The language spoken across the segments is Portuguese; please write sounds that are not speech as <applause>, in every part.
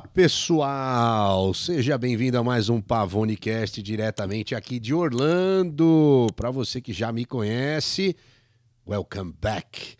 Olá, pessoal! Seja bem-vindo a mais um Pavonecast diretamente aqui de Orlando. Para você que já me conhece, welcome back.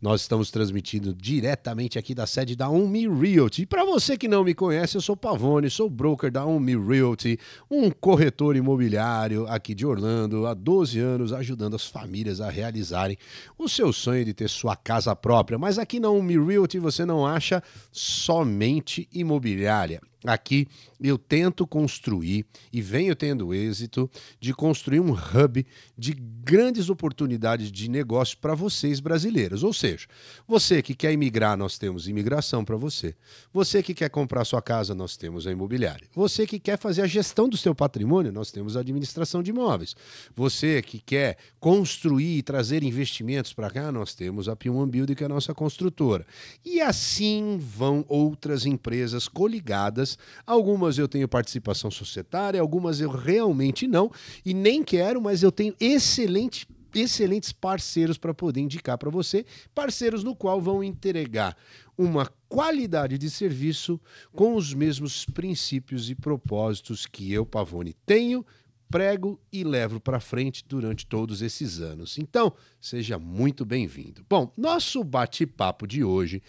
Nós estamos transmitindo diretamente aqui da sede da Unmi Realty. E para você que não me conhece, eu sou Pavone, sou broker da Unmi Realty, um corretor imobiliário aqui de Orlando há 12 anos, ajudando as famílias a realizarem o seu sonho de ter sua casa própria. Mas aqui na Unmi Realty você não acha somente imobiliária. Aqui eu tento construir e venho tendo êxito de construir um hub de grandes oportunidades de negócio para vocês brasileiros. Ou seja, você que quer imigrar, nós temos imigração para você. Você que quer comprar sua casa, nós temos a imobiliária. Você que quer fazer a gestão do seu patrimônio, nós temos a administração de imóveis. Você que quer construir e trazer investimentos para cá, nós temos a P1 Build, que é a nossa construtora. E assim vão outras empresas coligadas Algumas eu tenho participação societária, algumas eu realmente não e nem quero, mas eu tenho excelente excelentes parceiros para poder indicar para você, parceiros no qual vão entregar uma qualidade de serviço com os mesmos princípios e propósitos que eu, Pavone, tenho, prego e levo para frente durante todos esses anos. Então, seja muito bem-vindo. Bom, nosso bate-papo de hoje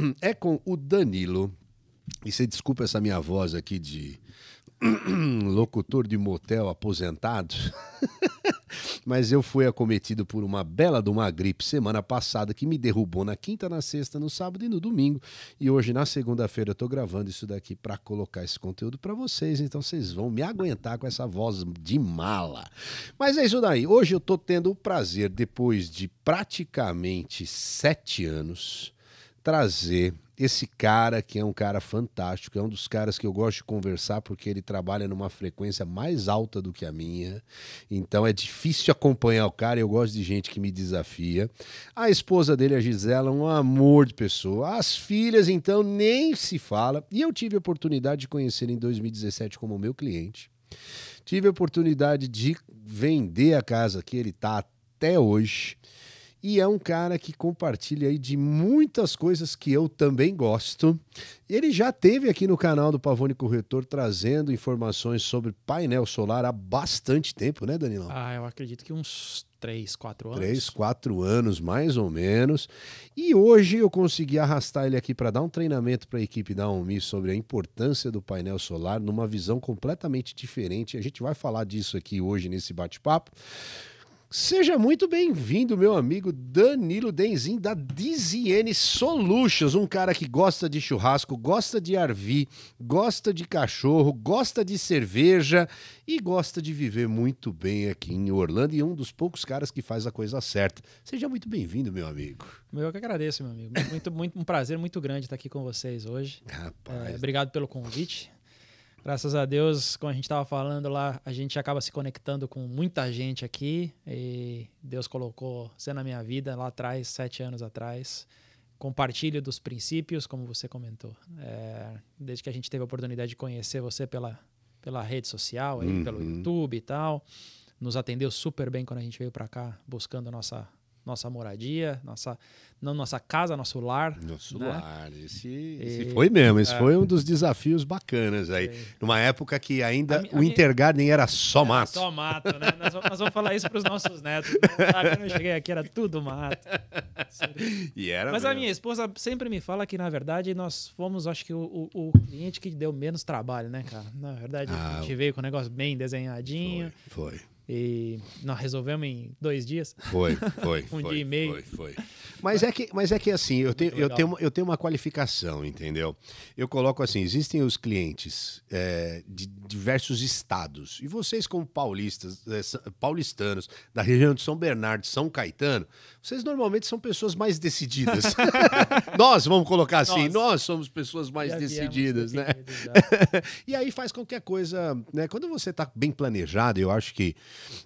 <clears throat> é com o Danilo e você desculpa essa minha voz aqui de <clears throat> locutor de motel aposentado, <laughs> mas eu fui acometido por uma bela de uma gripe semana passada que me derrubou na quinta, na sexta, no sábado e no domingo. E hoje, na segunda-feira, eu tô gravando isso daqui para colocar esse conteúdo para vocês, então vocês vão me aguentar com essa voz de mala. Mas é isso daí. Hoje eu tô tendo o prazer, depois de praticamente sete anos, trazer esse cara, que é um cara fantástico, é um dos caras que eu gosto de conversar porque ele trabalha numa frequência mais alta do que a minha. Então é difícil acompanhar o cara. Eu gosto de gente que me desafia. A esposa dele, a Gisela, um amor de pessoa. As filhas, então, nem se fala. E eu tive a oportunidade de conhecer em 2017 como meu cliente. Tive a oportunidade de vender a casa que ele está até hoje e é um cara que compartilha aí de muitas coisas que eu também gosto. Ele já teve aqui no canal do Pavone Corretor trazendo informações sobre painel solar há bastante tempo, né, Danilão? Ah, eu acredito que uns 3, 4 anos. 3, 4 anos, mais ou menos. E hoje eu consegui arrastar ele aqui para dar um treinamento para a equipe da OMI sobre a importância do painel solar numa visão completamente diferente. A gente vai falar disso aqui hoje nesse bate-papo. Seja muito bem-vindo, meu amigo Danilo Denzin, da Diziene Solutions, um cara que gosta de churrasco, gosta de arvi, gosta de cachorro, gosta de cerveja e gosta de viver muito bem aqui em Orlando e é um dos poucos caras que faz a coisa certa. Seja muito bem-vindo, meu amigo. Eu que agradeço, meu amigo. Muito, muito, um prazer muito grande estar aqui com vocês hoje. Rapaz. É, obrigado pelo convite. Graças a Deus, como a gente estava falando lá, a gente acaba se conectando com muita gente aqui. E Deus colocou você na minha vida lá atrás, sete anos atrás. Compartilho dos princípios, como você comentou. É, desde que a gente teve a oportunidade de conhecer você pela, pela rede social, aí, uhum. pelo YouTube e tal. Nos atendeu super bem quando a gente veio para cá buscando a nossa nossa moradia, nossa, não nossa casa, nosso lar. Nosso né? lar. Esse, e... esse, foi mesmo, esse é. foi um dos desafios bacanas aí. É. Numa época que ainda a, a o Intergarden era só mato. Era só mato, né? nós, vamos, nós, vamos falar isso para os nossos <laughs> netos. quando eu cheguei aqui era tudo mato. e era Mas mesmo. a minha esposa sempre me fala que, na verdade, nós fomos, acho que, o, o, cliente que deu menos trabalho, né, cara? Na verdade, ah, a gente veio com o negócio bem desenhadinho. Foi, foi. E nós resolvemos em dois dias. Foi, foi. <laughs> um foi, dia e meio. Foi, foi. Mas, é que, mas é que assim, eu tenho, eu, tenho, eu tenho uma qualificação, entendeu? Eu coloco assim: existem os clientes é, de diversos estados. E vocês, como paulistas, é, paulistanos, da região de São Bernardo, São Caetano, vocês normalmente são pessoas mais decididas. <laughs> nós, vamos colocar assim, nós, nós somos pessoas mais decididas, né? <laughs> e aí faz qualquer coisa, né? Quando você está bem planejado, eu acho que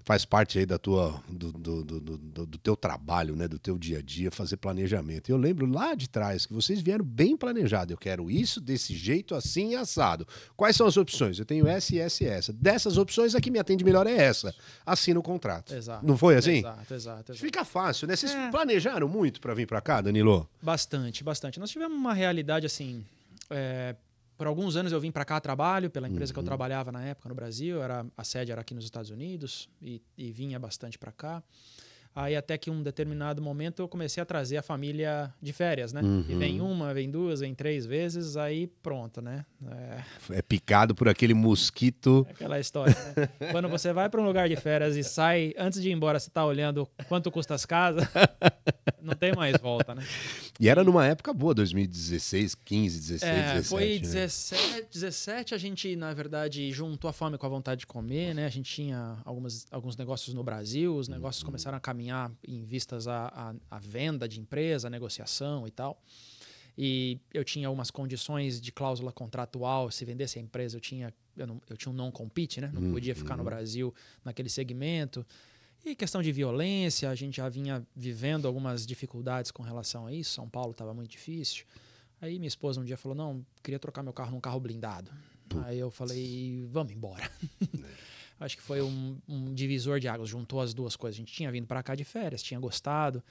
faz parte aí da tua, do, do, do, do, teu trabalho, né? Do teu dia a dia, fazer planejamento. Eu lembro lá de trás que vocês vieram bem planejado. Eu quero isso desse jeito, assim, assado. Quais são as opções? Eu tenho essa, essa e essa. Dessas opções, a que me atende melhor é essa. Assina o contrato. Exato. Não foi assim? Exato, exato. exato. Fica fácil, né? Vocês é. planejaram muito para vir para cá, Danilo? Bastante, bastante. Nós tivemos uma realidade assim. É, por alguns anos eu vim para cá a trabalho, pela empresa uhum. que eu uhum. trabalhava na época no Brasil. Era, a sede era aqui nos Estados Unidos e, e vinha bastante para cá. Aí até que um determinado momento eu comecei a trazer a família de férias, né? Uhum. E vem uma, vem duas, vem três vezes, aí pronto, né? É, é picado por aquele mosquito. É aquela história, né? Quando você vai para um lugar de férias e sai, antes de ir embora, você tá olhando quanto custa as casas, <laughs> não tem mais volta, né? E era numa época boa, 2016, 15, 16, é, 17. Foi 17, né? 17 a gente, na verdade, juntou a fome com a vontade de comer, né? A gente tinha algumas, alguns negócios no Brasil, os negócios uhum. começaram a caminhar caminhar em vistas à, à, à venda de empresa, negociação e tal. E eu tinha algumas condições de cláusula contratual, se vendesse a empresa, eu tinha, eu, não, eu tinha um non-compete, né? Não uhum. podia ficar no Brasil naquele segmento. E questão de violência, a gente já vinha vivendo algumas dificuldades com relação a isso. São Paulo estava muito difícil. Aí minha esposa um dia falou: Não, queria trocar meu carro num carro blindado. Aí eu falei: Vamos embora. É. <laughs> acho que foi um, um divisor de águas, juntou as duas coisas. A gente tinha vindo para cá de férias, tinha gostado.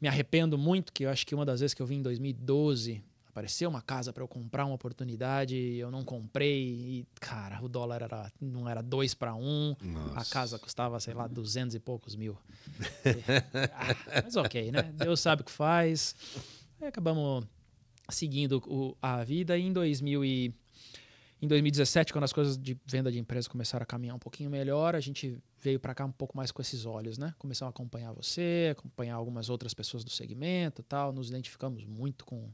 Me arrependo muito que eu acho que uma das vezes que eu vim em 2012, apareceu uma casa para eu comprar uma oportunidade, eu não comprei e cara, o dólar era não era dois para um, Nossa. a casa custava sei lá duzentos e poucos mil. <laughs> É, ah, mas ok, né? Deus sabe o que faz. Aí acabamos seguindo o, a vida e em 2000 em 2017, quando as coisas de venda de empresa começaram a caminhar um pouquinho melhor, a gente veio para cá um pouco mais com esses olhos, né? Começamos a acompanhar você, acompanhar algumas outras pessoas do segmento, tal. Nos identificamos muito com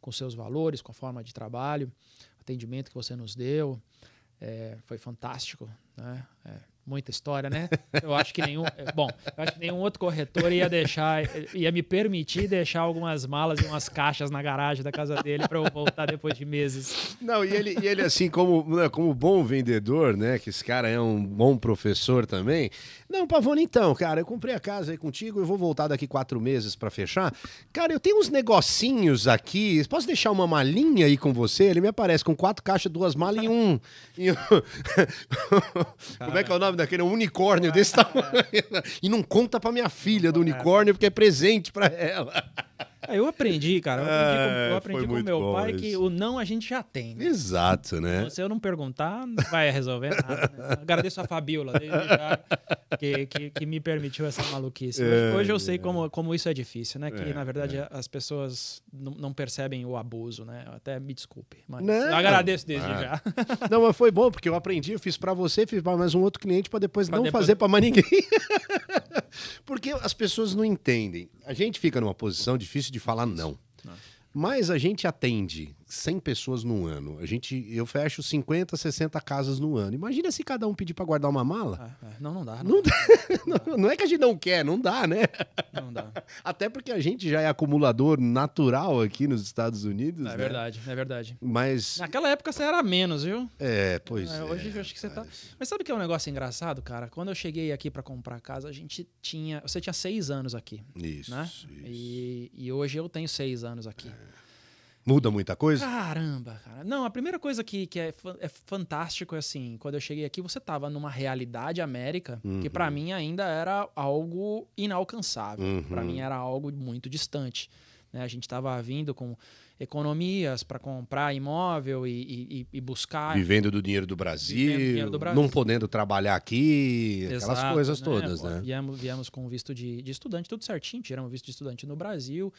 com seus valores, com a forma de trabalho, atendimento que você nos deu, é, foi fantástico, né? É, muita história, né? Eu acho que nenhum, eh, bom, eu acho que nenhum outro corretor ia deixar, eh, ia me permitir deixar algumas malas e umas caixas na garagem da casa dele para eu voltar depois de meses. Não, e ele, e ele assim como, né, como bom vendedor, né? Que esse cara é um bom professor também. Não, Pavone, então, cara, eu comprei a casa aí contigo, eu vou voltar daqui quatro meses para fechar. Cara, eu tenho uns negocinhos aqui, posso deixar uma malinha aí com você? Ele me aparece com quatro caixas, duas malas e um. E... <laughs> como é que é o nome? daquele um unicórnio desse é. tamanho. <laughs> E não conta pra minha filha do é. unicórnio, porque é presente pra ela. <laughs> Eu aprendi, cara. Eu aprendi é, com, eu aprendi com meu pai isso. que o não a gente já tem. Né? Exato, né? Então, se eu não perguntar, não vai resolver nada. Né? Agradeço a Fabiola que, que, que, me permitiu essa maluquice. É, hoje eu sei é. como, como isso é difícil, né? Que, é, na verdade, é. as pessoas não percebem o abuso, né? Até me desculpe, mas não, eu agradeço desde já. Não, mas foi bom, porque eu aprendi, eu fiz para você, fiz para mais um outro cliente, para depois pra não depois... fazer para mais ninguém. <laughs> <laughs> Porque as pessoas não entendem. A gente fica numa posição difícil de falar não. Mas a gente atende 100 pessoas no ano. A gente, eu fecho 50, 60 casas no ano. Imagina se cada um pedir para guardar uma mala. Ah, é. Não, não dá. Não, não, dá. Dá. <laughs> não, não é que a gente não quer, não dá, né? Não dá. Até porque a gente já é acumulador natural aqui nos Estados Unidos. É né? verdade, é verdade. Mas. Naquela época você era menos, viu? É, pois é. é. Hoje eu acho que você tá. Mas sabe o que é um negócio engraçado, cara? Quando eu cheguei aqui para comprar casa, a gente tinha. Você tinha seis anos aqui. Isso. Né? isso. E, e hoje eu tenho seis anos aqui. É. Muda muita coisa? Caramba, cara. Não, a primeira coisa que, que é, é fantástico é assim, quando eu cheguei aqui, você tava numa realidade América uhum. que para mim ainda era algo inalcançável. Uhum. para mim era algo muito distante. Né? A gente estava vindo com economias para comprar imóvel e, e, e, buscar. Vivendo do dinheiro do Brasil, dinheiro do Brasil. não podendo trabalhar aqui, Exato, aquelas coisas né? todas, né? Viemos, viemos com visto de, de, estudante, tudo certinho, tiramos visto de estudante no Brasil.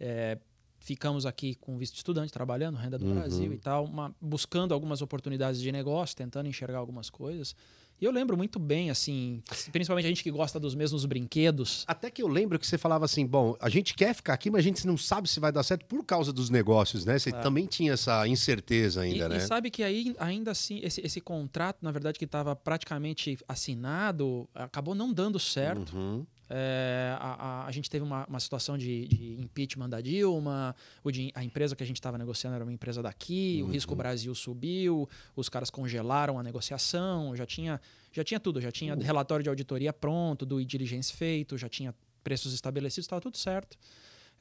É, ficamos aqui com visto estudante, trabalhando, renda do uhum. Brasil e tal, uma, buscando algumas oportunidades de negócio, tentando enxergar algumas coisas. E eu lembro muito bem, assim, principalmente a gente que gosta dos mesmos brinquedos. Até que eu lembro que você falava assim: bom, a gente quer ficar aqui, mas a gente não sabe se vai dar certo por causa dos negócios, né? Você é. também tinha essa incerteza ainda, e, né? E sabe que aí, ainda assim, esse, esse contrato, na verdade, que estava praticamente assinado, acabou não dando certo. Uhum. É, a, a, a, gente teve uma, uma situação de, de, impeachment da Dilma, o de, a empresa que a gente estava negociando era uma empresa daqui, uhum. o risco Brasil subiu, os caras congelaram a negociação, já tinha, já tinha tudo, já tinha uhum. relatório de auditoria pronto, do e-diligence feito, já tinha preços estabelecidos, estava tudo certo.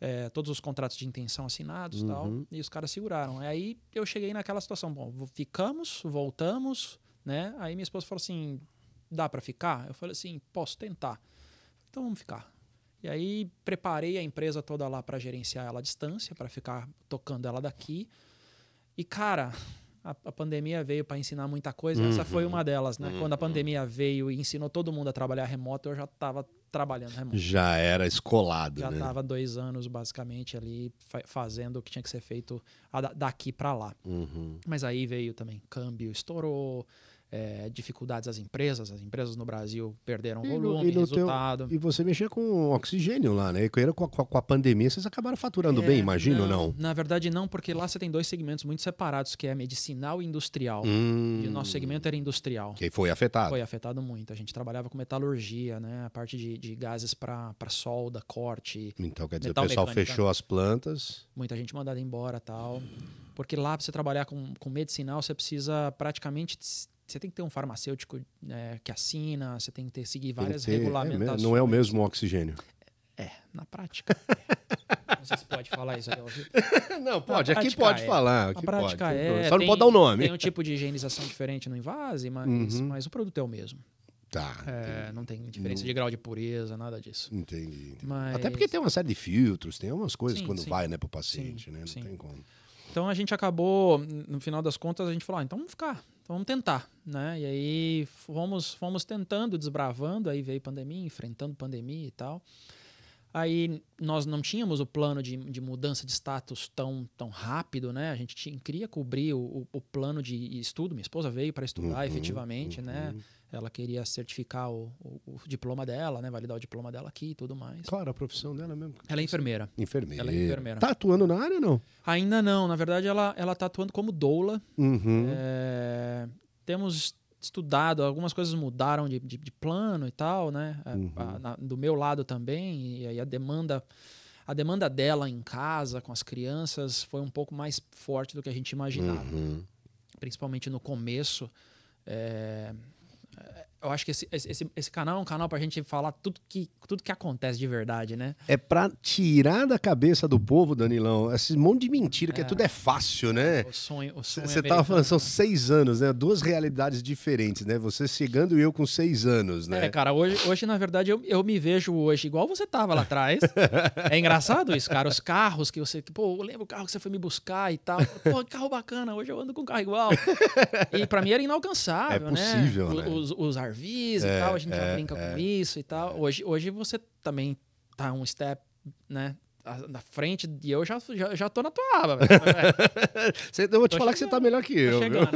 É, todos os contratos de intenção assinados uhum. tal, e os caras seguraram. Aí eu cheguei naquela situação, bom, ficamos, voltamos, né? Aí minha esposa falou assim, dá para ficar? Eu falei assim, posso tentar. Então vamos ficar. E aí preparei a empresa toda lá para gerenciar ela à distância, para ficar tocando ela daqui. E cara, a, a pandemia veio para ensinar muita coisa. Uhum. Essa foi uhum. uma delas, né? Uhum. Quando a uhum. pandemia veio e ensinou todo mundo a trabalhar remoto, eu já estava trabalhando remoto. Já era escolado, já né? estava dois anos basicamente ali fa fazendo o que tinha que ser feito daqui para lá. Uhum. Mas aí veio também câmbio, estourou é, dificuldades às empresas, as empresas no Brasil perderam e volume, e resultado. Teu, e você mexia com oxigênio lá, né? E com a, com a pandemia vocês acabaram faturando é, bem, imagino não, ou não? Na verdade não, porque lá você tem dois segmentos muito separados, que é medicinal e industrial. Hum, e o nosso hum. segmento era industrial. Que foi afetado. Foi afetado muito. A gente trabalhava com metalurgia, né? A parte de, de gases para solda, corte. Então quer dizer, o pessoal mecânica. fechou as plantas. Muita gente mandada embora tal. Porque lá, para você trabalhar com, com medicinal, você precisa praticamente você tem que ter um farmacêutico né, que assina, você tem que ter, seguir várias ter, é regulamentações. É, não é o mesmo oxigênio. É, na prática. É. Não sei se pode falar isso. Adel. <laughs> Não, pode. Aqui pode é. falar. Aqui na prática pode. é. Só tem, não pode dar o um nome. Tem um tipo de higienização diferente no invase, mas, uhum. mas o produto é o mesmo. Tá. É, não tem diferença não... de grau de pureza, nada disso. Entendi. entendi. Mas... Até porque tem uma série de filtros, tem umas coisas sim, quando sim. vai né, para o paciente, sim, né? Não tem como. Então a gente acabou, no final das contas, a gente falou: ah, então vamos ficar vamos tentar, né? E aí fomos, fomos tentando, desbravando, aí veio pandemia, enfrentando pandemia e tal. Aí nós não tínhamos o plano de, de mudança de status tão, tão rápido, né? A gente tinha, queria cobrir o, o, o plano de estudo. Minha esposa veio para estudar uhum, efetivamente, né? uhum. né? ela queria certificar o, o, o, diploma dela, né? Validar o diploma dela aqui e tudo mais. Claro, a profissão dela mesmo. Ela é enfermeira. Enfermeira. Ela é enfermeira. Tá atuando na área não? Ainda não. Na verdade, ela, ela tá atuando como doula. Uhum. É, temos estudado, algumas coisas mudaram de, de, de plano e tal, né? Uhum. A, na, do meu lado também, e aí a demanda a demanda dela em casa com as crianças foi um pouco mais forte do que a gente imaginava, uhum. principalmente no começo. É, eu acho que esse, esse, esse canal é um canal pra gente falar tudo que, tudo que acontece de verdade, né? É pra tirar da cabeça do povo, Danilão, esse monte de mentira, é. que tudo é fácil, né? O sonho, o sonho Você tava falando, são né? seis anos, né? Duas realidades diferentes, né? Você chegando e eu com seis anos, né? É, cara, hoje, hoje na verdade, eu, eu me vejo hoje igual você tava lá atrás. <laughs> é engraçado isso, cara. Os carros que você... Pô, eu lembro o carro que você foi me buscar e tal. Pô, carro bacana, hoje eu ando com um carro igual. E pra mim era inalcançável, é né? É possível, né? né? Os, os Visa é, e tal, a gente é, já brinca é, com isso e tal. Hoje, hoje você também tá um step, né? Na frente e eu já, já, já tô na tua aba. <laughs> eu vou te tô falar chegando, que você tá melhor que eu. Tá chegando,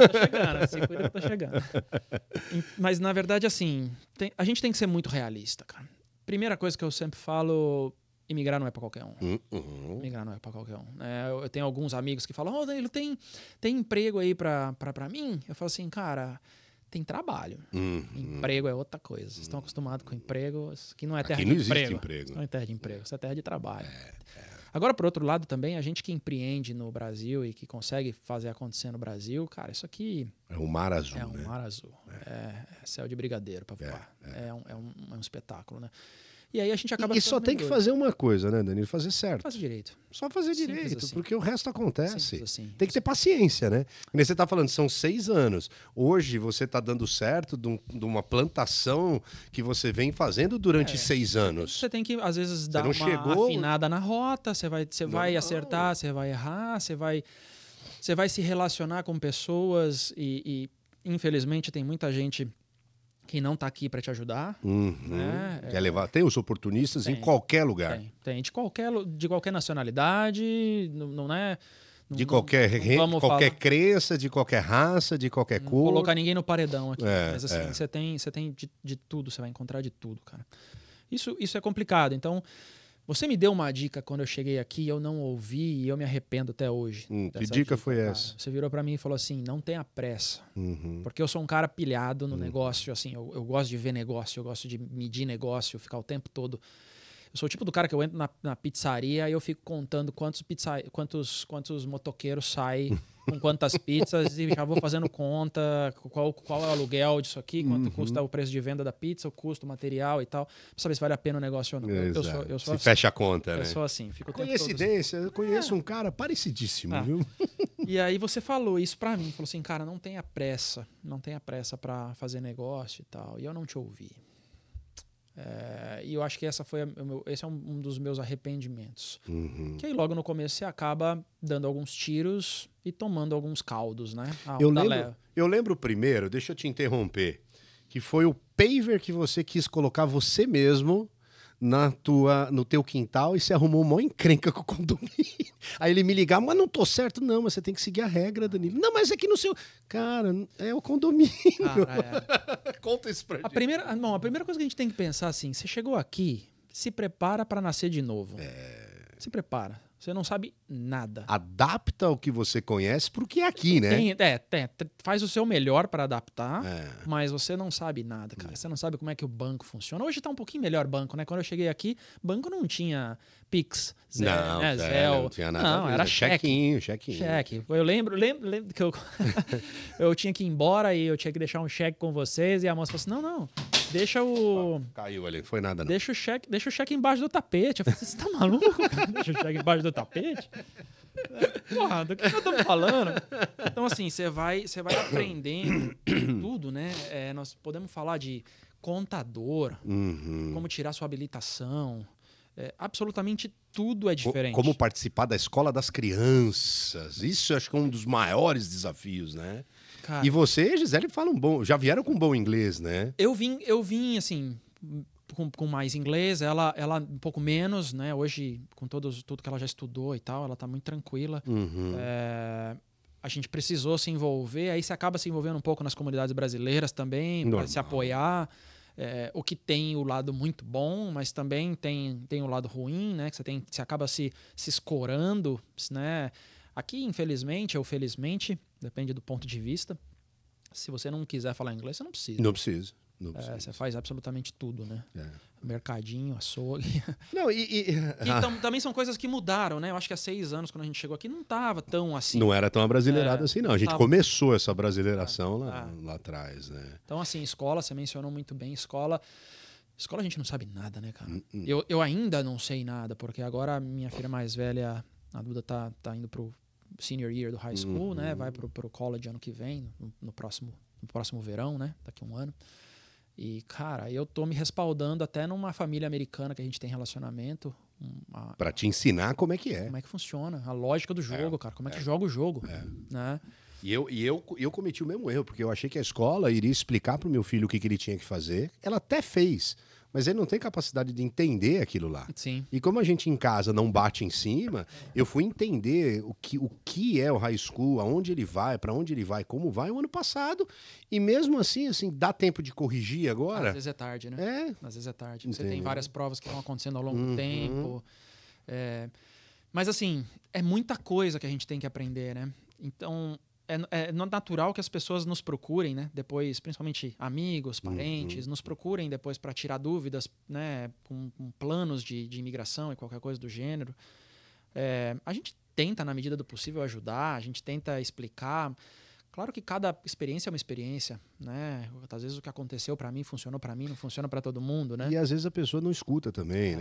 tá chegando. chegando. Mas, na verdade, assim, tem, a gente tem que ser muito realista, cara. Primeira coisa que eu sempre falo, imigrar não é para qualquer um. Hum, uhum. Imigrar não é para qualquer um. É, eu tenho alguns amigos que falam, oh, ele tem, tem emprego aí para mim? Eu falo assim, cara, tem trabalho. Hum, emprego hum. é outra coisa. Vocês estão acostumados com emprego, que não é terra Aqui de não emprego. emprego. Não é terra de emprego, isso é terra de trabalho. É, é. Agora, por outro lado, também, a gente que empreende no Brasil e que consegue fazer acontecer no Brasil, cara, isso aqui. É um mar azul. É um né? mar azul. É. é, é céu de brigadeiro para é, voar. É. Um, é, um, é um espetáculo, né? E aí a gente acaba. E, só tem que fazer uma coisa, né, Danilo? Fazer certo. Fazer direito. Só fazer direito, assim. porque o resto acontece. Assim. Tem que ter paciência, né? Você está falando, são seis anos. Hoje você está dando certo de, um, de, uma plantação que você vem fazendo durante é. seis anos. Você tem que, às vezes, dar uma chegou... afinada na rota, você vai, você não. vai acertar, você vai errar, você vai, você vai se relacionar com pessoas e, e infelizmente, tem muita gente quem não está aqui para te ajudar. Uhum. Né? É Quer levar? Tem os oportunistas tem, em qualquer lugar. Tem, tem, De, qualquer, de qualquer nacionalidade, não, não é. Não, de qualquer, não, qualquer falar. crença, de qualquer raça, de qualquer não cor. Colocar ninguém no paredão aqui. É, mas assim, é. você é. tem, você tem de, de tudo, você vai encontrar de tudo, cara. Isso, isso é complicado. Então, você me deu uma dica quando eu cheguei aqui, eu não ouvi e eu me arrependo até hoje. Hum, que dica, dica foi cara. essa? Você virou para mim e falou assim: não tenha pressa. Uhum. Porque eu sou um cara pilhado no uhum. negócio, assim, eu, eu, gosto de ver negócio, eu gosto de medir negócio, ficar o tempo todo eu sou o tipo do cara que eu entro na, na pizzaria e eu fico contando quantos, pizza, quantos, quantos motoqueiros saem <laughs> com quantas pizzas e já vou fazendo conta, qual, qual é o aluguel disso aqui, quanto uhum. custa o preço de venda da pizza, o custo, o material e tal, pra saber se vale a pena o negócio ou não. eu sou, eu sou se assim, fecha a conta, eu né? Eu sou assim. Fico assim. Coincidência, eu conheço é. um cara parecidíssimo, ah. viu? <laughs> E aí você falou isso para mim, falou assim, cara, não tenha pressa, não tenha pressa para fazer negócio e tal, e eu não te ouvi. É, e eu acho que essa foi a, esse é um, dos meus arrependimentos. Uhum. Que aí logo no começo você acaba dando alguns tiros e tomando alguns caldos, né? Ah, eu, lembro, eu lembro primeiro, deixa eu te interromper, que foi o paver que você quis colocar você mesmo na tua, no teu quintal e você arrumou uma encrenca com o condomínio. <laughs> Aí ele me ligar, mas não tô certo, não, mas você tem que seguir a regra, Danilo. Não, mas é que no seu. Cara, é o condomínio. Cara, é. <laughs> Conta isso pra a gente. Primeira, não, a primeira coisa que a gente tem que pensar assim: você chegou aqui, se prepara para nascer de novo. É... Se prepara. Você não sabe nada. Adapta o que você conhece para o que é aqui, né? Tem, é, tem, faz o seu melhor para adaptar, é. mas você não sabe nada, cara. Hum. Você não sabe como é que o banco funciona. Hoje está um pouquinho melhor banco, né? Quando eu cheguei aqui, banco não tinha Pix, Zé, não, é, Zé, não tinha nada. Não, era é chequinho, chequinho. Cheque. Eu lembro, lembro, lembro que eu, <laughs> eu tinha que ir embora e eu tinha que deixar um cheque com vocês e a moça falou assim: "Não, não, deixa o caiu ali, foi nada não. Deixa o cheque, deixa o cheque embaixo do tapete". Eu falei: "Você tá maluco? Cara? Deixa o cheque embaixo do tapete?" Porra, do que eu tô falando? Então, assim, você vai, você vai aprendendo <coughs> tudo, né? É, nós podemos falar de contador, uhum. como tirar sua habilitação, é, absolutamente tudo é diferente. Como participar da escola das crianças. Isso acho que é um dos maiores desafios, né? Cara, e você, Gisele, falam bom. Já vieram com bom inglês, né? Eu vim, eu vim assim. Com, com, mais inglês, ela, ela um pouco menos, né? Hoje, com todos, tudo que ela já estudou e tal, ela tá muito tranquila. Uhum. É, a gente precisou se envolver, aí você acaba se envolvendo um pouco nas comunidades brasileiras também, para se apoiar é, o que tem o lado muito bom, mas também tem, tem o lado ruim, né? Que você, tem, você acaba se, se escorando, né? Aqui, infelizmente ou felizmente, depende do ponto de vista, se você não quiser falar inglês, você não precisa. Não precisa. Não é, precisa. É, você faz absolutamente tudo, né? É mercadinho, açougue. <laughs> Não, e. e... e <laughs> tam, também são coisas que mudaram, né? Eu acho que há seis anos, quando a gente chegou aqui, não estava tão assim. Não era tão abrasileirado é, assim, não. A gente tava... começou essa brasileiração ah, lá, tá. lá atrás, né? Então, assim, escola, você mencionou muito bem, escola. Escola a gente não sabe nada, né, cara? Uh -uh. Eu, eu ainda não sei nada, porque agora a minha filha mais velha, a Duda, tá, tá indo pro senior year do high school, uh né? Uhum. Vai pro, pro college ano que vem, no, no próximo, no próximo verão, né? Daqui a um ano. E, cara, eu tô me respaldando até numa família americana que a gente tem relacionamento. Para te ensinar como é que é. Como é que funciona, a lógica do é, jogo, é, cara. Como é, é, que joga o jogo, é. né? E, eu, e eu, eu cometi o mesmo erro, porque eu achei que a escola iria explicar para o meu filho o que, que ele tinha que fazer. Ela até fez mas ele não tem capacidade de entender aquilo lá. Sim. E como a gente em casa não bate em cima, eu fui entender o que, o que é o high school, aonde ele vai, para onde ele vai, como vai o ano passado. E mesmo assim, assim, dá tempo de corrigir agora? Às vezes é tarde, né? É. Às vezes é tarde. Você Entendi. tem várias provas que estão acontecendo ao longo uhum. do tempo. É... Mas assim, é muita coisa que a gente tem que aprender, né? Então, é, é, natural que as pessoas nos procurem, né? Depois, principalmente amigos, parentes, uhum. nos procurem depois para tirar dúvidas, né? Com, com planos de, de, imigração e qualquer coisa do gênero. É, a gente tenta, na medida do possível, ajudar, a gente tenta explicar. Claro que cada experiência é uma experiência, né? Às vezes o que aconteceu para mim funcionou para mim, não funciona para todo mundo, né? E às vezes a pessoa não escuta também, é.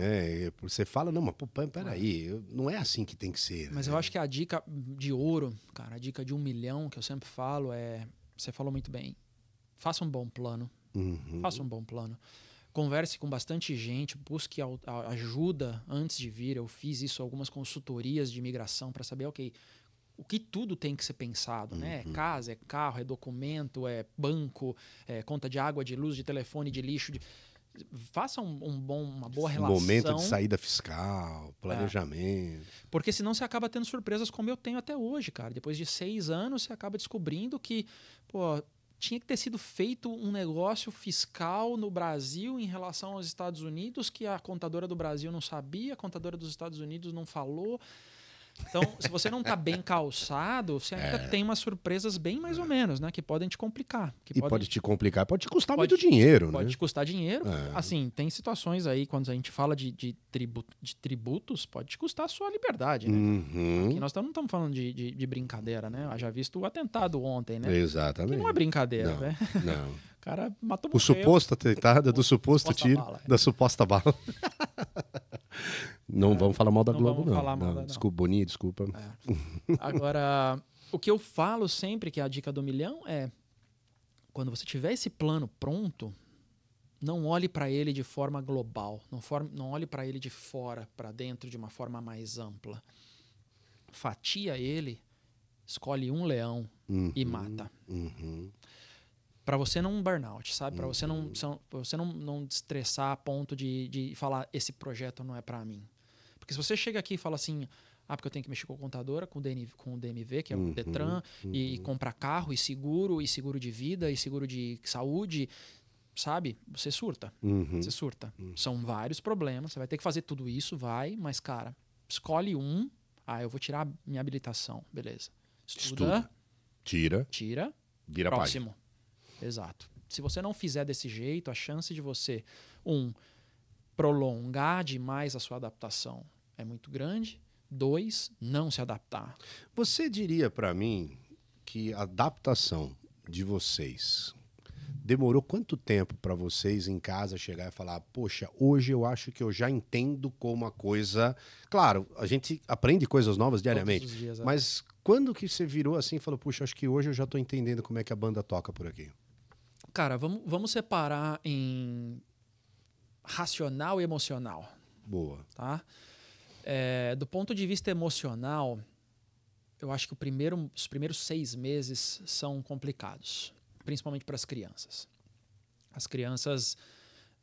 né? Você fala, não, mas pô, peraí, aí, não é assim que tem que ser. Mas né? eu acho que a dica de ouro, cara, a dica de um milhão que eu sempre falo é, você falou muito bem, faça um bom plano, uhum. faça um bom plano. Converse com bastante gente, busque ajuda antes de vir. Eu fiz isso, algumas consultorias de imigração para saber, ok, o que tudo tem que ser pensado, uhum. né? É uhum. casa, é carro, é documento, é banco, é conta de água, de luz, de telefone, de lixo. De... Faça um, um, bom, uma boa relação. Momento de saída fiscal, planejamento. É. Porque senão você acaba tendo surpresas como eu tenho até hoje, cara. Depois de seis anos, você acaba descobrindo que, pô, tinha que ter sido feito um negócio fiscal no Brasil em relação aos Estados Unidos que a contadora do Brasil não sabia, a contadora dos Estados Unidos não falou. Então, se você não está <laughs> bem calçado, você ainda é. tem umas surpresas bem mais ou é. menos, né? Que podem te complicar. Que e podem... pode te complicar, pode te custar pode muito te, dinheiro, pode né? te custar dinheiro. É. Assim, tem situações aí, quando a gente fala de, de, tributo de tributos, pode te custar a sua liberdade, né? Uhum. Aqui nós não estamos falando de, de, de, brincadeira, né? Eu já visto o atentado ontem, né? Exatamente. Que não é brincadeira, não, né? Não. <laughs> O cara matou é O suposto atentado, do suposto tiro, bala, é. da suposta bala. <laughs> Não é, vamos falar mal da não Globo, não. Falar não, mal da, desculpa, Boninho, desculpa. É. Agora, o que eu falo sempre, que é a dica do milhão, é quando você tiver esse plano pronto, não olhe para ele de forma global, não, form, não olhe para ele de fora para dentro de uma forma mais ampla. Fatia ele, escolhe um leão uhum, e mata. Uhum. Para você não burnout, sabe? Para uhum. você não uhum. você não, não estressar a ponto de, de falar esse projeto não é para mim. Porque se você chega aqui e fala assim, ah, porque eu tenho que mexer com a contadora, com o, DNV, com o DMV, que é o uhum, Detran, uhum. E, e uhum. comprar carro, e seguro, e seguro de vida, e seguro de saúde, sabe? Você surta. Uhum. Você surta. Uhum. São vários problemas, você vai ter que fazer tudo isso, vai, mas, cara, escolhe um. Ah, eu vou tirar minha habilitação, beleza. Estuda. Estuda. Tira. Tira. Vira próximo. Pai. Exato. Se você não fizer desse jeito, a chance de você, um, prolongar demais a sua adaptação é muito grande. Dois, não se adaptar. Você diria para mim que a adaptação de vocês demorou quanto tempo para vocês em casa chegar e falar: Poxa, hoje eu acho que eu já entendo como a coisa. Claro, a gente aprende coisas novas diariamente, dias, é. mas quando que você virou assim e falou: Puxa, acho que hoje eu já estou entendendo como é que a banda toca por aqui? Cara, vamos, vamos separar em racional e emocional. Boa. Tá? É, do ponto de vista emocional, eu acho que primeiro, os primeiros seis meses são complicados, principalmente para as crianças. As crianças.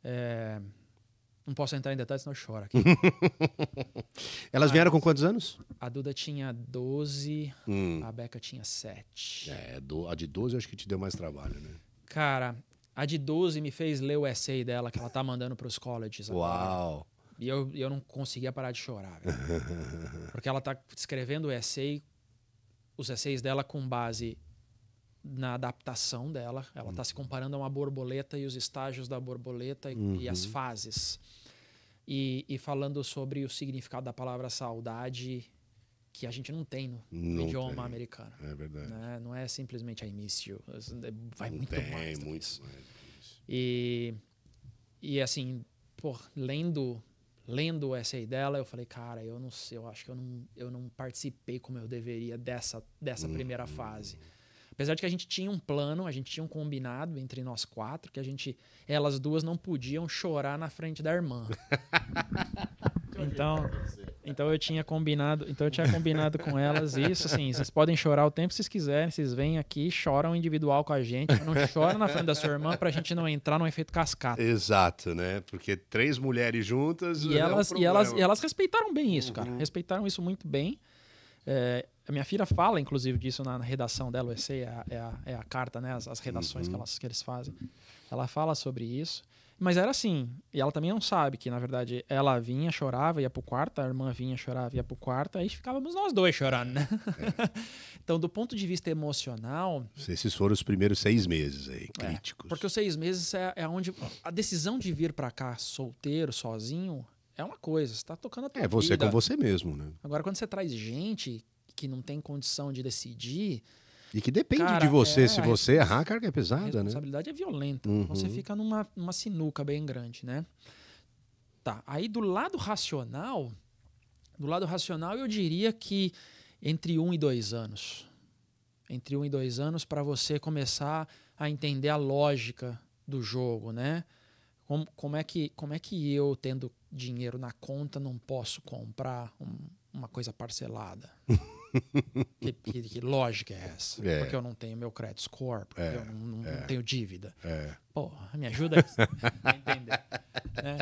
É, não posso entrar em detalhes, senão eu choro aqui. <laughs> Elas vieram com quantos anos? A Duda tinha 12, hum. a Beca tinha 7. É, a de 12 acho que te deu mais trabalho, né? Cara, a de 12 me fez ler o essay dela que ela tá mandando para os colleges Uau. agora. Uau! E eu, eu não conseguia parar de chorar. <laughs> Porque ela tá escrevendo o essay, os essays dela com base na adaptação dela. Ela está se uhum. comparando a uma borboleta e os estágios da borboleta e, uhum. e as uhum. fases. E, e, falando sobre o significado da palavra saudade, que a gente não tem no não idioma tem. americano. É verdade. Né? Não é simplesmente I miss you. É, vai não muito tem, mais. Muito isso. mais isso. E, e assim, por, lendo lendo o essay dela, eu falei, cara, eu não sei, eu acho que eu não, eu não participei como eu deveria dessa, dessa uhum. primeira fase. Apesar de que a gente tinha um plano, a gente tinha um combinado entre nós quatro, que a gente, elas duas não podiam chorar na frente da irmã. <laughs> então, então eu tinha combinado, então eu tinha combinado com elas isso, assim, vocês podem chorar o tempo que vocês quiserem, vocês vêm aqui, choram individual com a gente, não chora na frente da sua irmã pra gente não entrar num efeito cascata. Exato, né? Porque três mulheres juntas e elas é um e elas e elas respeitaram bem isso, cara. Uhum. Respeitaram isso muito bem. É, a minha filha fala, inclusive, disso na, na redação dela, o EC é, é, é a, carta, né? As, as redações uhum. que, elas, que eles fazem. Ela fala sobre isso. Mas era assim. E ela também não sabe que, na verdade, ela vinha, chorava, ia pro quarto, a irmã vinha, chorava, ia pro quarto, aí ficávamos nós dois chorando, né? É. <laughs> então, do ponto de vista emocional. Esses foram os primeiros seis meses aí, é, críticos. É, porque os seis meses é, é onde a decisão de vir para cá solteiro, sozinho, é uma coisa. Você tá tocando a tua É você é vida. com você mesmo, né? Agora, quando você traz gente que não tem condição de decidir e que depende cara, de você. É, se você errar, cara, é pesada, né? A responsabilidade né? é violenta. Uhum. Você fica numa, numa sinuca bem grande, né? Tá. Aí do lado racional, do lado racional, eu diria que entre um e dois anos. Entre um e dois anos para você começar a entender a lógica do jogo, né? Como, como, é que, como é que eu, tendo dinheiro na conta, não posso comprar um, uma coisa parcelada? <laughs> <laughs> que, que, que, lógica é essa? É. Porque eu não tenho meu credit score, porque é. eu não, não, é. tenho dívida. É. Porra, me ajuda <laughs> a entender. Né?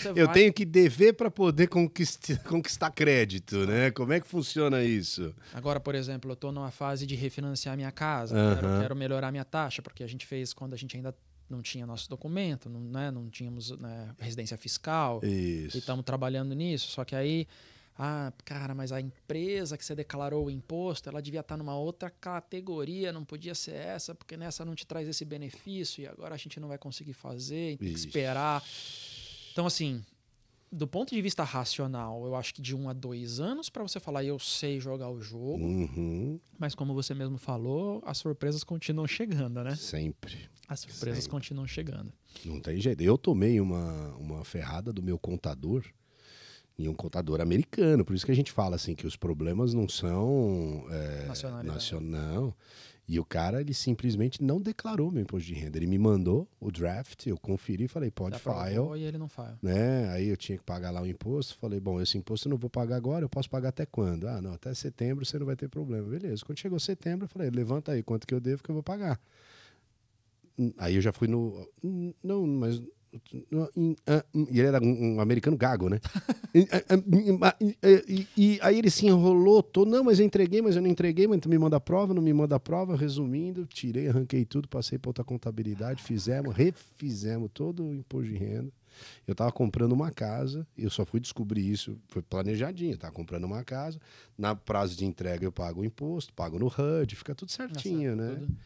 Então eu vai... tenho que dever para poder conquistar, <laughs> conquistar crédito, né? Como é que funciona isso? Agora, por exemplo, eu estou numa fase de refinanciar minha casa, uhum. quero, quero melhorar minha taxa, porque a gente fez quando a gente ainda não tinha nosso documento, não, né? não tínhamos né, residência fiscal. Isso. E estamos trabalhando nisso. Só que aí ah, cara, mas a empresa que você declarou o imposto, ela devia estar tá numa outra categoria, não podia ser essa, porque nessa não te traz esse benefício e agora a gente não vai conseguir fazer, então tem que esperar. Então, assim, do ponto de vista racional, eu acho que de um a dois anos para você falar eu sei jogar o jogo. Uhum. Mas como você mesmo falou, as surpresas continuam chegando, né? Sempre. As surpresas Sempre. continuam chegando. Não tem jeito. Eu tomei uma, uma ferrada do meu contador em um contador americano. Por isso que a gente fala assim que os problemas não são é, nacional. E o cara, ele simplesmente não declarou meu imposto de renda. Ele me mandou o draft, eu conferi e falei, pode file. E ele não file. Né? Aí eu tinha que pagar lá o imposto. Falei, bom, esse imposto eu não vou pagar agora, eu posso pagar até quando? Ah, não, até setembro você não vai ter problema. Beleza. Quando chegou setembro, eu falei, levanta aí quanto que eu devo que eu vou pagar. Aí eu já fui no. Não, mas e ele era um americano gago, né? É, é, e, e, e, aí ele se enrolou tô Não, mas eu entreguei, mas eu não entreguei, mas tu me manda a prova, não me manda a prova. Resumindo, tirei, arranquei tudo, passei para outra contabilidade, fizemos, refizemos todo o imposto de renda. Eu estava comprando uma casa, eu só fui descobrir isso, foi planejadinho, estava comprando uma casa, na prazo de entrega eu pago o imposto, pago no HUD, fica tudo tá certinho, Nossa, né? Tudo.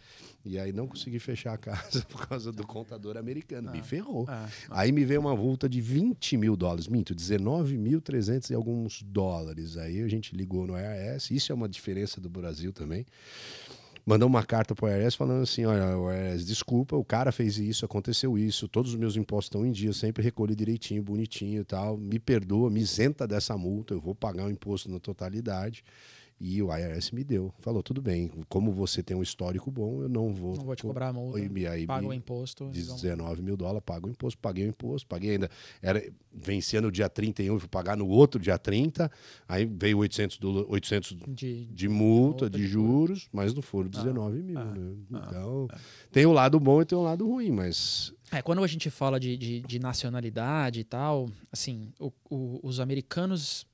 E aí não consegui fechar a casa <laughs> por causa do contador americano, ah, me ferrou. Ah, ah, aí me veio uma multa de 20 mil dólares, minto, 19.300 e alguns dólares. Aí a gente ligou no IRS, isso é uma diferença do Brasil também mandou uma carta para o IRS falando assim: olha, IRS, desculpa, o cara fez isso, aconteceu isso, todos os meus impostos estão em dia, sempre recolho direitinho, bonitinho e tal, me perdoa, me isenta dessa multa, eu vou pagar o imposto na totalidade. E o IRS me deu. Falou, tudo bem, como você tem um histórico bom, eu não vou. Não vou te cobrar a multa. E aí, paga o imposto. 19 mil dólares, paga o imposto, paguei o imposto, paguei ainda. Era vencendo o dia 31, fui pagar no outro dia 30, aí veio 800, do, 800 de, de multa, de, de juros, juros, mas não foram 19 ah, mil. Ah, né? Ah, então, ah, tem o um lado bom e tem o um lado ruim, mas é, quando a gente fala de, de, de nacionalidade e tal, assim, o, o, os americanos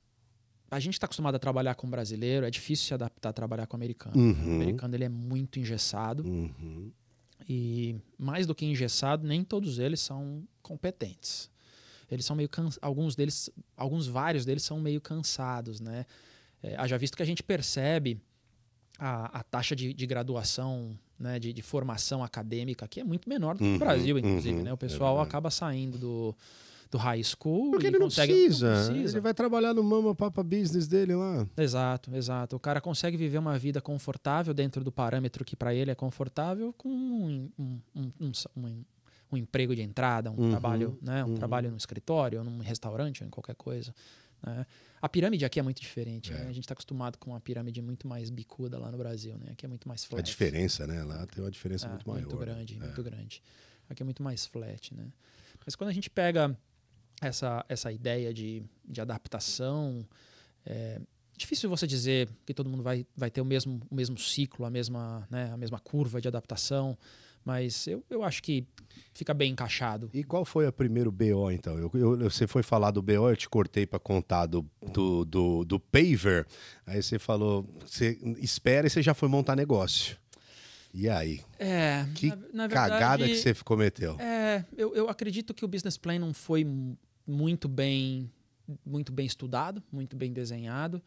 a gente está acostumado a trabalhar com brasileiro, é difícil se adaptar a trabalhar com americano. Uhum. O americano ele é muito engessado. Uhum. E mais do que engessado, nem todos eles são competentes. Eles são meio cansados, alguns deles, alguns vários deles são meio cansados, né? É, haja visto que a gente percebe a, a taxa de, de graduação, né, de, de, formação acadêmica aqui é muito menor do que no uhum. Brasil, inclusive, uhum. né? O é pessoal é acaba saindo do, do high school. Porque ele, consegue... não, precisa. não, precisa. Ele vai trabalhar no mama papa business dele lá. Exato, exato. O cara consegue viver uma vida confortável dentro do parâmetro que para ele é confortável com um, um, um, um um emprego de entrada, um uhum, trabalho, né? Um uhum. trabalho no escritório, num restaurante, ou em qualquer coisa. Né? A pirâmide aqui é muito diferente. Né? É. Né? A gente está acostumado com uma pirâmide muito mais bicuda lá no Brasil, né? Aqui é muito mais flat. A diferença, né? Lá tem uma diferença é, muito maior. Muito grande, né? muito é. grande. Aqui é muito mais flat, né? Mas quando a gente pega essa, essa ideia de, de adaptação. É difícil você dizer que todo mundo vai, vai ter o mesmo, o mesmo ciclo, a mesma, né, a mesma curva de adaptação, mas eu, eu acho que fica bem encaixado. E qual foi o primeiro BO, então? Eu, eu você foi falar do BO, eu te cortei para contar do, do, do, do paver, aí você falou, você espera e você já foi montar negócio. E aí? É, que na, na verdade, cagada que você cometeu. É, eu, eu acredito que o business plan não foi muito bem, muito bem estudado, muito bem desenhado.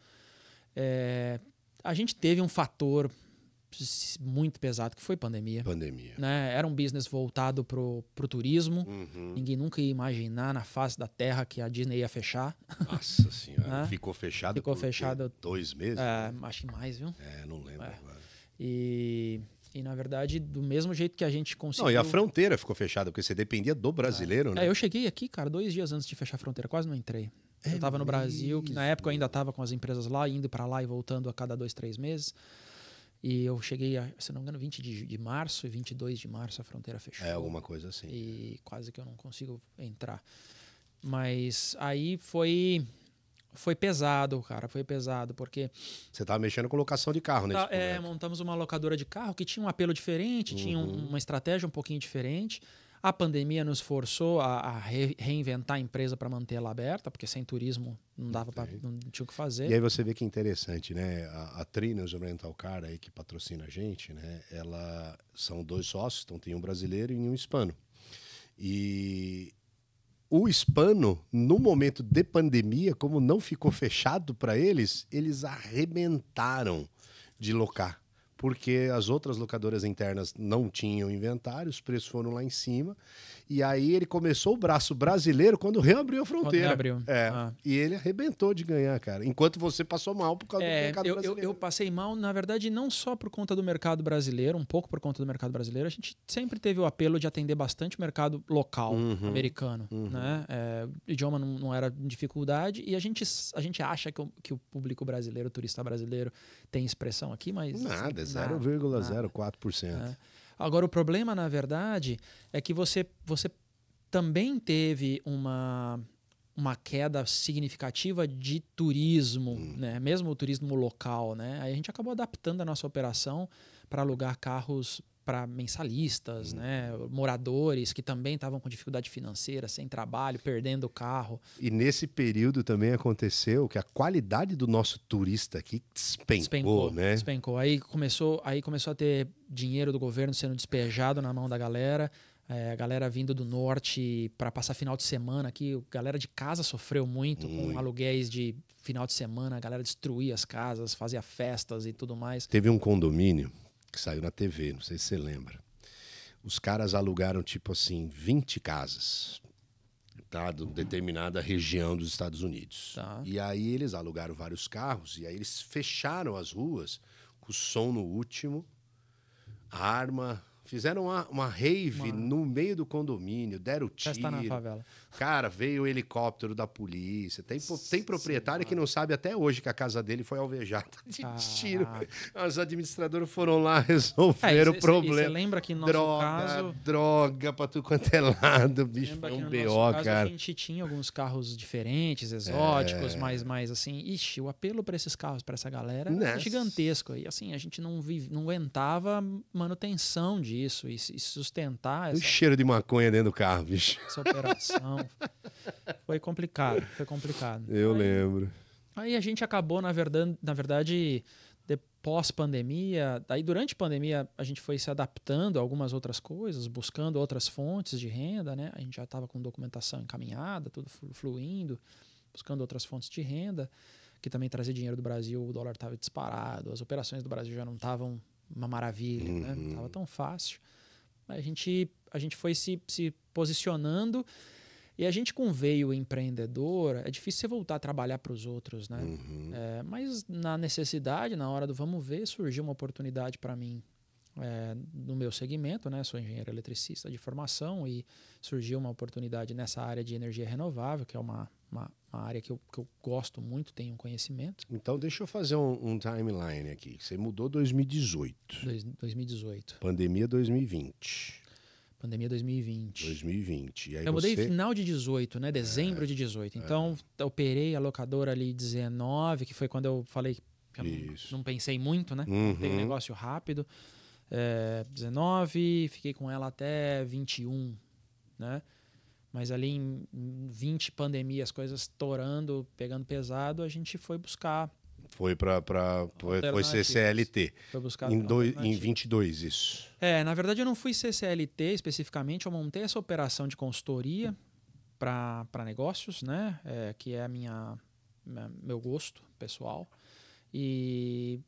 É, a gente teve um fator muito pesado que foi pandemia. Pandemia. Né? Era um business voltado pro, pro turismo. Uhum. Ninguém nunca ia imaginar na face da terra que a Disney ia fechar. Nossa <laughs> senhora, né? ficou fechado. Ficou fechado dois meses. É, Acho que mais, viu? É, não lembro é. agora. E e na verdade, do mesmo jeito que a gente conseguiu. Não, e a fronteira ficou fechada, porque você dependia do brasileiro, ah, né? É, eu cheguei aqui, cara, dois dias antes de fechar a fronteira, quase não entrei. É eu estava no Brasil, que na época eu ainda estava com as empresas lá, indo para lá e voltando a cada dois, três meses. E eu cheguei, a, se não me engano, 20 de, de março e 22 de março a fronteira fechou. É, alguma coisa assim. E quase que eu não consigo entrar. Mas aí foi foi pesado, cara, foi pesado, porque. Você tava mexendo com locação de carro, né? Tá, é, montamos uma locadora de carro que tinha um apelo diferente, uhum. tinha um, uhum. uma estratégia um pouquinho diferente. A pandemia nos forçou a, a re reinventar a empresa para manter ela aberta, porque sem turismo não dava para. não tinha o que fazer. E aí você vê que é interessante, né? A, a Trinos Oriental Car aí que patrocina a gente, né? Ela são dois sócios, então tem um brasileiro e um hispano. E o hispano, no momento de pandemia, como não ficou fechado para eles, eles arrebentaram de locar. Porque as outras locadoras internas não tinham inventário, os preços foram lá em cima. E aí ele começou o braço brasileiro quando reabriu a fronteira. Reabriu. É. Ah. E ele arrebentou de ganhar, cara. Enquanto você passou mal por causa é, do mercado eu, brasileiro. Eu, eu passei mal, na verdade, não só por conta do mercado brasileiro, um pouco por conta do mercado brasileiro. A gente sempre teve o apelo de atender bastante o mercado local uhum. americano. Uhum. Né? É, idioma não, não, era dificuldade. E a gente, a gente acha que o, que o público brasileiro, o turista brasileiro, tem expressão aqui, mas. Nada, 0,04%. Assim, né? É. Agora, o problema, na verdade, é que você, você também teve uma, uma queda significativa de turismo, hum. né? mesmo o turismo local. Né? Aí a gente acabou adaptando a nossa operação para alugar carros para mensalistas, né, moradores que também estavam com dificuldade financeira, sem trabalho, perdendo o carro. E nesse período também aconteceu que a qualidade do nosso turista aqui despencou, despencou né? Despencou. Aí começou, aí começou a ter dinheiro do governo sendo despejado na mão da galera. É, a galera vindo do norte para passar final de semana aqui, a galera de casa sofreu muito, muito com aluguéis de final de semana, a galera destruía as casas, fazia festas e tudo mais. Teve um condomínio que saiu na TV, não sei se você lembra. Os caras alugaram, tipo assim, 20 casas tá, de determinada região dos Estados Unidos. Tá. E aí eles alugaram vários carros e aí eles fecharam as ruas com o som no último, arma, Fizeram uma, uma rave uma... no meio do condomínio, deram tiro. Festa na favela. Cara, veio o helicóptero da polícia. Tem, tem proprietário Sim, que não sabe até hoje que a casa dele foi alvejada de ah. tiro. Os administradores foram lá <laughs> resolver é, é, o problema. Você lembra que no nosso droga, caso... Droga pra tu quanto é lado, bicho. foi um que no BO, caso, cara. A gente tinha alguns carros diferentes, exóticos, é. mas, mas assim... Ixi, o apelo pra esses carros, pra essa galera, né? é gigantesco. E assim, a gente não, vive, não aguentava manutenção disso e, e sustentar... Essa... O cheiro de maconha dentro do carro, bicho. Essa operação. <laughs> Foi complicado, foi complicado. Eu aí, lembro. Aí a gente acabou, na verdade, na verdade pós-pandemia, daí durante a pandemia a gente foi se adaptando a algumas outras coisas, buscando outras fontes de renda, né? A gente já estava com documentação encaminhada, tudo fluindo, buscando outras fontes de renda, que também trazia dinheiro do Brasil, o dólar estava disparado, as operações do Brasil já não estavam uma maravilha, uhum. né? Não estava uhum. tão fácil. A gente, a gente foi se, se posicionando e a gente com veio empreendedor, é difícil você voltar a trabalhar para os outros, né? Uhum. É, mas na necessidade, na hora do vamos ver, surgiu uma oportunidade para mim é, no meu segmento, né? Sou engenheiro eletricista de formação e surgiu uma oportunidade nessa área de energia renovável, que é uma, uma, uma área que eu, que eu gosto muito, tenho conhecimento. Então, deixa eu fazer um, um timeline aqui. Você mudou 2018. Dois, 2018. Pandemia 2020. Pandemia 2020. 2020. eu você... mudei final de 18, né? Dezembro é, de 18. Então, é. operei a locadora ali 19, que foi quando eu falei que eu não, não, pensei muito, né? Uhum. Tem um negócio rápido. É, 19, fiquei com ela até 21, né? Mas ali em 20 pandemia, as coisas estourando, pegando pesado, a gente foi buscar foi para foi Foi buscar em, dois, em 22 isso. É, na verdade eu não fui CCLT especificamente, eu montei essa operação de consultoria para negócios, né? É, que é a minha, minha, meu gosto pessoal. E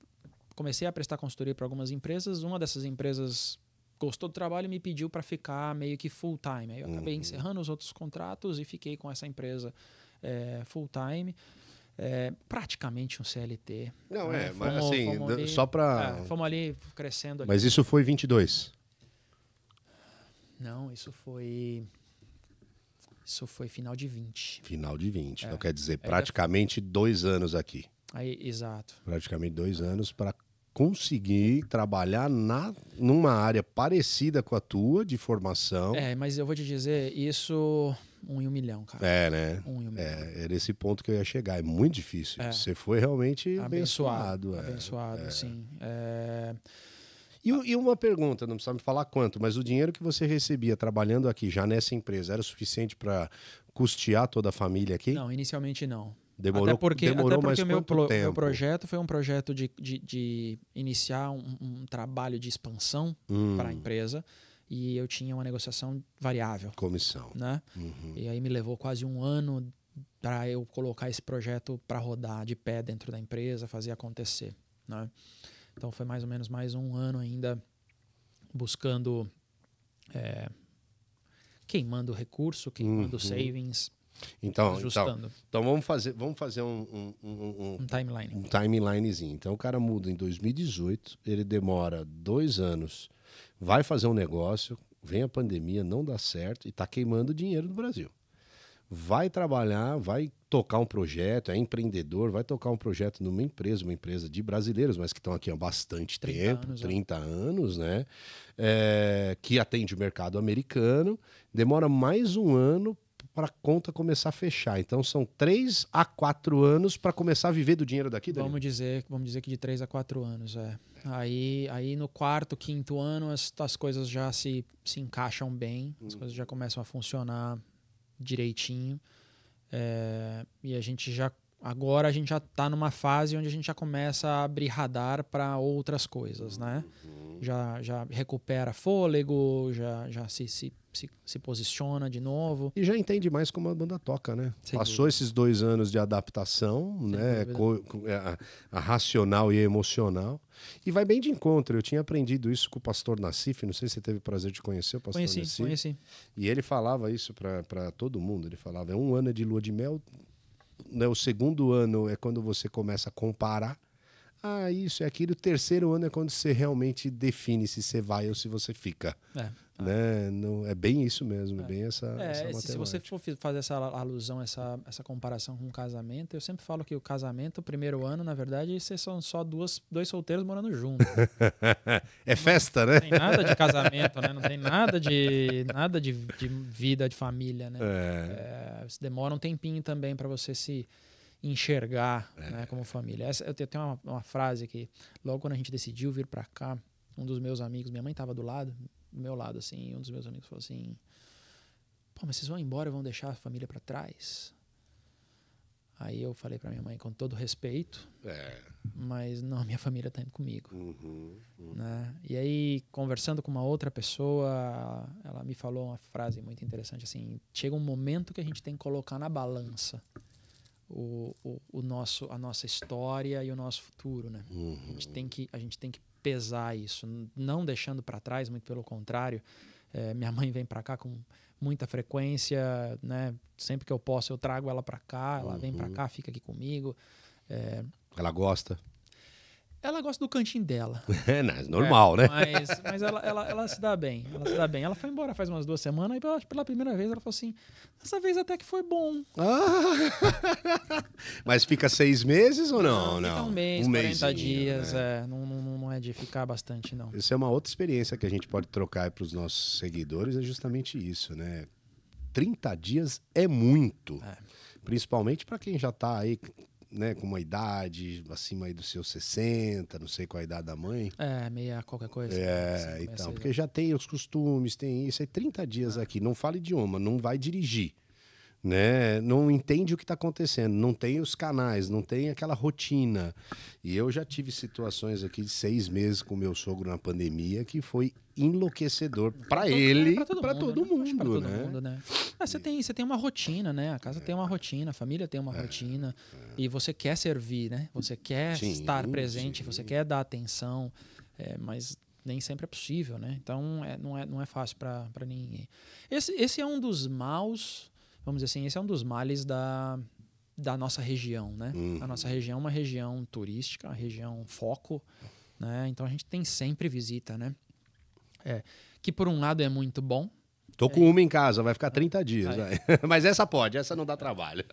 comecei a prestar consultoria para algumas empresas. Uma dessas empresas gostou do trabalho e me pediu para ficar meio que full time. Aí eu acabei uhum. encerrando os outros contratos e fiquei com essa empresa é, full time é, praticamente um CLT. Não, né? é, mas assim, ali, só para. É, fomos ali crescendo. Ali. Mas isso foi 22? Não, isso foi. Isso foi final de 20. Final de 20. Então, é. Então quer dizer, é, praticamente dois anos aqui. Aí, exato. Praticamente dois anos para conseguir trabalhar na, numa área parecida com a tua de formação. É, mas eu vou te dizer, isso um em um milhão, cara. É, né? Um em um milhão. É, era esse ponto que eu ia chegar. É muito difícil. É. Você foi realmente abençoado. É. Abençoado, é. sim. É. E, e, uma pergunta, não precisa me falar quanto, mas o dinheiro que você recebia trabalhando aqui já nessa empresa era suficiente para custear toda a família aqui? Não, inicialmente não. Demorou, até porque, demorou até porque mais meu, pro, tempo? meu projeto foi um projeto de, de, de iniciar um, um, trabalho de expansão hum. para a empresa e eu tinha uma negociação variável. Comissão. Né? Uhum. E aí me levou quase um ano para eu colocar esse projeto para rodar de pé dentro da empresa, fazer acontecer. Né? Então foi mais ou menos mais um ano ainda buscando, é, queimando recurso, queimando uhum. savings. Então, então ajustando. então, então vamos fazer, vamos fazer um, um, um, um timeline. Um timelinezinho. Então o cara muda em 2018, ele demora dois anos vai fazer um negócio, vem a pandemia, não dá certo e está queimando dinheiro no Brasil. Vai trabalhar, vai tocar um projeto, é empreendedor, vai tocar um projeto numa empresa, uma empresa de brasileiros, mas que estão aqui há bastante 30 tempo, anos, 30 é. Né? anos, né? É, que atende o mercado americano. Demora mais um ano para a conta começar a fechar. Então são três a quatro anos para começar a viver do dinheiro daqui, Danilo? Vamos dizer, vamos dizer que de três a quatro anos, é. Aí, aí no quarto, quinto ano, as, as coisas já se, se encaixam bem, hum. as uhum. coisas já começam a funcionar direitinho. É, e a gente já agora a gente já está numa fase onde a gente já começa a abrir radar para outras coisas, né? Uhum. Já, já recupera fôlego, já, já se, se se, se, posiciona de novo. E já entende mais como a banda toca, né? Sem Passou dúvida. esses dois anos de adaptação, Sem né? Co, é, a, a, racional e a emocional. E vai bem de encontro. Eu tinha aprendido isso com o pastor Nassif. Não sei se você teve o prazer de conhecer o pastor conheci, Nassif. Conheci. E ele falava isso para todo mundo. Ele falava: é um ano de lua de mel. Né? O segundo ano é quando você começa a comparar. Ah, isso é aquilo. O terceiro ano é quando você realmente define se você vai ou se você fica. É. Né? Não, é bem isso mesmo, é, bem essa, é, essa Se você for fazer essa alusão, essa, essa comparação com o casamento, eu sempre falo que o casamento, o primeiro ano, na verdade, vocês são só duas, dois solteiros morando juntos. <laughs> é festa, não, né? Não tem nada de casamento, né? Não tem nada de, nada de, de vida, de família, né? É. É, demora um tempinho também para você se enxergar é. né, como família. Essa, eu tenho uma, uma frase que logo quando a gente decidiu vir para cá, um dos meus amigos, minha mãe estava do lado, do meu lado, assim, um dos meus amigos falou assim: pô, mas vocês vão embora e vão deixar a família para trás? Aí eu falei para minha mãe, com todo respeito, é. mas não, minha família tá indo comigo. Uhum, uhum. Né? E aí, conversando com uma outra pessoa, ela me falou uma frase muito interessante, assim, chega um momento que a gente tem que colocar na balança o, o, o nosso, a nossa história e o nosso futuro, né? Uhum. A, gente uhum. tem que, a gente tem que pesar isso, não deixando para trás, muito pelo contrário. É, minha mãe vem para cá com muita frequência, né? Sempre que eu posso eu trago ela para cá, ela uhum. vem para cá, fica aqui comigo. É, ela gosta? Ela gosta do cantinho dela. <laughs> É, é, normal, é, né? Mas, mas ela, ela, ela, se dá bem. Ela se dá bem. Ela foi embora faz umas duas semanas e pela, pela primeira vez ela falou assim: dessa vez até que foi bom. Ah. <laughs> mas fica seis meses ou não? Não, não. um mês, um 40 né? dias. Né? É, não, não, não é de ficar bastante, não. Isso é uma outra experiência que a gente pode trocar para os nossos seguidores, é justamente isso, né? 30 dias é muito. É principalmente para quem já está aí né, com uma idade acima aí dos seus 60, não sei qual a idade da mãe. É, meia qualquer coisa. É, assim, então, porque já tem os costumes, tem isso. É aí 30 dias ah. aqui, não fala idioma, não vai dirigir né? Não entende o que está acontecendo, não tem os canais, não tem aquela rotina. E eu já tive situações aqui de seis meses com meu sogro na pandemia que foi enlouquecedor para ele, para todo, todo, né? mundo, todo né? mundo, né? Ah, você tem, você tem uma rotina, né? A casa é. tem uma rotina, a família tem uma é. rotina é. e você quer servir, né? Você quer sim, estar presente, sim. você quer dar atenção, é, mas nem sempre é possível, né? Então é, não, é, não é fácil para ninguém. Esse, esse é um dos maus vamos dizer assim, esse é um dos males da, da nossa região, né? Uhum. A nossa região é uma região turística, uma região foco, né? Então a gente tem sempre visita, né? É, que por um lado é muito bom. Tô com é, uma em casa, vai ficar 30 dias. <laughs> Mas essa pode, essa não dá trabalho.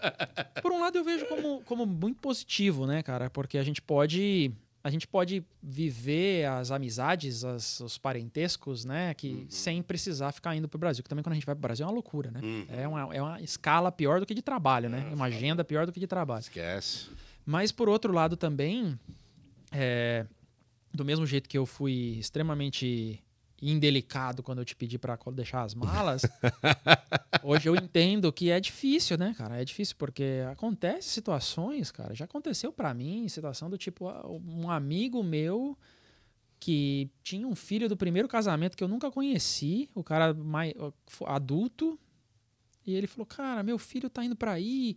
Por um lado, eu vejo como, como muito positivo, né, cara? Porque a gente pode a gente pode viver as amizades, as, os parentescos, né? Que uhum. sem precisar ficar indo para o Brasil. Que também quando a gente vai para o Brasil é uma loucura, né? Uhum. É, uma, é uma escala pior do que de trabalho, né? É, é uma agenda pior do que de trabalho. Esquece. Mas por outro lado também, é, do mesmo jeito que eu fui extremamente indelicado quando eu te pedi para deixar as malas. <laughs> hoje eu entendo que é difícil, né, cara? É difícil porque acontece situações, cara. Já aconteceu para mim situação do tipo ah, um amigo meu que tinha um filho do primeiro casamento que eu nunca conheci, o cara mais adulto, e ele falou: "Cara, meu filho tá indo para aí".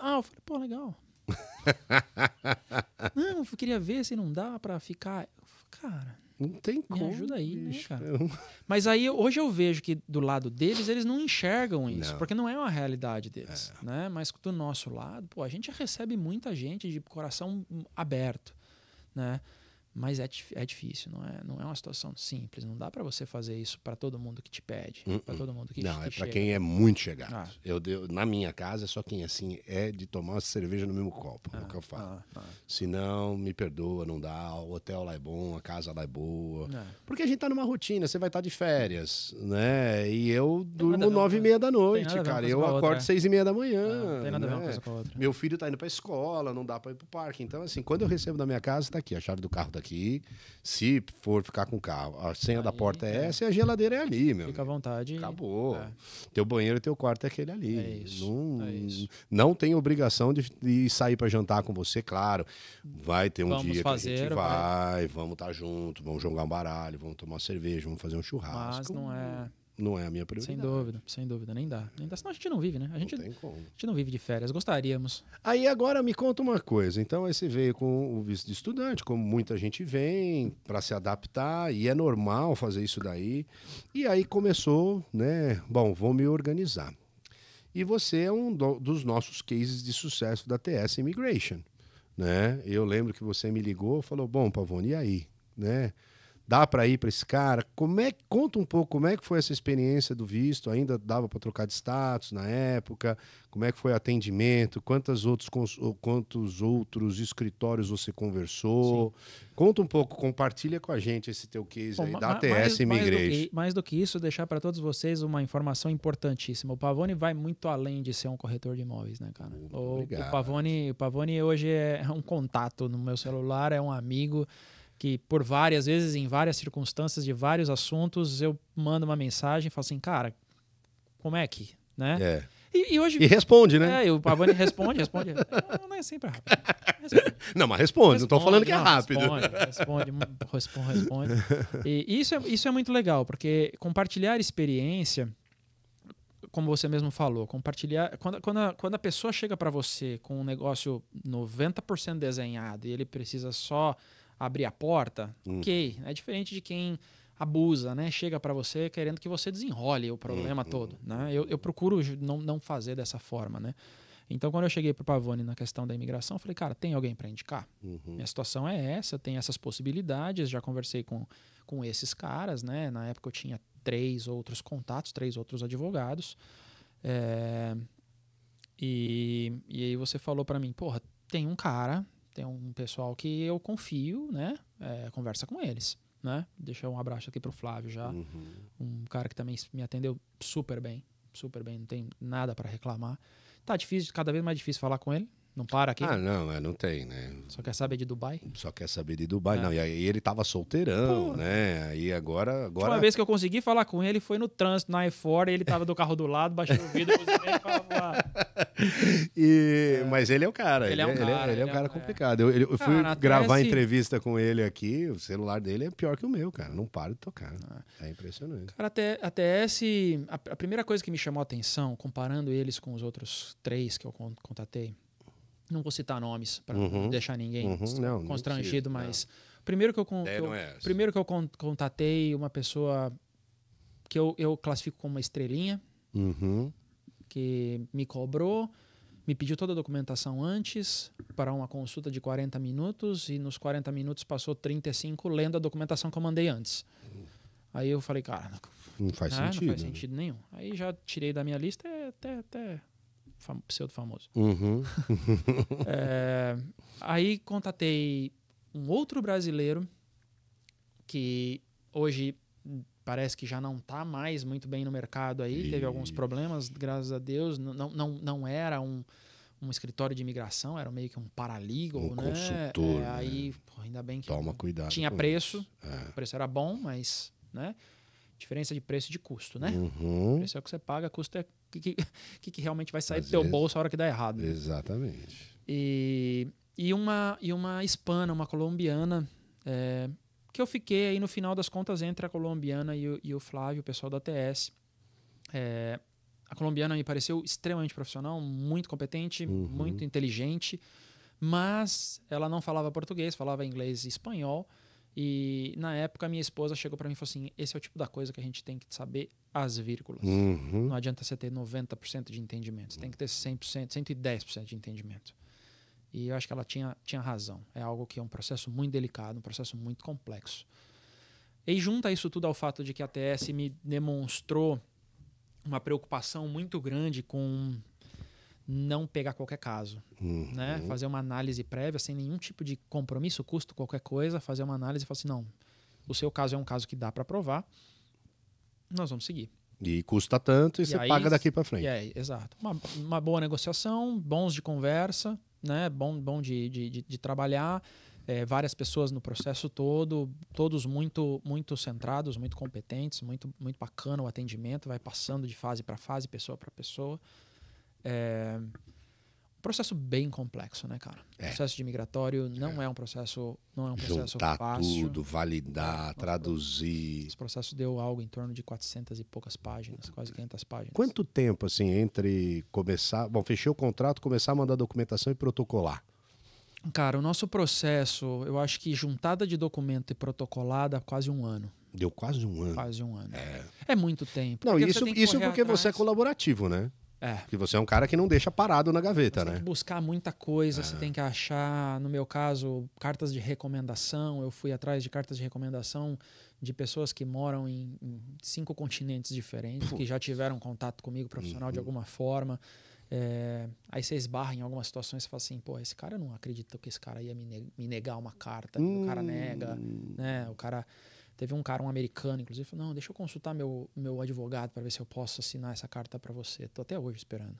Ah, eu falei: "Pô, legal". <laughs> não, eu queria ver se não dá para ficar. cara, não tem como. Me ajuda aí, né, cara? Mas aí hoje eu vejo que do lado deles eles não enxergam isso, não. porque não é uma realidade deles, é. né? Mas do nosso lado, pô, a gente recebe muita gente de coração aberto, né? Mas é, é difícil, não é, não é uma situação simples. Não dá para você fazer isso para todo mundo que te pede, uh -uh. para todo mundo que Não, é para quem é muito chegado. Ah. Eu, eu, na minha casa, só quem assim é de tomar uma cerveja no mesmo copo, ah, é o ah, que eu falo. Ah, ah. Se não, me perdoa, não dá. O hotel lá é bom, a casa lá é boa. Ah. Porque a gente tá numa rotina, você vai estar tá de férias, né? E eu durmo nove e meia da noite, cara. Eu acordo é. seis e meia da manhã. Ah, tem nada né? a ver uma né? coisa com a outra. Meu filho tá indo pra escola, não dá para ir pro parque. Então, assim, quando eu recebo da minha casa, tá aqui a chave do carro daqui aqui. Se for ficar com o carro, a senha da porta é, é, essa e a geladeira é ali, meu. Fica à vontade. Acabou. É. Teu banheiro e teu quarto é aquele ali. É isso, não, é isso. não tem obrigação de, de sair para jantar com você, claro. Vai ter um vamos dia fazer, que a gente vai, vai. vamos estar tá junto, vamos jogar um baralho, vamos tomar uma cerveja, vamos fazer um churrasco. Mas não é. Não é a minha prioridade. Sem dúvida, sem dúvida. Nem dá. Nem dá. Senão a gente não vive, né? A gente, não tem como. a gente não vive de férias. Gostaríamos. Aí agora me conta uma coisa. Então, aí você veio com o visto de estudante, como muita gente vem, para se adaptar, e é normal fazer isso daí. E aí começou, né? Bom, vou me organizar. E você é um do, dos nossos cases de sucesso da TS Immigration. Né? Eu lembro que você me ligou e falou: Bom, Pavone, e aí? Né? dá para ir para esse cara? Como é conta um pouco como é que foi essa experiência do visto? Ainda dava para trocar de status na época? Como é que foi o atendimento? Quantos outros quantos outros escritórios você conversou? Sim. Conta um pouco, compartilha com a gente esse teu case Bom, aí da ATS mais, Mais, mais do que isso, deixar para todos vocês uma informação importantíssima. O Pavone vai muito além de ser um corretor de imóveis, né, cara? Muito o, obrigado. o Pavone, o Pavone hoje é, é um contato no meu celular, é um amigo que por várias vezes, em várias circunstâncias, de vários assuntos, eu mando uma mensagem e falo assim, cara, como é que, né? É. E, e, hoje... E responde, né? É, o Pavani responde, responde. <laughs> Não, não é sempre rápido. É responde. Não, mas responde, responde, não tô falando que é rápido. Responde, responde, responde. responde. E isso é, isso é muito legal, porque compartilhar experiência, como você mesmo falou, compartilhar... Quando, quando, a, quando a pessoa chega para você com um negócio 90% desenhado e ele precisa só abrir a porta, hum. ok. É diferente de quem abusa, né? Chega para você querendo que você desenrole o problema hum, hum todo, né? Hum. Eu, eu procuro não, não fazer dessa forma, né? Então, quando eu cheguei para o Pavone na questão da imigração, eu falei, cara, tem alguém para indicar? Uhum. Minha situação é essa, tem essas possibilidades, já conversei com, com esses caras, né? Na época eu tinha três outros contatos, três outros advogados. É... E, e aí você falou para mim, porra, tem um cara tem um pessoal que eu confio, né? É, conversa com eles, né? deixa um abraço aqui pro Flávio já, uhum. um cara que também me atendeu super bem, super bem, não tem nada para reclamar. Tá difícil, cada vez mais difícil falar com ele, não para aqui? Ah, não, é, não tem, né? Só quer saber de Dubai? Só quer saber de Dubai. É. Não, e aí ele tava solteirão, Pô. né? Aí agora, agora. A última vez que eu consegui falar com ele foi no trânsito, na I4, ele tava do carro do lado, baixou o vidro, <laughs> e É. Mas ele é o cara. Ele, é um é, é, cara. Ele é, um cara complicado. Eu, eu fui gravar esse... entrevista com ele aqui, o celular dele é pior que o meu, cara. Não para de tocar. Ah. É impressionante. Cara, até, até esse. A, a primeira coisa que me chamou a atenção, comparando eles com os outros três que eu contatei não vou citar nomes para uhum. deixar ninguém uhum. não, constrangido, não mas. Não. Primeiro que eu, eu é primeiro que eu contatei uma pessoa que eu, eu classifico como uma estrelinha, uhum. que me cobrou, me pediu toda a documentação antes para uma consulta de 40 minutos e nos 40 minutos passou 35 lendo a documentação que eu mandei antes. Aí eu falei, cara, não faz, ah, né, sentido, não faz né? sentido nenhum. Aí já tirei da minha lista até, até pseudo-famoso. Uhum. <laughs> é, aí contatei um outro brasileiro que hoje parece que já não está mais muito bem no mercado aí, e... teve alguns problemas, graças a Deus, não, não, não era um, um escritório de imigração, era meio que um paralegal, um né? Consultor, é, né? Aí, pô, ainda bem que Toma cuidado tinha preço, é. o preço era bom, mas, né? Diferença de preço e de custo, né? Uhum. Preço é o que você paga, custo é o que, <laughs> que, que, realmente vai sair Às do teu vezes, bolso a hora que dá errado. Né? Exatamente. E, e, uma, e uma hispana, uma colombiana, é, que eu fiquei aí no final das contas entre a colombiana e o, e o Flávio, o pessoal da TS. É, a colombiana me pareceu extremamente profissional, muito competente, uhum. muito inteligente, mas ela não falava português, falava inglês e espanhol. E na época minha esposa chegou para mim e falou assim: esse é o tipo da coisa que a gente tem que saber as vírgulas. Uhum. Não adianta você ter 90% de entendimento, você tem que ter 100%, 110% de entendimento. E eu acho que ela tinha, tinha razão. É algo que é um processo muito delicado, um processo muito complexo. E junta isso tudo ao fato de que a TS me demonstrou uma preocupação muito grande com não pegar qualquer caso, né? uhum. né? Fazer uma análise prévia sem nenhum tipo de compromisso, custo, qualquer coisa, fazer uma análise e falar assim, não, o seu caso é um caso que dá para provar, nós vamos seguir. E custa tanto e, e você aí, paga daqui para frente. É, exato. Uma, uma, boa negociação, bons de conversa, né? Bom, bom de, de, de, de trabalhar, é, várias pessoas no processo todo, todos muito muito centrados, muito competentes, muito muito bacana o atendimento, vai passando de fase para fase, pessoa para pessoa. É um processo bem complexo, né, cara? É. O processo de migratório não é. é. um processo, não é um processo Juntar fácil. tudo, validar, é traduzir. Esse processo deu algo em torno de 400 e poucas páginas, quase 500 páginas. Quanto tempo assim entre começar, bom, fechei o contrato, começar a mandar documentação e protocolar? Cara, o nosso processo, eu acho que juntada de documento e protocolada, quase um ano. Deu quase um ano. Quase um ano. É, é muito tempo. Não, porque isso, isso é porque atrás. você é colaborativo, né? É. Porque você é um cara que não deixa parado na gaveta, você né? Tem que buscar muita coisa, é. você tem que achar, no meu caso, cartas de recomendação. Eu fui atrás de cartas de recomendação de pessoas que moram em, em cinco continentes diferentes, Puxa. que já tiveram contato comigo profissional uhum. de alguma forma. É, aí você esbarra em algumas situações e fala assim, pô, esse cara eu não acredito que esse cara ia me, negar uma carta, hum. o cara nega, hum. né? O cara. Teve um cara, um americano, inclusive, falou: Não, deixa eu consultar meu, meu advogado para ver se eu posso assinar essa carta para você. Tô até hoje esperando.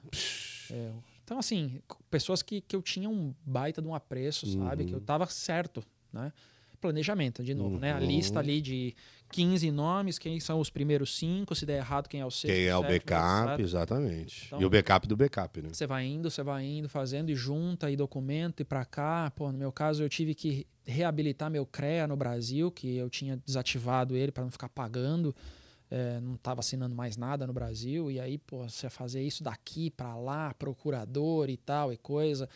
É, então, assim, pessoas que, que eu tinha um baita de um apreço, uhum. sabe? Que eu uhum. tava certo, né? planejamento, de novo, uhum. né? A uhum. lista ali de 15 nomes, quem são os primeiros cinco, se der errado, quem é o sexto. Quem é o backup, exatamente. Então, e o backup do backup, né? Você vai indo, você vai indo, fazendo e junta e documenta e para cá. Pô, no meu caso, eu tive que reabilitar meu CREA no Brasil, que eu tinha desativado ele para não ficar pagando. É, não estava assinando mais nada no Brasil, e aí, pô, você fazer isso daqui para lá, procurador e tal, e coisa,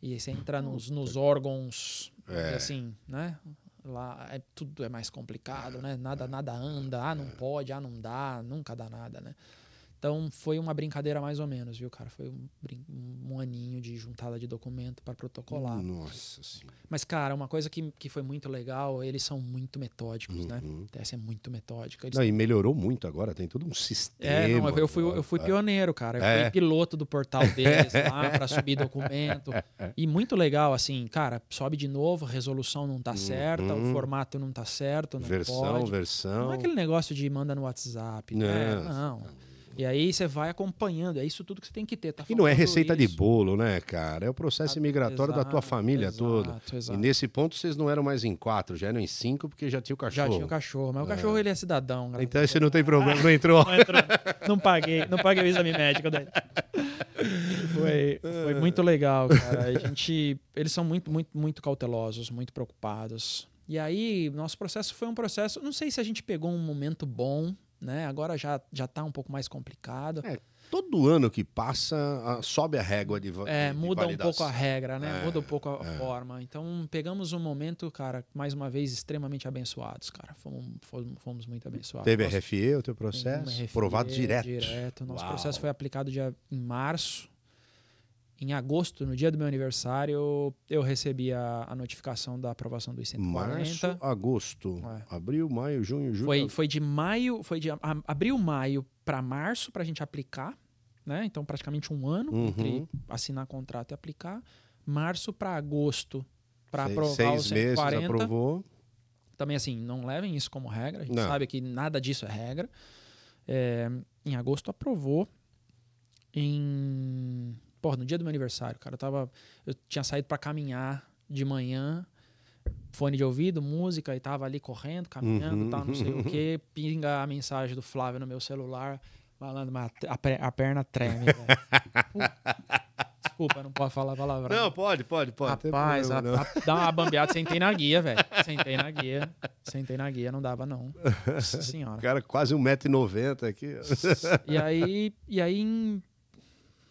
e você entra nos, nos órgãos, é. assim, né? Lá é, tudo é mais complicado, né? Nada, nada anda, ah, não pode, ah, não dá, nunca dá nada, né? Então foi uma brincadeira mais ou menos, viu, cara? Foi um, um aninho de juntada de documento para protocolar. Nossa senhora. Mas, cara, uma coisa que, que foi muito legal, eles são muito metódicos, né? uhum. né? A é muito metódica. Eles não, E melhorou muito agora, tem todo um sistema. É, não, eu, fui, eu fui pioneiro, cara. Eu é. fui piloto do portal deles <laughs> lá para subir documento. E muito legal, assim, cara, sobe de novo, a resolução não tá uhum. certa, o uhum. formato não tá certo, não versão, pode. Versão, versão. Não é aquele negócio de manda no WhatsApp, né? não. Não. E aí você vai acompanhando, é isso tudo que você tem que ter. Tá e não é receita isso. de bolo, né, cara? É o processo imigratório da tua família exato, toda. Exato. E nesse ponto vocês não eram mais em quatro, já eram em cinco, porque já tinha o cachorro. Já tinha o cachorro, mas é. o cachorro ele é cidadão. Galera. Então você não tem problema, não entrou. <laughs> não entrou. Não paguei, não paguei o exame médico dele. Foi, foi é. muito legal, cara. A gente, eles são muito, muito, muito cautelosos, muito preocupados. E aí, nosso processo foi um processo. Não sei se a gente pegou um momento bom, né? Agora já já está um pouco mais complicado. É, todo ano que passa sobe a régua de, é, de muda validação. um pouco a regra, né? É, muda um pouco a é. forma. Então pegamos um momento, cara, mais uma vez extremamente abençoados, cara. Fomos, fomos, fomos muito abençoados. Teve nosso, RFE o teu processo? RFE, Aprovado direto. Direto. Nosso Uau. processo foi aplicado dia, em março em agosto, no dia do meu aniversário, eu recebi a, a notificação da aprovação dos 140. Março, agosto, é. abril, maio, junho, julho. Foi, foi de maio, foi de abril, maio para março para a gente aplicar, né? Então praticamente um ano uhum. entre assinar contrato e aplicar. Março para agosto para aprovar seis os 140. Meses aprovou. Também assim, não levem isso como regra. A gente não. sabe que nada disso é regra. É, em agosto aprovou. Em Porra, no dia do meu aniversário, cara, eu tava. Eu tinha saído para caminhar de manhã, fone de ouvido, música, e tava ali correndo, caminhando, uhum. tal, não sei o uhum. quê. Pinga a mensagem do Flávio no meu celular. falando a, a perna treme, <laughs> Desculpa, não pode falar palavra Não, pode, pode, pode. Rapaz, problema, a, a, dá uma bambeada, sentei na guia, velho. Sentei na guia. Sentei na guia, não dava, não. Nossa <laughs> senhora. O cara quase 1,90m aqui. E aí, e aí em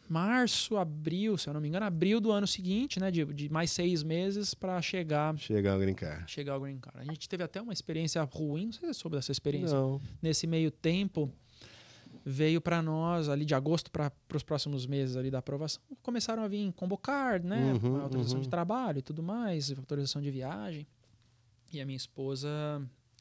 março, abril, se eu não me engano, abril do ano seguinte, né? De, de mais seis meses para chegar. Chegar ao Green Card. Chegar ao Green Card. A gente teve até uma experiência ruim, não sei se soube dessa experiência. Não. Nesse meio tempo, veio para nós, ali de agosto para os próximos meses ali da aprovação, começaram a vir convocar, né? Uhum, autorização uhum. de trabalho e tudo mais, autorização de viagem. E a minha esposa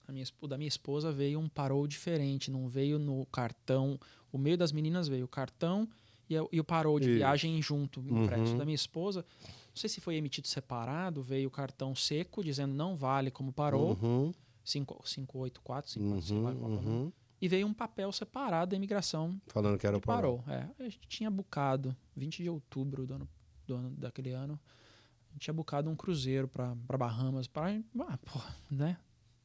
a minha, da minha esposa veio um parou diferente, não veio no cartão. O meio das meninas veio o cartão, e eu, o parou de viagem junto, empréstimo uhum. da minha esposa. Não sei se foi emitido separado, veio o cartão seco dizendo não vale como parou. Uhum. 584, 545, uhum. uhum. E veio um papel separado da imigração. Falando que era o parou. É, a gente tinha bucado, 20 de outubro do ano, do ano daquele ano, a gente tinha bucado um cruzeiro para Bahamas, para. Ah, né?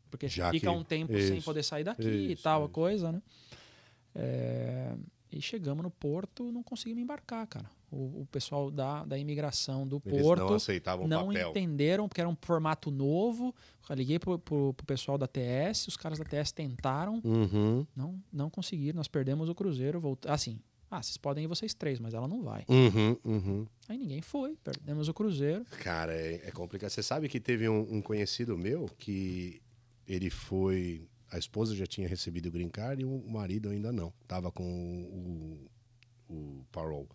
Porque Já fica que... um tempo isso, sem poder sair daqui isso, e tal, isso. a coisa, né? É, e chegamos no porto, não conseguimos embarcar, cara. O, o pessoal da, da imigração do Eles porto não aceitavam não papel. entenderam porque era um formato novo. Eu liguei pro, pro, pro, pessoal da TS, os caras da TS tentaram, uhum. não não conseguiram. Nós perdemos o cruzeiro, voltar assim. Ah, vocês podem ir vocês três, mas ela não vai. Uhum, uhum. Aí ninguém foi, perdemos o cruzeiro. Cara, é, é complicado. Você sabe que teve um, um conhecido meu que ele foi a esposa já tinha recebido o green card e o marido ainda não. Tava com o, o parole.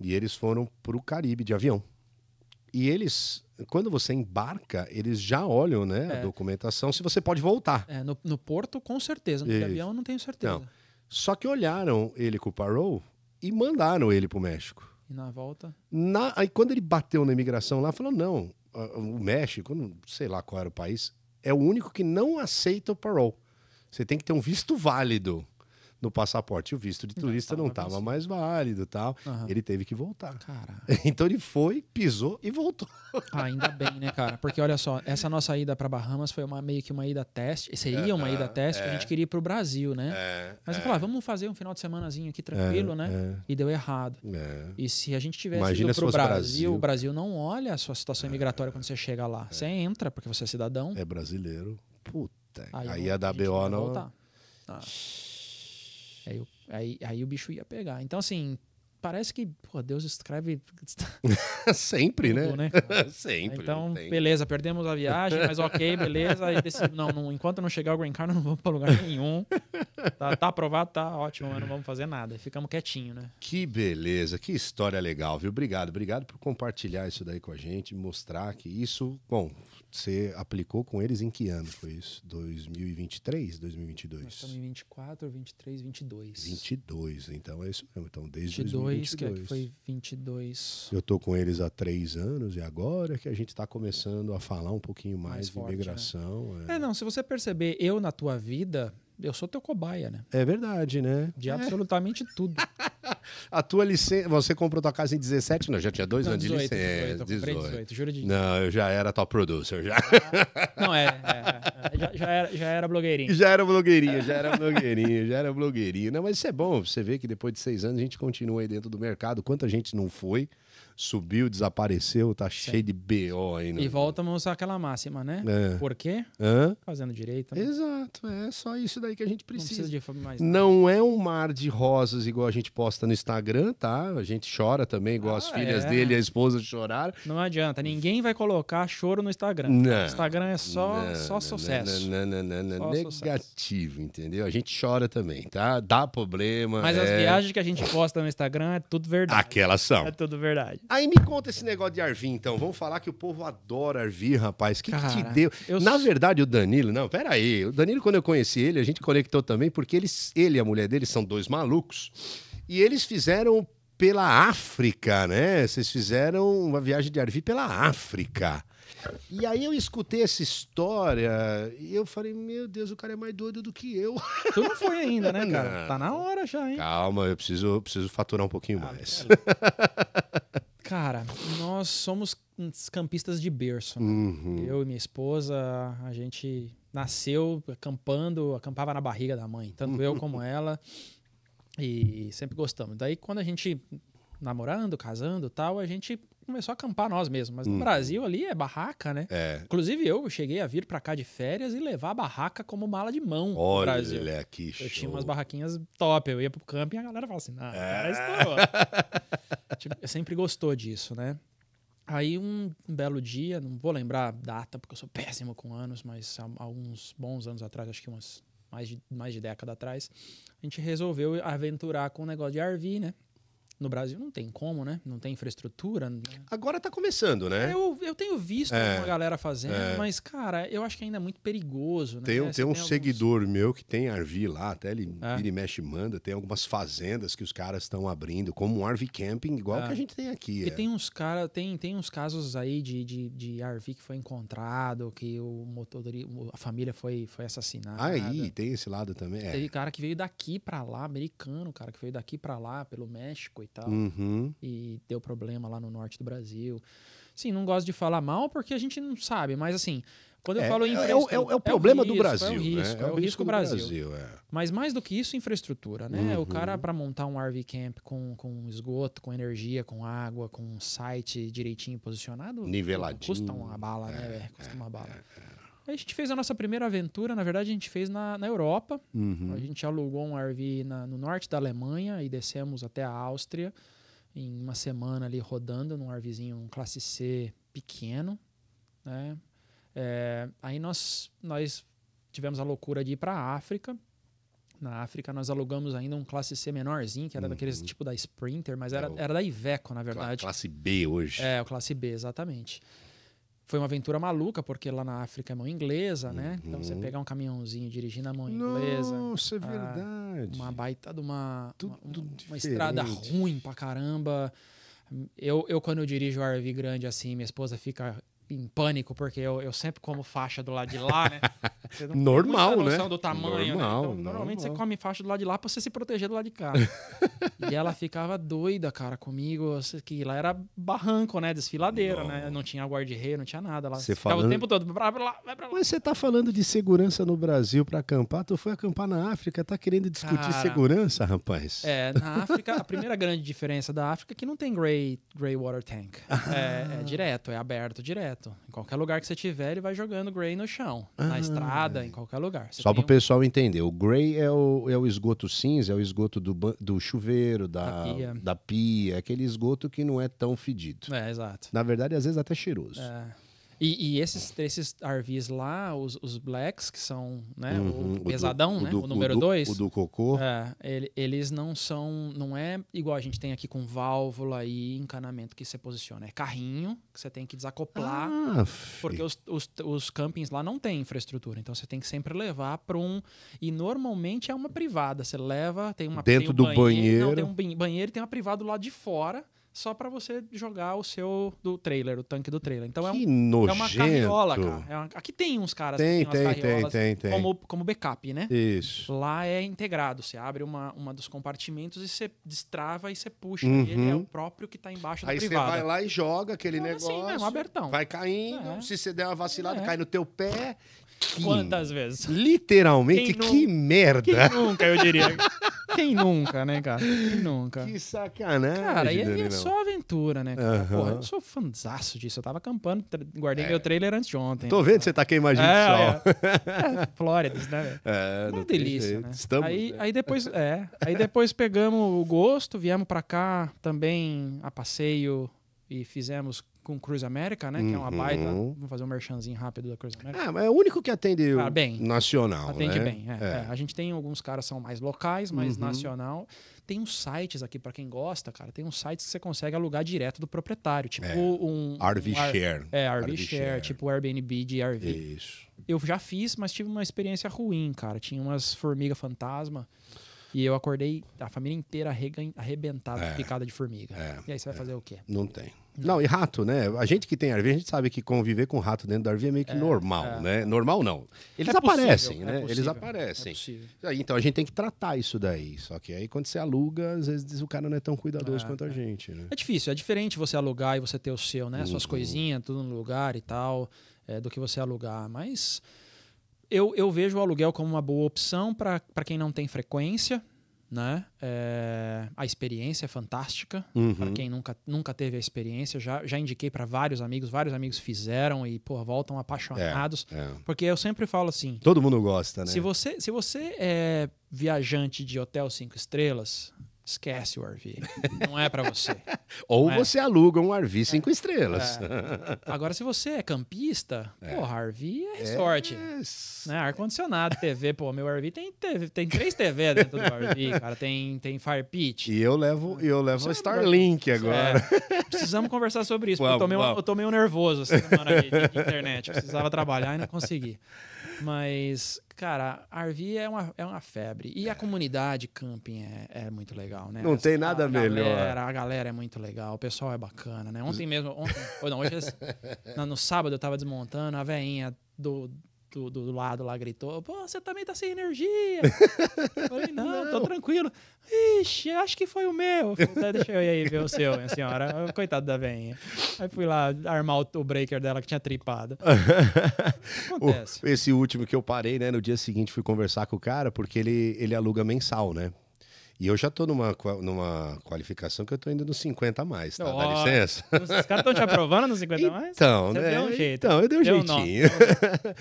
E eles foram para o Caribe de avião. E eles, quando você embarca, eles já olham né, é. a documentação se você pode voltar. É, no, no porto, com certeza. No avião, não tenho certeza. Não. Só que olharam ele com o parole e mandaram ele para o México. E na volta? Na, aí quando ele bateu na imigração lá, falou: não, o México, sei lá qual era o país, é o único que não aceita o parole. Você tem que ter um visto válido no passaporte. O visto de turista não estava mais válido tal. Uhum. Ele teve que voltar. <laughs> Então ele foi, pisou e voltou. Ah, ainda bem, né, cara? Porque olha só, essa nossa ida para Bahamas foi uma, meio que uma ida teste. Seria uma ida teste, é. a gente queria ir para o Brasil, né? É, Mas eu é. falava, ah, vamos fazer um final de semanazinho aqui tranquilo, é, né? É. E deu errado. E se a gente tivesse Imagina ido para o Brasil, Brasil, o Brasil não olha a sua situação imigratória quando você chega lá. Você entra, porque você é cidadão. É brasileiro. Puta. Aí, aí a da BO não. Voltar. Ah. ah. Aí, aí, aí o bicho ia pegar. Então, assim, parece que pô, Deus escreve. <laughs> Sempre, tudo, né? né? <laughs> Sempre. Então, beleza, perdemos a viagem, mas ok, beleza. Desse, não, não, enquanto não chegar o green card, não vamos para lugar nenhum. Tá, tá, aprovado, tá ótimo, mas não vamos fazer nada. Ficamos quietinho, né? Que beleza, que história legal, viu? Obrigado, obrigado por compartilhar isso daí com a gente, mostrar que isso, bom, você aplicou com eles em que ano foi isso? 2023, 2022? Nós estamos em 24, 23, 22. 22, então é isso mesmo. Então, desde 22, 22, que, é, que foi 22. Eu tô com eles há três anos e agora é que a gente está começando a falar um pouquinho mais, mais de forte, imigração. Né? É. é, não, se você perceber, eu na tua vida, eu sou teu cobaia, né? É verdade, né? De é. absolutamente é. tudo. <laughs> A tua licença. Você comprou tua casa em 17? Não, já tinha dois não, anos 18, de licença. 18, 18. 18, juro de... Não, eu já era top producer. Já. Ah, não, é. é, é já, já, era, já era blogueirinho. Já era blogueirinho, já era blogueirinho, já era blogueirinho. Não, mas isso é bom. Você vê que depois de seis anos a gente continua aí dentro do mercado. Quanta gente não foi subiu, desapareceu, tá Sim. cheio de BO Né? E volta a mostrar aquela máxima, né? É. Por quê? Hã? Fazendo direito. Né? Exato, é só isso daí que a gente precisa. Não, precisa de mais né? não é um mar de rosas igual a gente posta no Instagram, tá? A gente chora também, igual ah, as filhas é. dele e a esposa choraram. Não adianta, ninguém vai colocar choro no Instagram. Não. Instagram é só, não, só não, sucesso. Não, não, não, não, Negativo, sucesso. entendeu? A gente chora também, tá? Dá problema. Mas é... as viagens que a gente posta no Instagram é tudo verdade. Aquelas são. É tudo verdade. Aí me conta esse negócio de Arvin, então. Vamos falar que o povo adora Arvin, rapaz. O que, que, te deu? Eu... Na verdade, o Danilo, não, peraí. O Danilo, quando eu conheci ele, a gente conectou também, porque eles, ele e a mulher dele são dois malucos. E eles fizeram pela África, né? Vocês fizeram uma viagem de Arvi pela África. E aí eu escutei essa história e eu falei, meu Deus, o cara é mais doido do que eu. Tu não foi ainda, né, <laughs> cara? Não. Tá na hora já, hein? Calma, eu preciso, preciso faturar um pouquinho ah, mais. <laughs> Cara, nós somos campistas de berço. Né? Uhum. Eu e minha esposa, a gente nasceu acampando, acampava na barriga da mãe, tanto eu como <laughs> ela. E sempre gostamos. Daí quando a gente namorando, casando, tal, a gente começou a acampar nós mesmos. Mas no uhum. Brasil ali é barraca, né? É. Inclusive eu cheguei a vir para cá de férias e levar a barraca como mala de mão Olha Brasil. Olha que show. Eu tinha umas barraquinhas top. Eu ia pro camping e a galera falava assim, ah, é. <laughs> Tipo, eu sempre gostou disso, né? Aí um, um belo dia, não vou lembrar a data, porque eu sou péssimo com anos, mas há alguns bons anos atrás, acho que umas mais de, mais de década atrás, a gente resolveu aventurar com um negócio de RV, né? No Brasil não tem como, né? Não tem infraestrutura. Né? Agora tá começando, né? Eu, eu tenho visto é, uma galera fazendo, é. mas, cara, eu acho que ainda é muito perigoso. Né? Tem, tem, tem um alguns... seguidor meu que tem Arvi lá, até ele é. vira e mexe manda. Tem algumas fazendas que os caras estão abrindo, como um Arvi Camping, igual é. que a gente tem aqui. Porque é. tem uns cara, tem, tem uns casos aí de, de, de Arvi que foi encontrado, que o motor a família foi, foi assassinada. Ah, aí, tem esse lado também. É. Teve cara que veio daqui para lá, americano, cara, que veio daqui para lá, pelo México e tal. Uhum. E deu problema lá no norte do Brasil. Sim, não gosto de falar mal porque a gente não sabe, mas assim, quando eu é, falo infraestrutura. É, é, é, é, o problema o risco, do Brasil. É o né? risco, né? é o, o risco, Brasil. Brasil é. Mas mais do que isso, infraestrutura, né? Uhum. O cara, para montar um RV camp com, com esgoto, com energia, com água, com um site direitinho posicionado. Niveladinho. Custa uma bala, né? É, custa uma bala a gente fez a nossa primeira aventura, na verdade a gente fez na, na Europa. Uhum. A gente alugou um RV na, no norte da Alemanha e descemos até a Áustria em uma semana ali rodando num RVzinho, um classe C pequeno, né? É, aí nós, nós tivemos a loucura de ir para a África. Na África nós alugamos ainda um classe C menorzinho, que era uhum. daqueles tipo da Sprinter, mas era, é era da Iveco, na verdade. Classe B hoje. É, o classe B, exatamente foi uma aventura maluca, porque lá na África é mão inglesa, né? Então você uhum. pegar um caminhãozinho dirigindo a é mão inglesa. Nossa, é ah, verdade. Uma baita de uma, Tudo uma, uma estrada ruim pra caramba. Eu, eu, quando eu dirijo o RV grande assim, minha esposa fica em pânico, porque eu, eu sempre como faixa do lado de lá, né? <laughs> Você não normal, tem né? noção né? do tamanho, né? normal, né? Então, normalmente você come faixa do lado de lá pra você se proteger do lado de cá. <laughs> e ela ficava doida, cara, comigo, que lá era barranco, né? Desfiladeira, não. né? Não tinha guarda-reio, não tinha nada. Lá você ficava falando... o tempo todo, vai pra lá, Mas você tá falando de segurança no Brasil pra acampar, tu foi acampar na África, tá querendo discutir cara, segurança, rapaz? É, na África, a primeira grande diferença da África é que não tem grey, grey water tank. <laughs> Ah. É, é direto, é aberto, direto direto. Em qualquer lugar que você tiver, ele vai jogando Grey no chão. Ah, na estrada, em qualquer lugar. Você só para o um... pessoal entender, o Grey é o, é o esgoto cinza, é o esgoto do, do chuveiro, da, da pia. da pia, é aquele esgoto que não é tão fedido. É, exato. Na verdade, às vezes até cheiroso. É. E, e, esses, esses RVs lá, os, os blacks, que são né, uhum, o pesadão, o do, né? O, do, o número 2. O, o, do cocô. É, ele, eles não são. Não é igual a gente tem aqui com válvula e encanamento que você posiciona. É carrinho que você tem que desacoplar. Ah, porque os, os, os, campings lá não tem infraestrutura. Então você tem que sempre levar para um. E normalmente é uma privada. Você leva, tem uma Dentro tem um do banheiro. banheiro. Não, tem um banheiro e tem uma privada lá de fora só para você jogar o seu do trailer, o tanque do trailer. Então é que é, um, nojento. é uma carriola, cara. É uma, aqui tem uns caras tem, que tem, umas tem, tem, tem, como, como backup, né? Isso. Lá é integrado. Você abre uma, uma dos compartimentos e você destrava e você puxa. Uhum. ele é uhum. o próprio que tá embaixo Aí do privado. Aí você vai lá e joga aquele então, negócio. Assim um abertão. Vai caindo. É. Se você der uma vacilada, é. cai no teu pé Quantas vezes? Literalmente, nu... que merda! Quem nunca, eu diria. Quem nunca, né, cara? Quem nunca? Que sacanagem. Cara, e, é, é só aventura, né? Cara? Uhum. Porra, eu sou fanzaço disso. Eu tava acampando, guardei é. meu trailer antes de ontem. Tô né, vendo que você tá queimando é, sol. É. <laughs> é Flórida, né? É, Uma delícia, né? Estamos, aí, né? aí, depois, é, aí depois pegamos o gosto, viemos pra cá também a passeio e fizemos com Cruz América, né? Uhum. Que é uma uhum. baita. Vamos fazer um merchanzinho rápido da Cruz América. É, ah, mas é o único que atende ah, bem. nacional. Atende né? bem. É, é. é. A gente tem alguns caras são mais locais, mas uhum. nacional. Tem uns sites aqui, para quem gosta, cara, tem uns sites que você consegue alugar direto do proprietário. Tipo é. um. RV um, Share. É, RV, RV share, share, tipo Airbnb de RV. Isso. Eu já fiz, mas tive uma experiência ruim, cara. Tinha umas formiga fantasma. E eu acordei a família inteira arrebentada, é. picada de formiga. E aí você vai fazer o quê? Não tem. Não, e rato, né? A gente que tem RV, a gente sabe que conviver com rato dentro da RV é meio que é, normal, é. né? Normal não. Eles é, é, né? é aparecem, possível, né? Possível, Eles aparecem. então a gente tem que tratar isso daí. Só que aí quando você aluga, às vezes o cara não é tão cuidadoso é, quanto a gente. Né? É difícil, é diferente você alugar e você ter o seu, né? Uhum. Suas coisinhas, tudo no lugar e tal, do que você alugar. Mas eu, eu vejo o aluguel como uma boa opção para quem não tem frequência, né? É, a experiência é fantástica. Uhum. Para quem nunca, nunca teve a experiência, já, já indiquei para vários amigos, vários amigos fizeram e pô, voltam apaixonados. É, é. Porque eu sempre falo assim. Todo mundo gosta, né? Se você, se você é viajante de hotel cinco estrelas, esquece o RV. <laughs> Não é para você. Ou é. você aluga um RV é. cinco é. estrelas. É. Agora, se você é campista, é. porra, RV é, é sorte. Né? Ar-condicionado, TV, pô, meu RV tem, TV, tem três TV dentro do RV, cara. Tem, tem Fire Pit. E eu levo, eu levo Starlink agora. É. Precisamos conversar sobre isso, uau, eu, tô meio, eu tô meio nervoso essa assim, semana de, de internet. precisava trabalhar e não consegui. Mas, cara, a RV é uma, é uma febre. E a é. comunidade camping é, é muito legal, né? Não tem nada a melhor. Né? Galera, a galera é muito legal, o pessoal é bacana, né? Ontem mesmo, ontem, ou não, hoje, é <laughs> assim, no sábado eu tava desmontando, a veinha do do, do lado lá gritou: Pô, você também tá sem energia. eu falei: não, <laughs> não, tô tranquilo. Ixi, acho que foi o meu. falei, tá, Deixa eu ir aí ver o seu, minha senhora. Coitado da venha. Aí fui lá armar o, o breaker dela que tinha tripado. <laughs> Acontece. O, esse último que eu parei, né? No dia seguinte fui conversar com o cara, porque ele, ele aluga mensal, né? E eu já estou numa, numa qualificação que eu estou indo nos 50 a mais, tá? Oh, Dá licença. Os caras estão te aprovando nos 50 a mais? Então, Você né? Deu um jeito. Então, eu dei um deu jeitinho. Um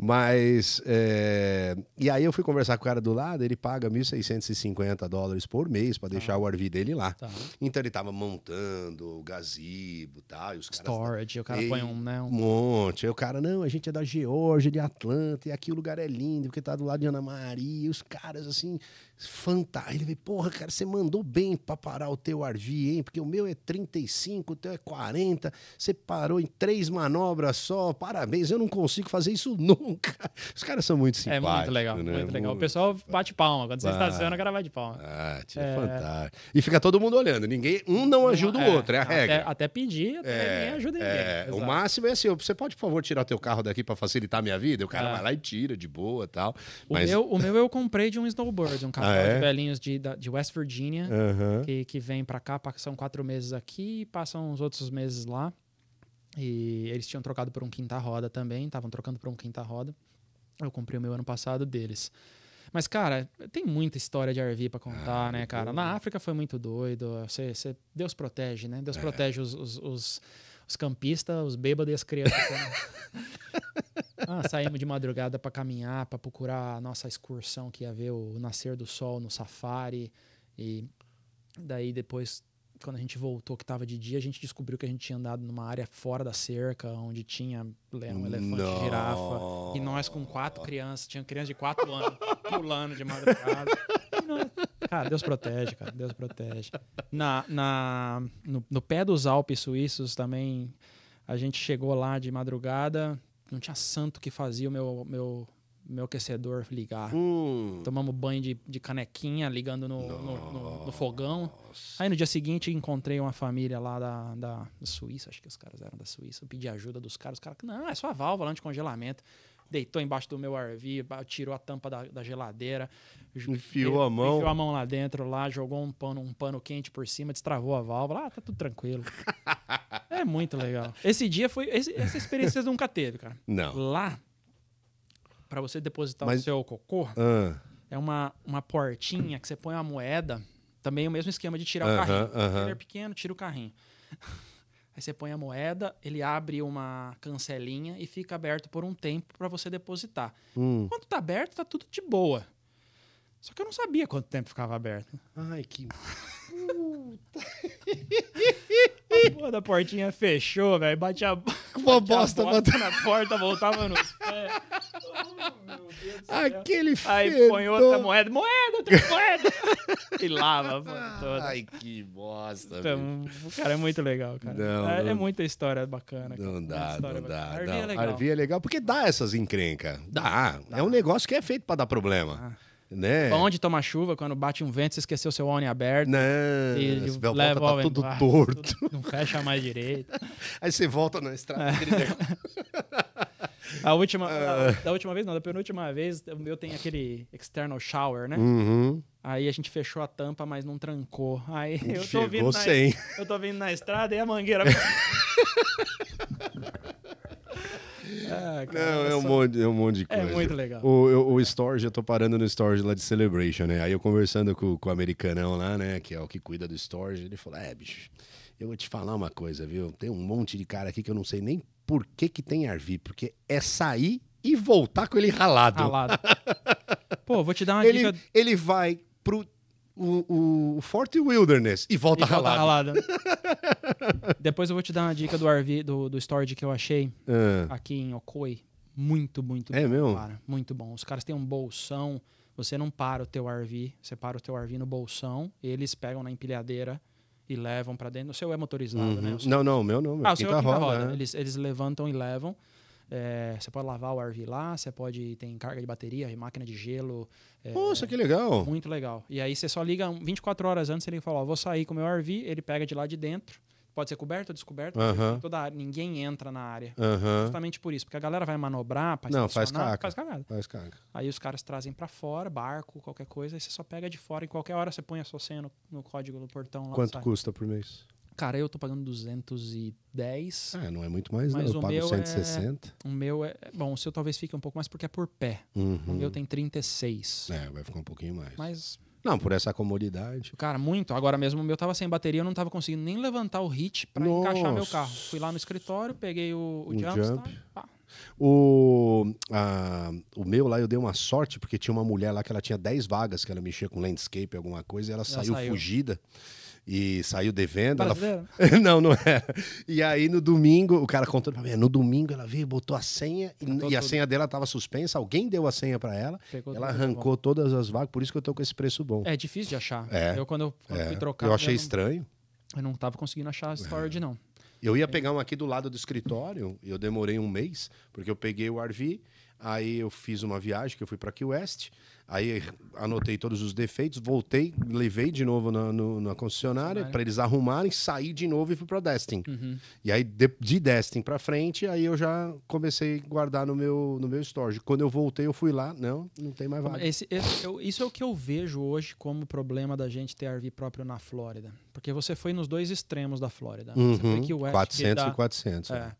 <laughs> Mas, é... e aí eu fui conversar com o cara do lado, ele paga 1.650 dólares por mês para tá. deixar ah. o RV dele lá. Tá. Então ele estava montando o gazebo e tal. os caras, Storage, o cara põe um, né? Um monte. Aí o cara, não, a gente é da Geórgia, de Atlanta, e aqui o lugar é lindo, porque tá do lado de Ana Maria. E os caras, assim Fantástico. Ele veio, porra, cara, você mandou bem para parar o teu Arvi, hein? Porque o meu é 35, o teu é 40. Você parou em três manobras só. Parabéns, eu não consigo fazer isso <laughs> nunca. Os caras são muito simpáticos. É muito legal, né? muito legal. O pessoal bate palma. Quando você está estaciona, o cara vai de palma. Ah, é, é fantástico. E fica todo mundo olhando. Ninguém, um não ajuda é, o outro, é a regra. Até, pedir, até é, ninguém ajuda é. ninguém. O máximo é assim, você pode, por favor, tirar teu carro daqui para facilitar a minha vida? O cara é. vai lá e tira de boa tal. O, meu, o meu eu comprei de um snowboard, um carro. Ah, ah, é? velhinhos de, de West Virginia, uhum. que, que vêm para cá, passam quatro meses aqui e passam os outros meses lá. E eles tinham trocado por um quinta roda também, estavam trocando por um quinta roda. Eu comprei o meu ano passado deles. Mas, cara, tem muita história de RV para contar, ah, né, cara? Na África foi muito doido. Deus protege, né? Deus é. protege os, os, os, os campistas, os bêbados e as crianças. <laughs> <laughs> Ah, saímos de madrugada para caminhar, para procurar a nossa excursão que ia ver o nascer do sol no safari. E daí depois, quando a gente voltou, que estava de dia, a gente descobriu que a gente tinha andado numa área fora da cerca, onde tinha um elefante, Não. girafa. E nós com quatro crianças, tinha criança de quatro anos <laughs> pulando de madrugada. Cara, Deus protege, cara. Deus protege. Na, na, no, no pé dos Alpes suíços também, a gente chegou lá de madrugada, não tinha santo que fazia o meu, meu, meu aquecedor ligar. Hum. Tomamos banho de, de canequinha ligando no, no, no, no, fogão. Aí no dia seguinte encontrei uma família lá da, da, Suíça, acho que os caras eram da Suíça. Eu pedi ajuda dos caras. Os caras, não, é só a válvula anticongelamento. Deitou embaixo do meu RV, tirou a tampa da, da geladeira, enfiou a mão. Enfiou a mão lá dentro, lá, jogou um pano, um pano quente por cima, destravou a válvula. Ah, tá tudo tranquilo. <laughs> é muito legal. Esse dia foi. Esse, essa experiência nunca teve, cara. Não. Lá, para você depositar Mas... o seu cocô, ah. é uma, uma portinha que você põe uma moeda. Também é o mesmo esquema de tirar uh -huh, o carrinho. Uh -huh. Ele é pequeno, tira o carrinho. <laughs> Aí você põe a moeda, ele abre uma cancelinha e fica aberto por um tempo para você depositar. Hum. Quando tá aberto, tá tudo de boa. Só que eu não sabia quanto tempo ficava aberto. Ai, que. Puta. <laughs> a porra da portinha fechou, velho. Bate a. Uma bosta batendo na porta, voltava nos pés. Oh, meu Deus Aquele filho. Aí põe outra moeda. Moeda, outra moeda. e lava a ah, toda. Ai, que bosta. Então, o cara é muito legal, cara. Não, é, é não... é muita história bacana. Cara. Não dá, não bacana. dá. Arvia é legal. Arvia é legal porque dá essas encrencas. Dá. dá. É um negócio que é feito pra dar problema. Ah. Né? Onde toma chuva, quando bate um vento, você esqueceu seu ONI aberto. Não, e leva volta, tá tudo torto. Tudo, <laughs> não fecha mais direito. Aí você volta na estrada. É. <laughs> a última, a, ah. da última vez, não, da penúltima vez, o meu tem aquele external shower, né? Uhum. Aí a gente fechou a tampa, mas não trancou. Aí eu tô, vindo na, eu tô vindo na estrada e a mangueira. <laughs> Ah, cara, não, é, um monte, é um monte de é coisa. É muito legal. O, eu, o Storage, eu tô parando no Storage lá de Celebration, né? Aí eu conversando com, com o americanão lá, né? Que é o que cuida do Storage. Ele falou: é, bicho, eu vou te falar uma coisa, viu? Tem um monte de cara aqui que eu não sei nem por que, que tem Arvi, porque é sair e voltar com ele ralado. Ralado. <laughs> Pô, vou te dar uma ele, dica. Ele vai pro o, o Forte Wilderness e volta, e volta ralada. ralada. <laughs> Depois eu vou te dar uma dica do RV, do, do storage que eu achei é. aqui em Okoi. Muito, muito é bom, mesmo? Cara. Muito bom. Os caras têm um bolsão. Você não para o teu RV, você para o teu RV no bolsão, eles pegam na empilhadeira e levam para dentro. O seu é motorizado, né? uhum. né? Seu... Não, não, o meu não. Meu. Ah, o seu é tá roda. roda. Né? Eles, eles levantam e levam. É, você pode lavar o RV lá, você pode tem carga de bateria, máquina de gelo. É, Nossa, que legal! Muito legal. E aí você só liga 24 horas antes, ele fala, ó, vou sair com o meu RV, ele pega de lá de dentro. Pode ser coberto ou descoberto, uh -huh. toda área, ninguém entra na área. Uh -huh. Justamente por isso, porque a galera vai manobrar, para Não, faz caca. Faz cagada. Faz caca. Aí os caras trazem para fora, barco, qualquer coisa, aí você só pega de fora, em qualquer hora você põe a sua senha no, no código do portão lá. Quanto custa por mês? Cara, eu tô pagando 210. É, ah, não é muito mais, mas não. Eu o pago meu 160. É, o meu é, é. Bom, o seu talvez fique um pouco mais porque é por pé. Uhum. O meu tem 36. É, vai ficar um pouquinho mais. Mas. Não, por essa comodidade. Cara, muito. Agora mesmo o meu tava sem bateria, eu não tava conseguindo nem levantar o hit para encaixar meu carro. Fui lá no escritório, peguei o, o um jump. jump. Tá, o, a, o meu lá eu dei uma sorte, porque tinha uma mulher lá que ela tinha 10 vagas, que ela mexia com landscape, alguma coisa, e ela, ela saiu, saiu, fugida e saiu devendo. Ela... <laughs> não, não é. E aí no domingo, o cara contou pra mim, no domingo ela veio, botou a senha e, e a senha dela tava suspensa, alguém deu a senha para ela, Pegou ela arrancou todas as vagas, por isso que eu tô com esse preço bom. É difícil de achar. É. Eu quando eu quando é. fui trocar, eu achei eu não, estranho. Eu não tava conseguindo achar a storage é. não. Eu ia é. pegar um aqui do lado do escritório, eu demorei um mês, porque eu peguei o RV, aí eu fiz uma viagem que eu fui para Key West, Aí anotei todos os defeitos, voltei, levei de novo na, no, na concessionária para eles arrumarem, saí de novo e fui para Destin. Uhum. E aí de, de Destin para frente, aí eu já comecei a guardar no meu no meu storage. Quando eu voltei, eu fui lá, não, não tem mais vaga. Esse, esse, eu, isso é o que eu vejo hoje como problema da gente ter RV próprio na Flórida, porque você foi nos dois extremos da Flórida. Uhum. Você foi uhum. que o 400 e 400. É. é.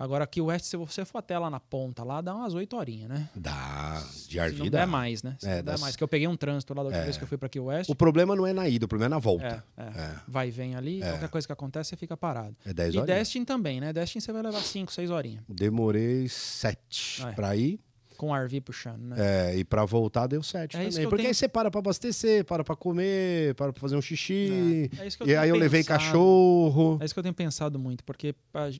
Agora aqui o West, se você for até lá na ponta, lá dá umas 8 horinhas, né? Dá, de Arvi Não dá mais, né? Se é, não dá das... mais, que eu peguei um trânsito lá da última é. vez que eu fui para aqui o West. O problema não é na ida, o problema é na volta. É, é. é. Vai e vem ali, é. qualquer coisa que acontece, você fica parado. É 10 horas. E Destin também, né? Destin você vai levar 5, 6 horinhas. Demorei 7 é. para ir com o RV puxando, né? É, e para voltar deu 7 é também. Porque tenho... aí você para para abastecer, para para comer, para para fazer um xixi. É. É e aí eu levei cachorro. É isso que eu tenho pensado muito, porque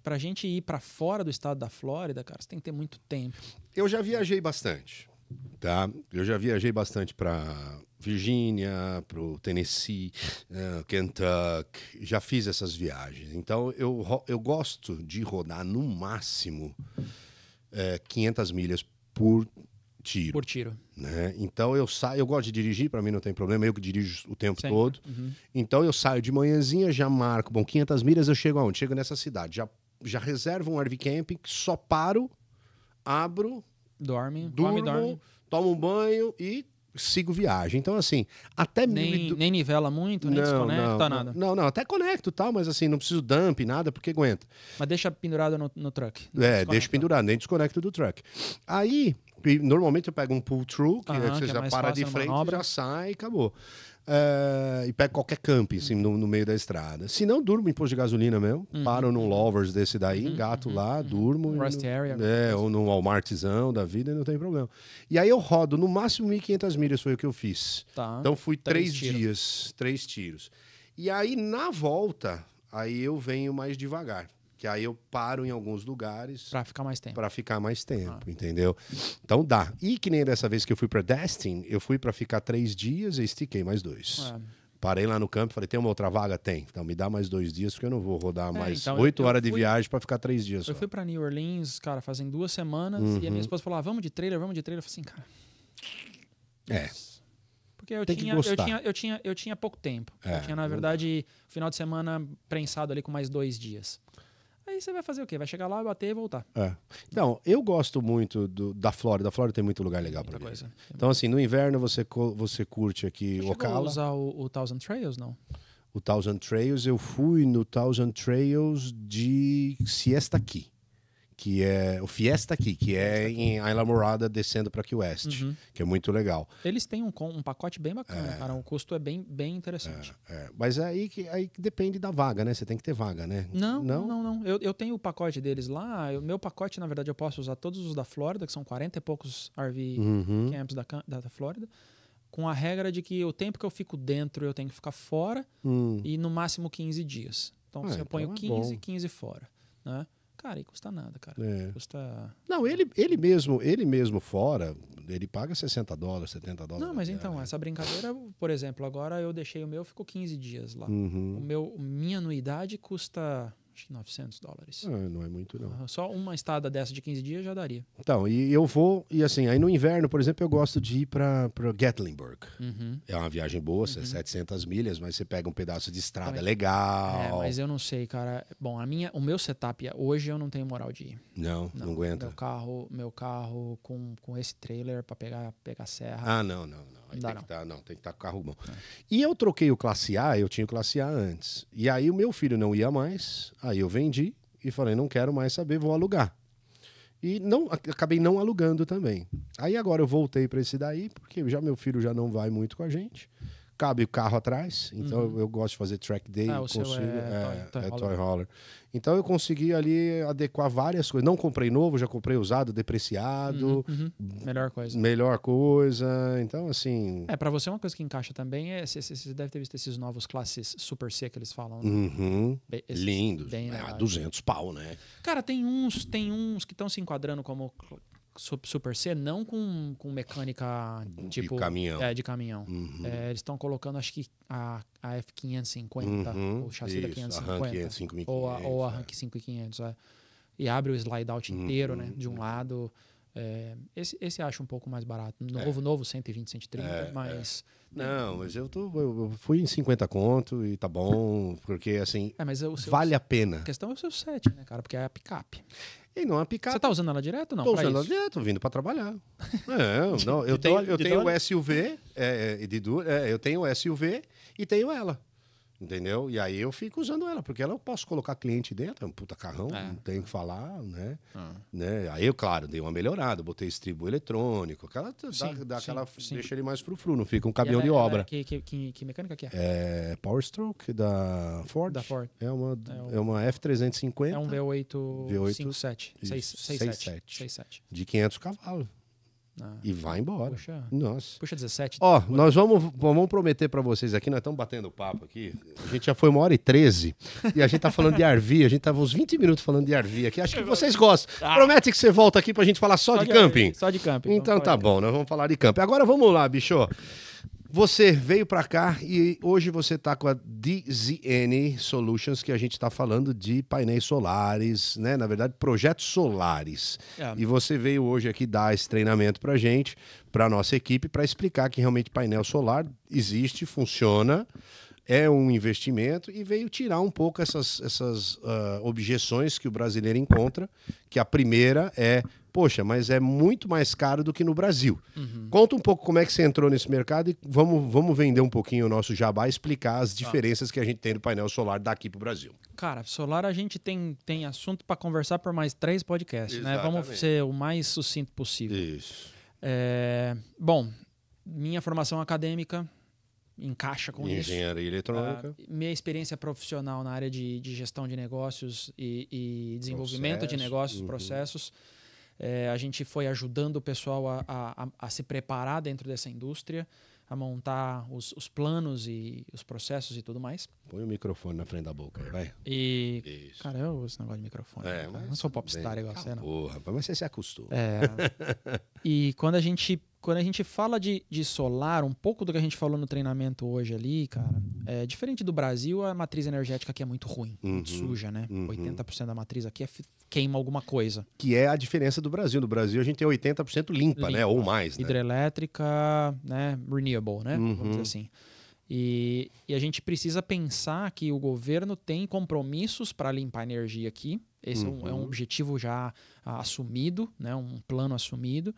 para gente ir para fora do estado da Flórida, cara, você tem que ter muito tempo. Eu já viajei bastante, tá? Eu já viajei bastante para Virgínia, para o Tennessee, uh, Kentucky. Já fiz essas viagens. Então, eu, eu gosto de rodar no máximo 500 é, milhas por tiro. Por tiro. Né? Então eu saio, eu gosto de dirigir, para mim não tem problema, eu que dirijo o tempo Sempre. todo. Uhum. Então eu saio de manhãzinha, já marco, bom, 500 milhas eu chego aonde? Chego nessa cidade, já, já reservo um RV camping, só paro, abro, dorme, durmo, dorme. tomo um banho e sigo viagem. Então, assim, até... Nem, nem nivela muito, nem não, desconecta, não, tá nada? Não, não, até conecto tal, mas assim, não preciso dump, nada, porque aguenta. Mas deixa pendurado no, no truck. É, deixa pendurado, nem desconecto do truck. Aí, normalmente eu pego um pull-through, que, ah, é que, você que é já para de frente, já sai e acabou. É, e pego qualquer camping assim, no, no, meio da estrada. Se não, durmo em posto de gasolina mesmo. Uhum. Paro num Lovers desse daí, uhum, gato uhum. lá, uhum. durmo. Rust Area. É, ou num Walmartzão da vida, não tem problema. E aí eu rodo no máximo 1.500 milhas, foi o que eu fiz. Tá. Então fui três, três dias, três tiros. E aí na volta, aí eu venho mais devagar. Que aí eu paro em alguns lugares. Pra ficar mais tempo. Pra ficar mais tempo, ah. entendeu? Então dá. E que nem dessa vez que eu fui pra Destin, eu fui pra ficar três dias e estiquei mais dois. É. Parei lá no campo e falei: tem uma outra vaga? Tem. Então me dá mais dois dias, porque eu não vou rodar é, mais então, oito horas fui, de viagem para ficar três dias. Eu só. fui para New Orleans, cara, fazem duas semanas, uhum. e a minha uhum. esposa falou: ah, vamos de trailer, vamos de trailer. Eu falei assim, cara. É. Porque eu, tem tinha, eu, tinha, eu, tinha, eu tinha pouco tempo. É, eu tinha, na verdade, final de semana prensado ali com mais dois dias. Aí você vai fazer o quê? Vai chegar lá, bater e voltar. É. Então, eu gosto muito do, da Flórida. A Flórida tem muito lugar legal para ver. Então, assim, no inverno você, você curte aqui você Ocala. Você usar o, o Thousand Trails, não? O Thousand Trails, eu fui no Thousand Trails de Siesta Key que é o Fiesta aqui, que é em Isla Morada descendo para Key West, uhum. que é muito legal. Eles têm um, um pacote bem bacana, é. cara, o custo é bem, bem interessante. É, é. Mas é aí que aí depende da vaga, né? Você tem que ter vaga, né? Não, não, não. não. Eu, eu tenho o pacote deles lá. O meu pacote, na verdade, eu posso usar todos os da Flórida, que são 40 e poucos RV uhum. camps da, da, da Flórida com a regra de que o tempo que eu fico dentro eu tenho que ficar fora hum. e no máximo 15 dias. Então, ah, você eu ponho então é 15, bom. 15 fora. Né? Cara, e custa nada, cara. É. Custa. Não, ele, ele mesmo, ele mesmo fora, ele paga 60 dólares, 70 dólares. Não, mas terra, então, né? essa brincadeira, por exemplo, agora eu deixei o meu, ficou 15 dias lá. Uhum. O meu, minha anuidade custa acho que 900 dólares. Ah, não é muito, não. Ah, só uma estada dessa de 15 dias já daria. Então, e eu vou, e assim, aí no inverno, por exemplo, eu gosto de ir para Gatlinburg. Uhum. É uma viagem boa, é uhum. 700 milhas, mas você pega um pedaço de estrada legal. É, mas eu não sei, cara. Bom, a minha, o meu setup hoje eu não tenho moral de ir. Não, não, não aguenta. Meu carro, meu carro com, com esse trailer para pegar, pegar serra. Ah, não, não, não. Aí tem não. que tá, não, tem que estar tá com carro bom. É. E eu troquei o classe A, eu tinha o classe A antes. E aí o meu filho não ia mais, aí eu vendi e falei, não quero mais saber, vou alugar. E não, acabei não alugando também. Aí agora eu voltei para esse daí, porque já meu filho já não vai muito com a gente cabe o carro atrás, então uhum. eu, gosto de fazer track day, ah, consigo, é, é, toy, toy, é toy roller. Então eu consegui ali adequar várias coisas. Não comprei novo, já comprei usado, depreciado. Uhum, uhum. Melhor coisa. Melhor coisa. Então, assim. É, para você é uma coisa que encaixa também é. Você deve ter visto esses novos classes Super C que eles falam. Né? Uhum. Lindos. Bem é, 200 pau, né? Cara, tem uns, tem uns que estão se enquadrando como Super C, não com, com mecânica tipo, de caminhão. É, de caminhão. Uhum. É, eles estão colocando, acho que a, a F550, uhum. o chassi Isso, da 550. A 5500, ou a, ou a Rank 5500. É. é. E abre o slide out inteiro, uhum. né? De um uhum. lado. É, esse, esse acho um pouco mais barato. Novo, é. novo, 120, 130, é, é, mas. É. Não, mas eu, tô, eu fui em 50 conto e tá bom, porque assim. É, mas é o seu, vale a pena. A questão é o seu set, né, cara? Porque é a picape. E não é picape. Você tá usando ela direto não? Estou usando isso? ela direto, vindo para trabalhar. <laughs> é, não, eu tenho, eu tenho o SUV, é, é de, é, eu tenho o SUV e tenho ela. Entendeu? E aí eu fico usando ela, porque ela eu posso colocar cliente dentro, é um puta carrão, é. não tenho que falar, né? Ah. né? Aí eu, claro, dei uma melhorada, botei estribo eletrônico, aquela, sim, dá, dá sim, aquela sim. deixa ele mais frufru, não fica um caminhão de é, obra. É, ela, que, que, que, mecânica que é? É Power Stroke da Ford. Da Ford. É uma, é, o... é uma F350. É um V8, V8 57. 7. De 500 cavalos. Ah, e vai embora. Puxa, Nossa. puxa 17. Ó, oh, nós vamos, vamos prometer para vocês aqui, nós estamos batendo papo aqui. A gente já foi uma hora e 13 e a gente tá falando de Arvi, a gente tava uns 20 minutos falando de Arvi aqui. Acho que vocês gostam. Ah. Promete que você volta aqui pra gente falar só, só de, de, camping. Só de camping. Então tá bom, nós vamos falar de camping. Agora vamos lá, bicho. Você veio para cá e hoje você está com a DZN Solutions, que a gente está falando de painéis solares, né? Na verdade, projetos solares. É. E você veio hoje aqui dar esse treinamento para gente, para nossa equipe, para explicar que realmente painel solar existe, funciona, é um investimento e veio tirar um pouco essas, essas uh, objeções que o brasileiro encontra, que a primeira é Poxa, mas é muito mais caro do que no Brasil. Uhum. Conta um pouco como é que você entrou nesse mercado e vamos, vamos vender um pouquinho o nosso jabá e explicar as tá. diferenças que a gente tem no painel solar daqui para o Brasil. Cara, solar a gente tem, tem assunto para conversar por mais três podcasts, Exatamente. né? Vamos ser o mais sucinto possível. Isso. É, bom, minha formação acadêmica encaixa com Engenharia isso. Engenharia eletrônica. Uh, minha experiência profissional na área de, de gestão de negócios e, e desenvolvimento Processo, de negócios, uhum. processos. É, a gente foi ajudando o pessoal a, a, a, se preparar dentro dessa indústria, a montar os, os, planos e os processos e tudo mais. Põe o microfone na frente da boca, vai. E, Isso. cara, eu uso esse negócio de microfone. É, não sou popstar bem, igual você, não. Porra, mas você se acostuma. É, <laughs> e quando a gente quando a gente fala de, de solar, um pouco do que a gente falou no treinamento hoje ali, cara, é diferente do Brasil, a matriz energética aqui é muito ruim, uhum, muito suja, né? Uhum. 80% da matriz aqui é queima alguma coisa. Que é a diferença do Brasil. No Brasil a gente tem 80% limpa, limpa, né? Ou mais, né? Hidrelétrica, né? Renewable, né? Uhum. Vamos dizer assim. E, e a gente precisa pensar que o governo tem compromissos para limpar a energia aqui. Esse é um, é um uhum. objetivo já assumido, né? Um plano assumido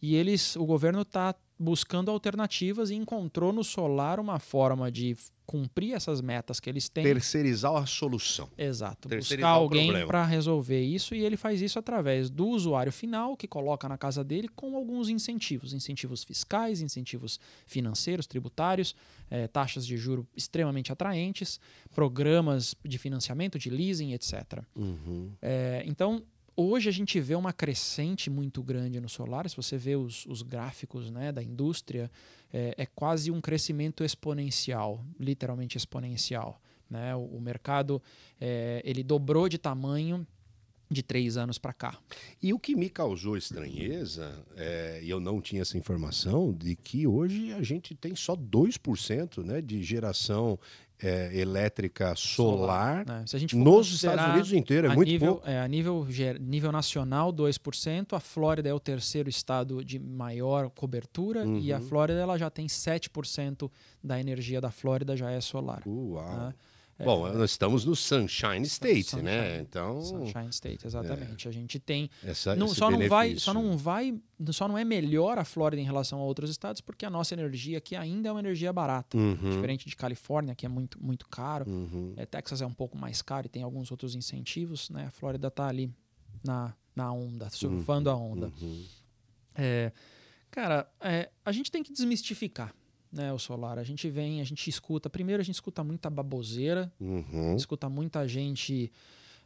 e eles, o governo está buscando alternativas e encontrou no solar uma forma de cumprir essas metas que eles têm. Terceirizar a solução. Exato. Buscar alguém para resolver isso e ele faz isso através do usuário final que coloca na casa dele com alguns incentivos, incentivos fiscais, incentivos financeiros, tributários, eh, taxas de juro extremamente atraentes, programas de financiamento, de leasing, etc. Uhum. Eh, então Hoje a gente vê uma crescente muito grande no solar. Se você vê os, os gráficos né, da indústria, é, é quase um crescimento exponencial, literalmente exponencial. Né? O, o mercado é, ele dobrou de tamanho de três anos para cá. E o que me causou estranheza, é, e é, eu não tinha essa informação, de que hoje a gente tem só 2% né, de geração é, elétrica solar, solar. É. Se a gente nos Estados Unidos inteiro, é muito nível, pouco. É, a nível, nível nacional, 2%. A Flórida é o terceiro estado de maior cobertura uhum. e a uhum. Flórida ela já tem 7% da energia da Flórida já é solar. Uau! Né? É. Bom, nós estamos no Sunshine State, né? Sunshine, né? Então, Sunshine State, exatamente. É. A gente tem Essa, não, só benefício. não vai, só não vai, só não é melhor a Flórida em relação a outros estados porque a nossa energia aqui ainda é uma energia barata, uhum. diferente de Califórnia, que é muito muito caro. Uhum. É, Texas é um pouco mais caro e tem alguns outros incentivos, né? A Flórida está ali na na onda, surfando uhum. a onda. Uhum. É, cara, é, a gente tem que desmistificar né, o solar. A gente vem, a gente escuta. Primeiro, a gente escuta muita baboseira, uhum. escuta muita gente,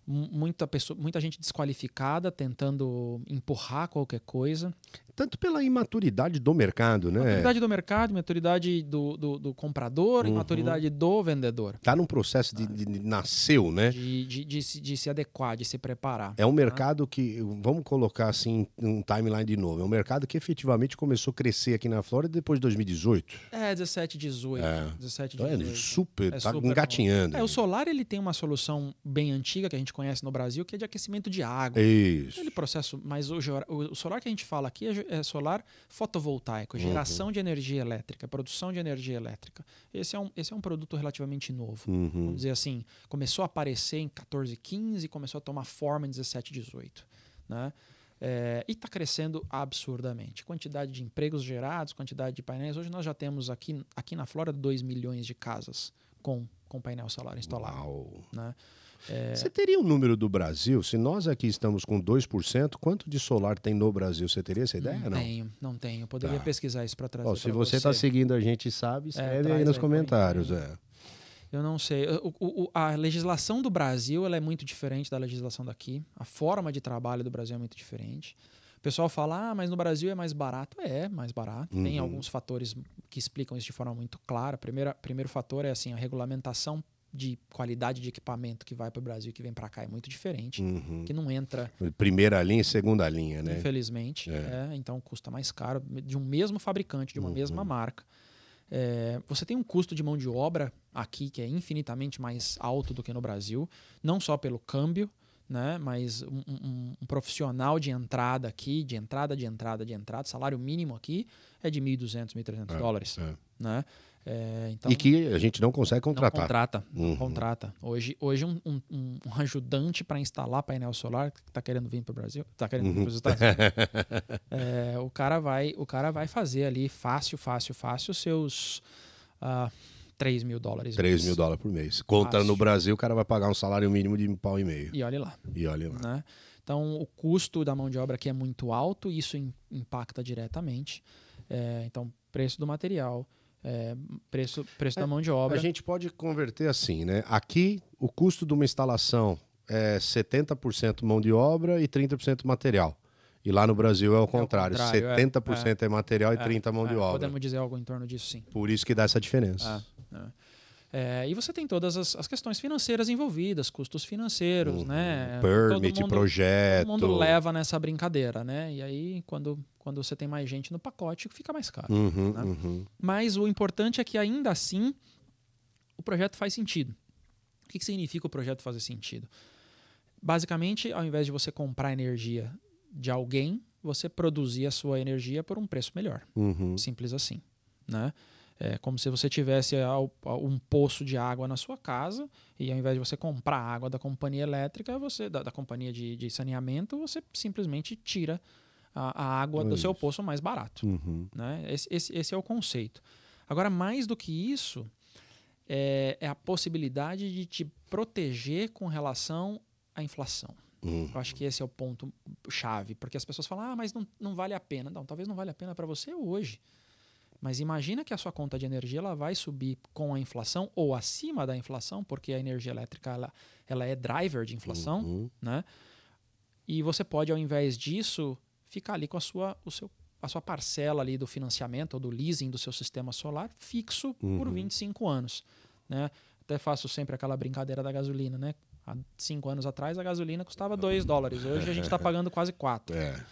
muita pessoa, muita gente desqualificada tentando empurrar qualquer coisa tanto pela imaturidade do mercado, né? Imaturidade do mercado, imaturidade do, do, do comprador, uhum. imaturidade do vendedor. Está num processo de, ah. de, de nasceu, né? De, de, de, se, de, se adequar, de se preparar. É um tá? mercado tá? que, vamos colocar assim, um timeline de novo, é um mercado que efetivamente começou a crescer aqui na Flórida depois de 2018. É, 17, 18. É. 17, 18. Então é super, é tá engatinhando. É, o solar ele tem uma solução bem antiga que a gente conhece no Brasil, que é de aquecimento de água. Isso. Aquele é processo, mas o, o solar que a gente fala aqui é é, solar fotovoltaico, uhum. geração uhum. de energia elétrica, produção de energia elétrica. Esse é um, esse é um produto relativamente novo. Uhum. Vamos dizer assim, começou a aparecer em 14, 15, começou a tomar forma em 17, 18. Né? É, e está crescendo absurdamente. Quantidade de empregos gerados, quantidade de painéis. Hoje nós já temos aqui, aqui na Flórida 2 milhões de casas com, com painel solar instalado. Né? É... Você teria o um número do Brasil? Se nós aqui estamos com 2%, quanto de solar tem no Brasil? Você teria essa ideia? Não, não? tenho, não tenho. Eu poderia tá. pesquisar isso para trazer. Ó, se você está seguindo a gente sabe, é, escreve é, aí nos aí comentários. É. Eu não sei. O, o, a legislação do Brasil ela é muito diferente da legislação daqui. A forma de trabalho do Brasil é muito diferente. O pessoal fala, ah, mas no Brasil é mais barato. É, mais barato. Uhum. Tem alguns fatores que explicam isso de forma muito clara. Primeira, primeiro fator é assim, a regulamentação de qualidade de equipamento que vai para o Brasil e que vem para cá é muito diferente, uhum. que não entra... Primeira linha e segunda linha, né? Infelizmente, é. É, então custa mais caro de um mesmo fabricante, de uma uhum. mesma marca. É, você tem um custo de mão de obra aqui que é infinitamente mais alto do que no Brasil, não só pelo câmbio, né, mas um, um, um profissional de entrada aqui, de entrada, de entrada, de entrada, salário mínimo aqui é de 1.200, 1.300 é, dólares. É. Né? É, então, e que a gente não consegue contratar. Não contrata, não uhum. contrata. Hoje, hoje um, um, um ajudante para instalar painel solar que está querendo vir para o Brasil, está querendo vir uhum. para <laughs> é, o, cara vai, o cara vai fazer ali fácil, fácil, fácil seus uh, ah, 3 mil dólares. 3 mês. mil dólares por mês. Conta fácil. no Brasil, o cara vai pagar um salário mínimo de um pau e meio. E olhe lá. E olhe lá. Né? Então, o custo da mão de obra aqui é muito alto, isso impacta diretamente. É, então, preço do material, é, preço, preço é, da mão de obra. A gente pode converter assim, né? Aqui, o custo de uma instalação é 70% mão de obra e 30% material. E lá no Brasil é o contrário, é o contrário 70% é, é material e 30% é. mão é. de obra. Podemos dizer algo em torno disso, sim. Por isso que dá essa diferença. É, é. É, e você tem todas as, as, questões financeiras envolvidas, custos financeiros, né? uhum. né? Permit, todo mundo, projeto. Todo mundo leva nessa brincadeira, né? E aí, quando, quando você tem mais gente no pacote, fica mais caro. Uhum, né? uhum. Mas o importante é que, ainda assim, o projeto faz sentido. O que, que significa o projeto fazer sentido? Basicamente, ao invés de você comprar energia de alguém, você produzir a sua energia por um preço melhor. Uhum. Simples assim, né? É como se você tivesse um poço de água na sua casa e ao invés de você comprar água da companhia elétrica, você da, da companhia de, de, saneamento, você simplesmente tira a, a água é do seu poço mais barato. Uhum. Né? Esse, esse, esse, é o conceito. Agora, mais do que isso, é, é a possibilidade de te proteger com relação à inflação. Uhum. Eu acho que esse é o ponto chave, porque as pessoas falam, ah, mas não, não vale a pena. Não, talvez não vale a pena para você hoje. Mas imagina que a sua conta de energia ela vai subir com a inflação ou acima da inflação, porque a energia elétrica ela, ela é driver de inflação, uhum. né? E você pode, ao invés disso, ficar ali com a sua, o seu, a sua parcela ali do financiamento ou do leasing do seu sistema solar fixo uhum. por 25 anos, né? Até faço sempre aquela brincadeira da gasolina, né? Há cinco anos atrás a gasolina custava 2 dólares, hoje a gente está <laughs> pagando quase 4. É.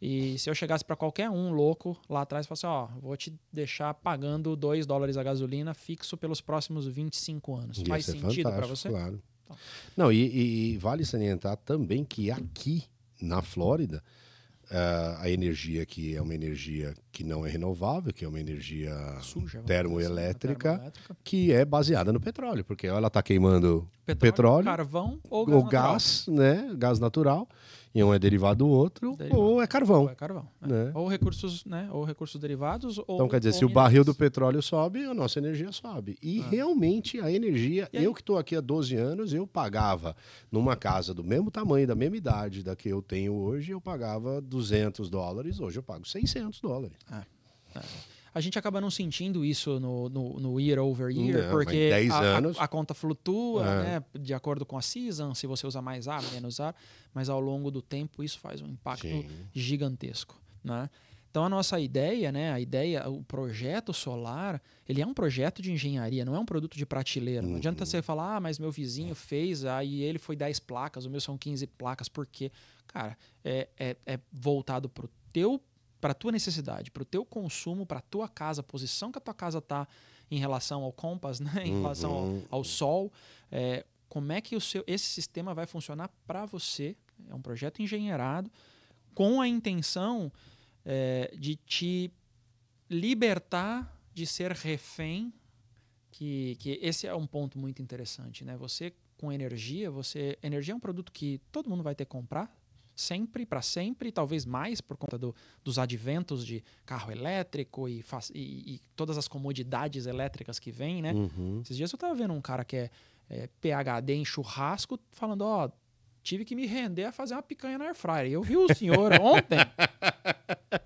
E se eu chegasse para qualquer um louco lá atrás e falasse, ó, oh, vou te deixar pagando 2 dólares a gasolina fixo pelos próximos 25 anos. Faz sentido para você? Claro. Então. Não, e, e, vale salientar também que aqui na Flórida, uh, a energia que é uma energia que não é renovável, que é uma energia Suja, assim, né? termoelétrica, termoelétrica, que é baseada no petróleo, porque ela está queimando petróleo, petróleo, carvão ou gás, ou gás né? Gás natural, e um é derivado do outro, derivado. ou é carvão. Ou é carvão. Né? né? Ou recursos, né? Ou recursos derivados. Ou, então, quer dizer, se minerais. o barril do petróleo sobe, a nossa energia sobe. E ah. realmente a energia, eu que estou aqui há 12 anos, eu pagava numa casa do mesmo tamanho, da mesma idade da que eu tenho hoje, eu pagava 200 dólares, hoje eu pago 600 dólares. É. É. A gente acaba não sentindo isso no, no, no year over year, não, porque a, a, a, conta flutua, é. né? De acordo com a season, se você usa mais ar, menos ar, mas ao longo do tempo isso faz um impacto Sim. gigantesco, né? Então a nossa ideia, né, a ideia, o projeto solar, ele é um projeto de engenharia, não é um produto de prateleira. Uhum. Não adianta uhum. você falar, ah, mas meu vizinho fez, aí ele foi 10 placas, o meu são 15 placas, porque, cara, é, é, é voltado para o teu para a tua necessidade, para o teu consumo, para a tua casa, a posição que a tua casa está em relação ao compass, <laughs> né? em uhum. relação ao, uhum. ao sol, é, como é que o seu, esse sistema vai funcionar para você? É um projeto engenheirado com a intenção é, de te libertar de ser refém, que, que esse é um ponto muito interessante, né? Você com energia, você energia é um produto que todo mundo vai ter que comprar, sempre, para sempre, talvez mais por conta do, dos adventos de carro elétrico e, e, e, todas as comodidades elétricas que vêm, né? Uhum. Esses dias eu estava vendo um cara que é, é PHD em churrasco falando, ó, oh, tive que me render a fazer uma picanha na fryer. Eu vi o senhor <laughs> ontem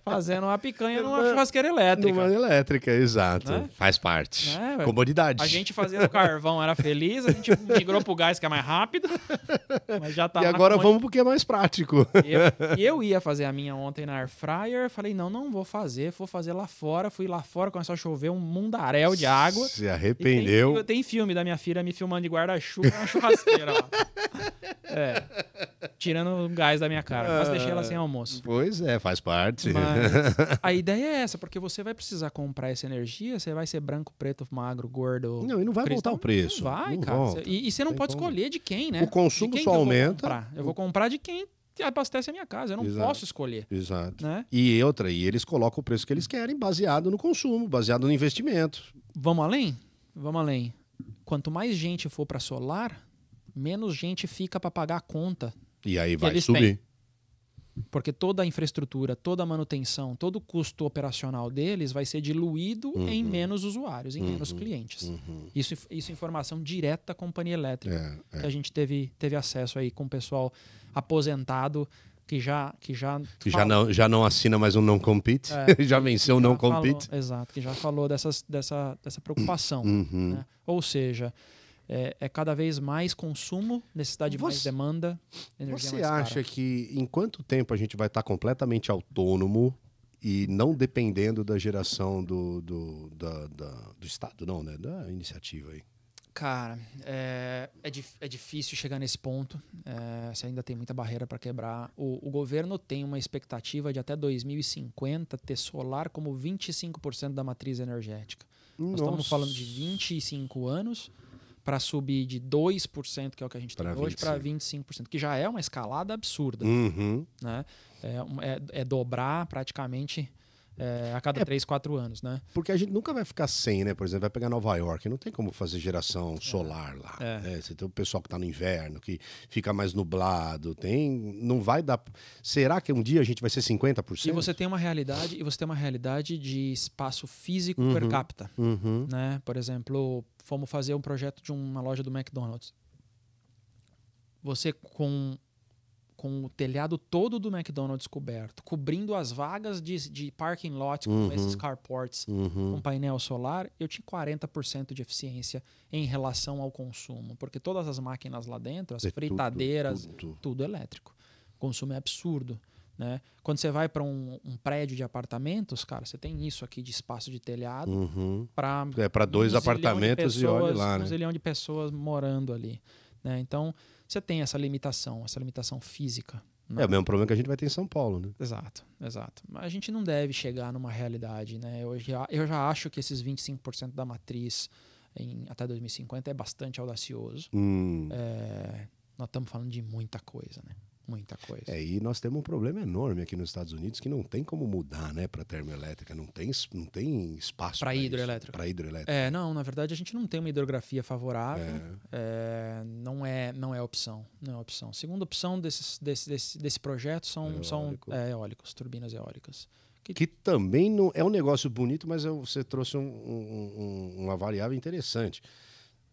fazendo uma picanha numa é churrasqueira elétrica. Numa elétrica, exato. Né? Faz parte. Né? Comodidade. A gente fazendo carvão era feliz, a gente <laughs> migrou pro gás que é mais rápido, mas já tá E agora vamos porque é mais prático. Eu, <laughs> eu ia fazer a minha ontem na fryer. falei, não, não vou fazer, vou fazer lá fora. Fui lá fora, começou a chover um mundaréu de água. Se arrependeu. Tem, tem, filme da minha filha me filmando de guarda-chuva na churrasqueira. Ó. É tirando o gás da minha cara. Mas ah, deixei ela sem almoço. Pois é, faz parte. Mas a <laughs> ideia é essa, porque você vai precisar comprar essa energia, você vai ser branco, preto, magro, gordo. Não, e não vai cristão, voltar o preço. Não vai, não cara. Volta. E, e você não Tem pode como. escolher de quem, né? O consumo só eu aumenta. Vou eu vou comprar de quem abastece a minha casa. Eu não Exato. posso escolher. Exato. Né? E outra, e eles colocam o preço que eles querem baseado no consumo, baseado no investimento. Vamos além? Vamos além. Quanto mais gente for para solar, menos gente fica para pagar a conta. E aí vai subir. Têm. Porque toda a infraestrutura, toda a manutenção, todo o custo operacional deles vai ser diluído uhum. em menos usuários, em uhum. menos clientes. Uhum. Isso, isso é informação direta da companhia elétrica, é, é. que a gente teve, teve acesso aí com o pessoal aposentado que já que já que já não já não assina mais um não compete é, <laughs> já venceu o não compete exato que já falou dessas, dessa dessa preocupação uhum. né? ou seja é, é cada vez mais consumo, necessidade de mais demanda, energia Você acha que em quanto tempo a gente vai estar tá completamente autônomo e não dependendo da geração do, do, da, da, do Estado, não, né? Da iniciativa aí. Cara, é, é, é difícil chegar nesse ponto. É, você ainda tem muita barreira para quebrar. O, o, governo tem uma expectativa de até 2050 ter solar como 25% da matriz energética. Nossa. Nós estamos falando de 25 anos para subir de 2%, que é o que a gente pra tem hoje, para 25%, que já é uma escalada absurda. Uhum. Né? É, é, é, dobrar praticamente é, a cada é, 3, 4 anos, né? Porque a gente nunca vai ficar sem, né? Por exemplo, vai pegar Nova York, não tem como fazer geração é. solar lá. É. Né? Você tem o pessoal que está no inverno, que fica mais nublado, tem, não vai dar. Será que um dia a gente vai ser 50%? E você tem uma realidade, e você tem uma realidade de espaço físico uhum, per capita, uhum. né? Por exemplo, fomos fazer um projeto de uma loja do McDonald's. Você com com o telhado todo do McDonald's coberto, cobrindo as vagas de, de parking lot com uhum. esses carports uhum. com painel solar, eu tinha 40% de eficiência em relação ao consumo, porque todas as máquinas lá dentro, as é fritadeiras, tudo, tudo. tudo elétrico. O consumo é absurdo. Né? Quando você vai para um, um, prédio de apartamentos, cara, você tem isso aqui de espaço de telhado uhum. para é para dois apartamentos pessoas, e olha lá, né? um zilhão de pessoas morando ali, né? Então você tem essa limitação, essa limitação física. Né? É o mesmo problema que a gente vai ter em São Paulo, né? Exato, exato. Mas a gente não deve chegar numa realidade, né? Eu já, eu já acho que esses 25% da matriz em, até 2050 é bastante audacioso. Hum. É, nós estamos falando de muita coisa, né? Muita coisa. É, e nós temos um problema enorme aqui nos Estados Unidos que não tem como mudar, né, para termoelétrica, não tem, não tem espaço para hidroelétrica. Para hidroelétrica. É, não, na verdade a gente não tem uma hidrografia favorável, é. É, não é, não é opção, não é opção. Segunda opção desses, desse, desse, desse projeto são é Eólico. são é, eólicos, turbinas eólicas. Que... que, também não é um negócio bonito, mas você trouxe um, um, uma variável interessante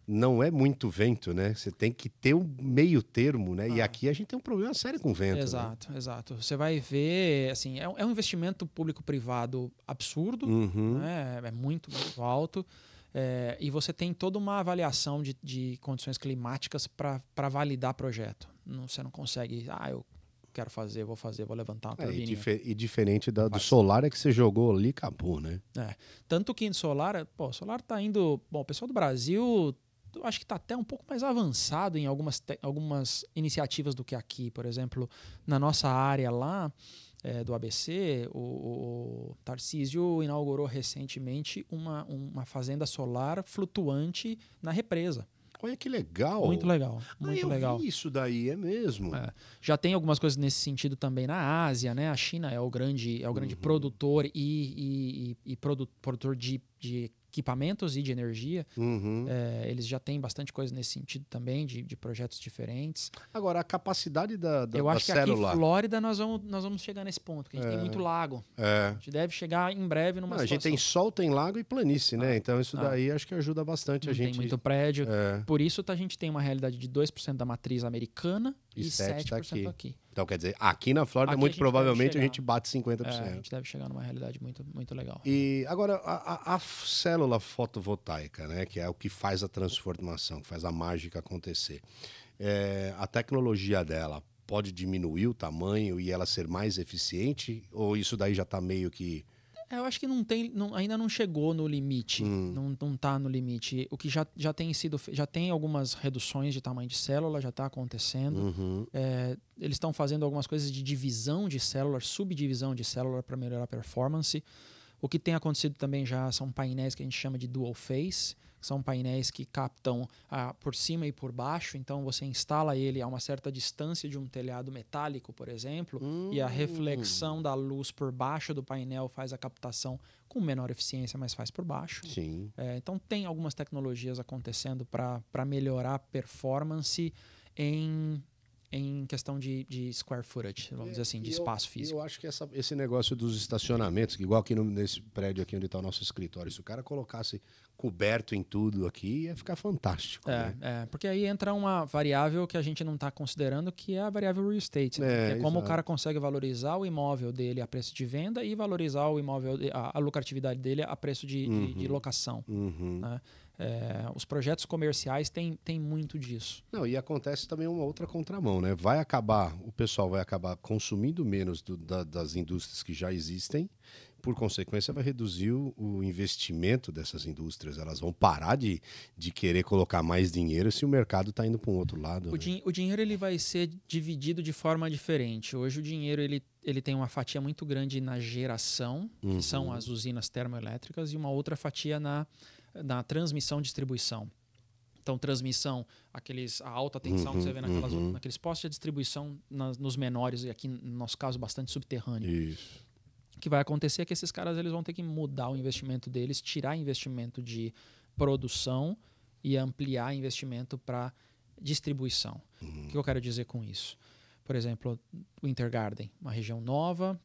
não é muito vento, né? Você tem que ter um meio termo, né? Ah. E aqui a gente tem um problema sério com vento. Né? Exato, né? exato. Você vai ver, assim, é um, é um investimento público-privado absurdo, uhum. né? É muito, muito alto. É, e você tem toda uma avaliação de, de condições climáticas para validar projeto. Não, você não consegue, ah, eu quero fazer, vou fazer, vou levantar uma é, e, e, diferente da, do solar é que você jogou ali e acabou, né? É. Tanto que em solar, pô, solar tá indo. Bom, o pessoal do Brasil eu acho que está até um pouco mais avançado em algumas, algumas iniciativas do que aqui. Por exemplo, na nossa área lá é, do ABC, o, o, Tarcísio inaugurou recentemente uma, uma fazenda solar flutuante na represa. Olha que legal. Muito legal. Ah, muito ah, legal. isso daí, é mesmo. É. Já tem algumas coisas nesse sentido também na Ásia, né? A China é o grande, é o grande uhum. produtor e, e, e, e produtor de, de equipamentos e de energia. Uhum. É, eles já têm bastante coisa nesse sentido também, de, de projetos diferentes. Agora, a capacidade da, da Eu acho que célula. aqui em Flórida nós vamos, nós vamos chegar nesse ponto, a gente é. tem muito lago. É. A gente deve chegar em breve numa Não, situação... A gente tem sol, tem lago e planície, né? Ah, então isso ah, daí acho que ajuda bastante a gente. Tem muito prédio. É. Por isso tá, a gente tem uma realidade de 2% da matriz americana e, e 7%, aqui. Então, quer dizer, aqui na Flórida, aqui muito a provavelmente, a gente bate 50%. É, a gente deve chegar numa realidade muito, muito legal. E agora, a, a, a, célula fotovoltaica, né, que é o que faz a transformação, que faz a mágica acontecer. É, a tecnologia dela pode diminuir o tamanho e ela ser mais eficiente? Ou isso daí já está meio que é, eu acho que não tem, não, ainda não chegou no limite, hum. não, não tá no limite. O que já, já tem sido, já tem algumas reduções de tamanho de célula, já está acontecendo. Uhum. É, eles estão fazendo algumas coisas de divisão de célula, subdivisão de célula para melhorar a performance. O que tem acontecido também já são painéis que a gente chama de dual phase, são painéis que captam ah, por cima e por baixo, então você instala ele a uma certa distância de um telhado metálico, por exemplo, hum. e a hum. reflexão da luz por baixo do painel faz a captação com menor eficiência, mas faz por baixo. Sim. É, então tem algumas tecnologias acontecendo para melhorar a performance em em questão de, de square footage, vamos dizer é, assim, de espaço eu, físico. Eu acho que essa, esse negócio dos estacionamentos, igual aqui no, nesse prédio aqui onde está o nosso escritório, se o cara colocasse coberto em tudo aqui, ia ficar fantástico. É, né? é, porque aí entra uma variável que a gente não está considerando, que é a variável real estate. Né? É, é, como exato. o cara consegue valorizar o imóvel dele a preço de venda e valorizar o imóvel, a, a lucratividade dele a preço de, uhum. de, de uhum. locação. Uhum. Né? É, os projetos comerciais têm, têm muito disso. Não, e acontece também uma outra contramão, né? Vai acabar, o pessoal vai acabar consumindo menos do, da, das indústrias que já existem por consequência, vai reduzir o investimento dessas indústrias. Elas vão parar de, de querer colocar mais dinheiro se o mercado está indo para um outro lado. O, né? din o, dinheiro ele vai ser dividido de forma diferente. Hoje o dinheiro ele, ele tem uma fatia muito grande na geração, uhum. que são as usinas termoelétricas, e uma outra fatia na, na transmissão e distribuição. Então, transmissão, aqueles, a alta tensão uhum, que você vê uhum, naquelas, uhum. naqueles postes de distribuição nas, nos menores, e aqui no nosso caso bastante subterrâneo. Isso que vai acontecer é que esses caras eles vão ter que mudar o investimento deles, tirar investimento de produção e ampliar investimento para distribuição. Uhum. O que eu quero dizer com isso? Por exemplo, Winter Garden, uma região nova,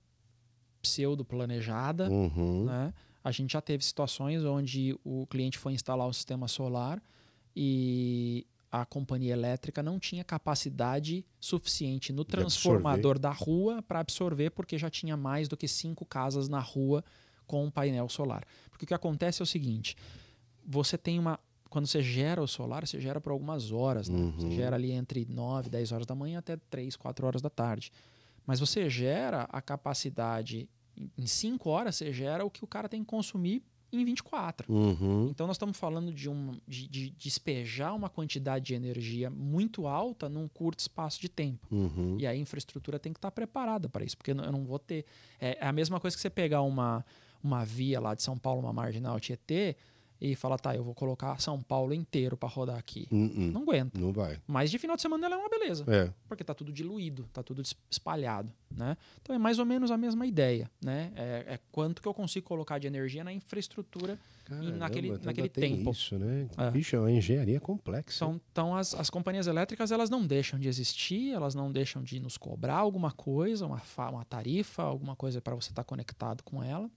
pseudo planejada, uhum. né? A gente já teve situações onde o cliente foi instalar o sistema solar e a companhia elétrica não tinha capacidade suficiente no transformador da rua para absorver, porque já tinha mais do que cinco casas na rua com um painel solar. Porque o que acontece é o seguinte: você tem uma. Quando você gera o solar, você gera por algumas horas, né? Uhum. Você gera ali entre 9, 10 horas da manhã até 3, 4 horas da tarde. Mas você gera a capacidade. Em 5 horas, você gera o que o cara tem que consumir em 24. Uhum. Então nós estamos falando de, um, de, de, despejar uma quantidade de energia muito alta num curto espaço de tempo. Uhum. E a infraestrutura tem que estar preparada para isso, porque eu não vou ter. É, é, a mesma coisa que você pegar uma, uma via lá de São Paulo, uma marginal Tietê, e fala tá, eu vou colocar São Paulo inteiro para rodar aqui. Uh -uh. Não aguenta. Não vai. Mas de final de semana ela é uma beleza. É. Porque tá tudo diluído, tá tudo espalhado, né? Então é mais ou menos a mesma ideia, né? É, é quanto que eu consigo colocar de energia na infraestrutura Caramba, naquele, então naquele tempo. Isso, né? É. Bicho, é uma engenharia complexa. Então, então as, as companhias elétricas elas não deixam de existir, elas não deixam de nos cobrar alguma coisa, uma, uma tarifa, alguma coisa para você estar tá conectado com ela.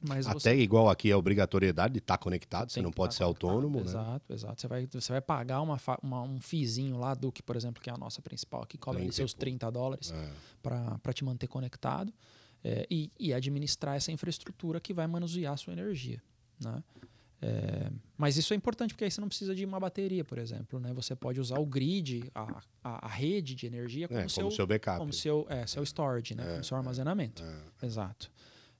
Mas Até você... igual aqui é obrigatoriedade de estar tá conectado, você não tá pode ser autônomo. Né? Exato, exato. Você vai, você vai pagar uma, uma, um fizinho lá do que, por exemplo, que é a nossa principal, que cobra ali seus 30 dólares é. para te manter conectado é, e, e, administrar essa infraestrutura que vai manusear a sua energia. Né? É, mas isso é importante porque aí você não precisa de uma bateria, por exemplo. Né? Você pode usar o grid, a, a, a rede de energia é, como, é, como seu, seu, backup. Como seu, é, seu storage, né? É, como seu é, armazenamento. Exato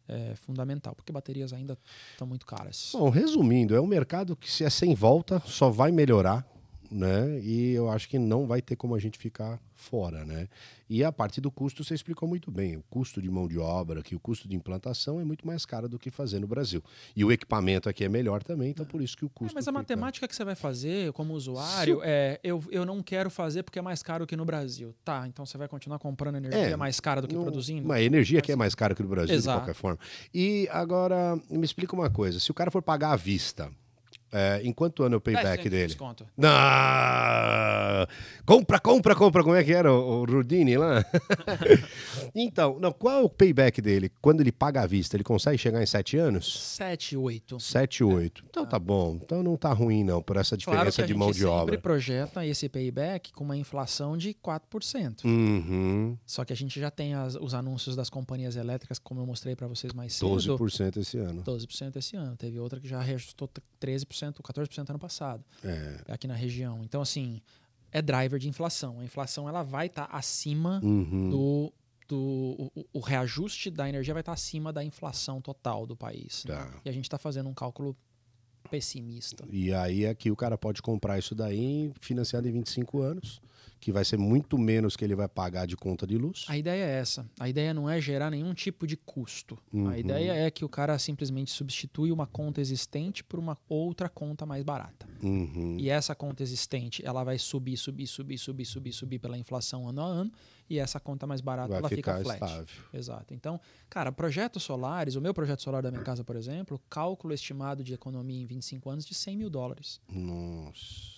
é, fundamental, porque baterias ainda estão muito caras. Bom, resumindo, é um mercado que se é sem volta, só vai melhorar né? E eu acho que não vai ter como a gente ficar fora, né? E a parte do custo você explicou muito bem. O custo de mão de obra, que o custo de implantação é muito mais caro do que fazer no Brasil. E o equipamento aqui é melhor também, então por isso que o custo. É, mas a matemática que você vai fazer como usuário Se... é eu, eu não quero fazer porque é mais caro que no Brasil. Tá, então você vai continuar comprando energia é, mais cara do que não, produzindo? Mas a energia que é mais cara que no Brasil, Exato. de qualquer forma. E agora, me explica uma coisa: se o cara for pagar à vista, é, em quanto ano é o payback dele? Desconto. Não! Compra, compra, compra. Como é que era o, Rudini lá? <laughs> então, não, qual é o payback dele? Quando ele paga à vista, ele consegue chegar em 7 anos? sete oito sete é. oito Então tá ah. bom. Então não tá ruim, não, por essa diferença claro que de mão de obra. A gente sempre projeta esse payback com uma inflação de 4%. Uhum. Só que a gente já tem as, os anúncios das companhias elétricas, como eu mostrei para vocês mais cedo. 12% esse ano. 12% esse ano. Teve outra que já reajustou 13%. 13%, 14% ano passado, é. aqui na região. Então, assim, é driver de inflação. A inflação ela vai estar tá acima uhum. do, do o, o, reajuste da energia vai estar tá acima da inflação total do país. Tá. Né? E a gente está fazendo um cálculo pessimista. E aí aqui é o cara pode comprar isso daí financiado em 25 anos que vai ser muito menos que ele vai pagar de conta de luz. A ideia é essa. A ideia não é gerar nenhum tipo de custo. Uhum. A ideia é que o cara simplesmente substitui uma conta existente por uma outra conta mais barata. Uhum. E essa conta existente, ela vai subir, subir, subir, subir, subir, subir pela inflação ano a ano. E essa conta mais barata, vai ela fica flat. Estável. Exato. Então, cara, projetos solares, o meu projeto solar da minha casa, por exemplo, cálculo estimado de economia em 25 anos de 100 mil dólares. Nossa.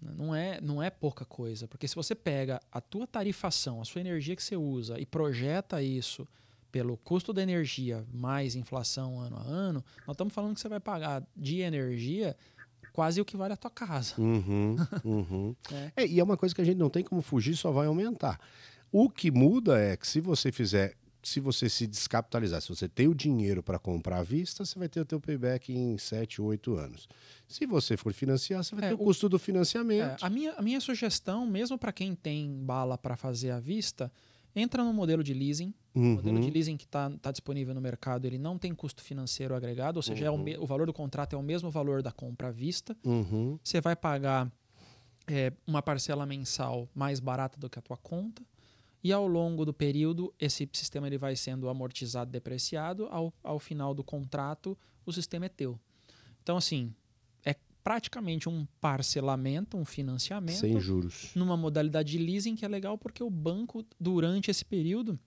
Né? Não é, não é pouca coisa, porque se você pega a tua tarifação, a sua energia que você usa e projeta isso pelo custo da energia mais inflação ano a ano, nós estamos falando que você vai pagar de energia quase o que vale a tua casa. Uhum, <laughs> uhum. é. É, e é uma coisa que a gente não tem como fugir, só vai aumentar. O que muda é que se você fizer se você se descapitalizar, se você tem o dinheiro para comprar à vista, você vai ter o teu payback em 7, 8 anos. Se você for financiar, você vai é, ter o, o custo do financiamento. É, a, minha, a minha sugestão, mesmo para quem tem bala para fazer à vista, entra no modelo de leasing. Uhum. O modelo de uhum. leasing que está tá disponível no mercado, ele não tem custo financeiro agregado, ou seja, uhum. é o, uhum. o, valor do contrato é o mesmo valor da compra à vista. Uhum. Você vai pagar é, uma parcela mensal mais barata do que a tua conta. E ao longo do período, esse sistema ele vai sendo amortizado, depreciado. Ao, ao final do contrato, o sistema é teu. Então, assim, é praticamente um parcelamento, um financiamento. Sem juros. Numa modalidade de leasing que é legal porque o banco, durante esse período,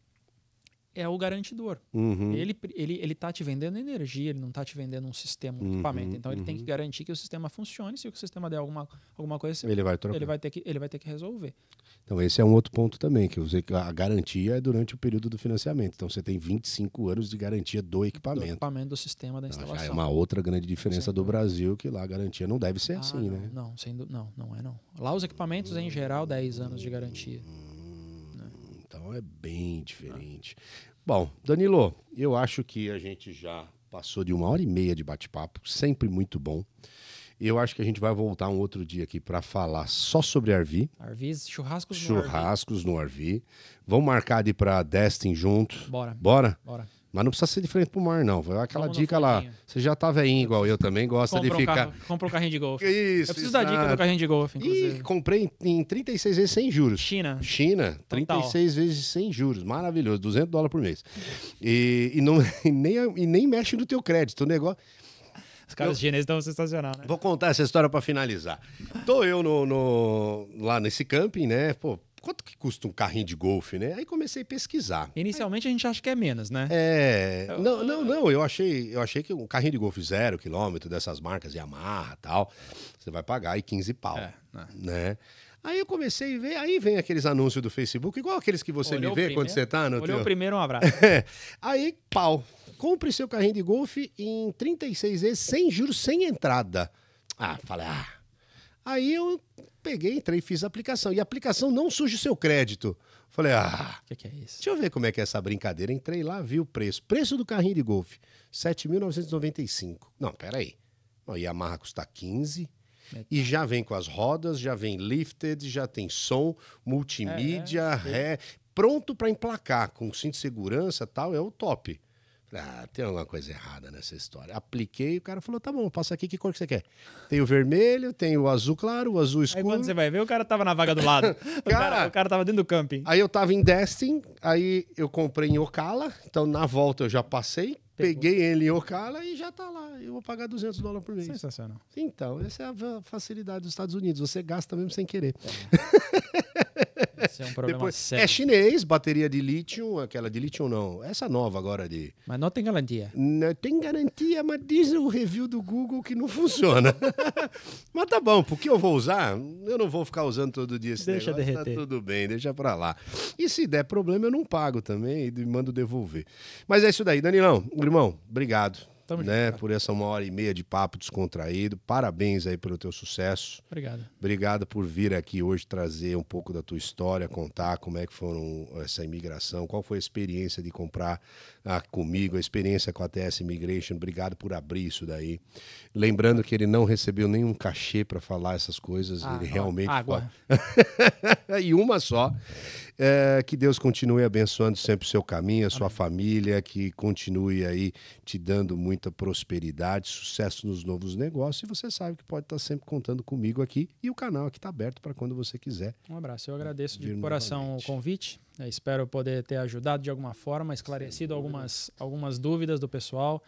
é o garantidor. Uhum. Ele, ele, ele tá te vendendo energia, ele não está te vendendo um sistema, um uhum. equipamento. Então ele uhum. tem que uhum. garantir que o sistema funcione. Se o sistema der alguma, alguma coisa, ele vai, trocar. ele vai ter que ele vai ter que resolver. Então esse é um outro ponto também, que a garantia é durante o período do financiamento. Então você tem 25 anos de garantia do equipamento. Do equipamento, do sistema, da instalação. Já é uma outra grande diferença do Brasil, que lá a garantia não deve ser ah, assim, não, né? Não, sendo, não, não é não. Lá os equipamentos, em geral, 10 anos de garantia. Hum. Então é bem diferente. Ah. Bom, Danilo, eu acho que a gente já passou de uma hora e meia de bate-papo, sempre muito bom. Eu acho que a gente vai voltar um outro dia aqui para falar só sobre Arvi. Arvis, churrascos, churrascos no Arvi. Vamos marcar de para Destin junto. Bora. Bora. Bora. Mas não precisa ser diferente para pro mar, não. Aquela Vamos dica lá. Você já tá veinho igual eu também, gosta de ficar. Um um carrinho de golfe. Isso. Eu preciso isso, da dica do carrinho de golfe. Inclusive. comprei em 36 vezes sem juros. China. China, 36 Total. vezes sem juros. Maravilhoso, 200 dólares por mês. E, e, não, <laughs> e, nem, e nem mexe no teu crédito. O negócio. Os caras eu... chineses estão sensacional, né? Vou contar essa história para finalizar. Tô eu no, no, lá nesse camping, né? Pô, quanto que custa um carrinho de golfe, né? Aí comecei a pesquisar. Inicialmente a gente acha que é menos, né? É. Não, não, não. Eu achei, eu achei que um carrinho de golfe zero quilômetro dessas marcas, Yamaha tal, você vai pagar aí 15 pau. É, né? né? Aí eu comecei a ver, aí vem aqueles anúncios do Facebook, igual aqueles que você me vê quando você tá no Olhou teu... primeiro, um abraço. <laughs> É, aí, pau, compre seu carrinho de golfe em 36 vezes, sem juros, sem entrada. Ah, falei, ah, Aí eu peguei, entrei e fiz a aplicação. E a aplicação não surge o seu crédito. Falei, ah, que que é isso? deixa eu ver como é que é essa brincadeira. Entrei lá, vi o preço. Preço do carrinho de golfe, 7.995. Não, peraí. O Yamaha custa 15. E já vem com as rodas, já vem lifted, já tem som, multimídia, é, é. ré. Pronto para emplacar, com cinto de segurança tal, é o top. Ah, tem alguma coisa errada nessa história. Apliquei, o cara falou: tá bom, passa aqui, que cor que você quer? Tem o vermelho, tem o azul claro, o azul escuro. Aí quando você vai ver, o cara tava na vaga do lado. <laughs> o, cara, cara, o cara tava dentro do camping. Aí eu tava em Destin, aí eu comprei em Ocala, então na volta eu já passei, Pegou. peguei ele em Ocala e já tá lá. Eu vou pagar 200 dólares por mês. Sensacional. Então, essa é a facilidade dos Estados Unidos. Você gasta mesmo sem querer. É. <laughs> Esse é um problema Depois, é sério. É chinês, bateria de lítio, aquela de lítio não, essa nova agora de... Mas não tem garantia. Não tem garantia, mas diz o review do Google que não funciona. <laughs> mas tá bom, porque eu vou usar, eu não vou ficar usando todo dia esse deixa negócio, tá derreter. tá tudo bem, deixa pra lá. E se der problema eu não pago também e mando devolver. Mas é isso daí, Danilão, irmão, obrigado. Tamo né, junto, por essa uma hora e meia de papo descontraído. Parabéns aí pelo teu sucesso. Obrigado. Obrigado por vir aqui hoje trazer um pouco da tua história, contar como é que foram eh, essa imigração, qual foi a experiência de comprar ah, comigo, a experiência com a TS Immigration. Obrigado por abrir isso daí. Lembrando que ele não recebeu nenhum cachê para falar essas coisas, ah, ele realmente água. <laughs> e uma só. É, que Deus continue abençoando sempre o seu caminho, a sua Amém. família, que continue aí te dando muita prosperidade, sucesso nos novos negócios. E você sabe que pode estar sempre contando comigo aqui. E o canal aqui está aberto para quando você quiser. Um abraço. Eu agradeço de coração novamente. o convite. Eu é, espero poder ter ajudado de alguma forma, esclarecido algumas, algumas dúvidas do pessoal.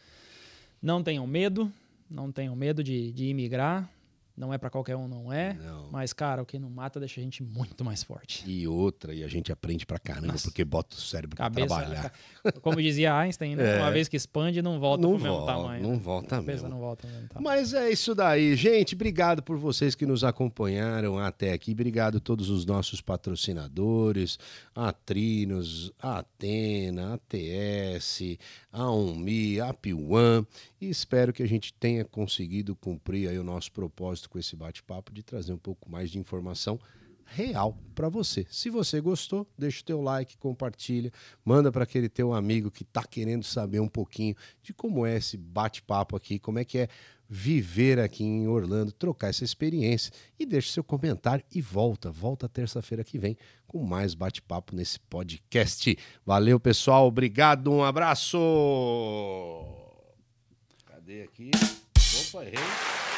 Não tenham medo, não tenham medo de, de imigrar. Não é para qualquer um, não é. Não. Mas, cara, o que não mata deixa a gente muito mais forte. E outra, e a gente aprende pra caramba, Nossa. porque bota o cérebro pra trabalhar. Como dizia Einstein, né? <laughs> é. uma vez que expande, não volta não pro volta, mesmo tamanho. Não volta mesmo. Não volta mesmo Mas é isso daí. Gente, obrigado por vocês que nos acompanharam até aqui. Obrigado a todos os nossos patrocinadores, a Trinos, a Atena, a TS, a Unmi, a P1. E espero que a gente tenha conseguido cumprir aí o nosso propósito com esse bate-papo de trazer um pouco mais de informação real para você. Se você gostou, deixa o teu like, compartilha, manda para aquele teu amigo que está querendo saber um pouquinho de como é esse bate-papo aqui, como é que é viver aqui em Orlando, trocar essa experiência e deixa seu comentário e volta, volta terça-feira que vem com mais bate-papo nesse podcast. Valeu, pessoal, obrigado, um abraço. Cadê aqui? Opa, errei.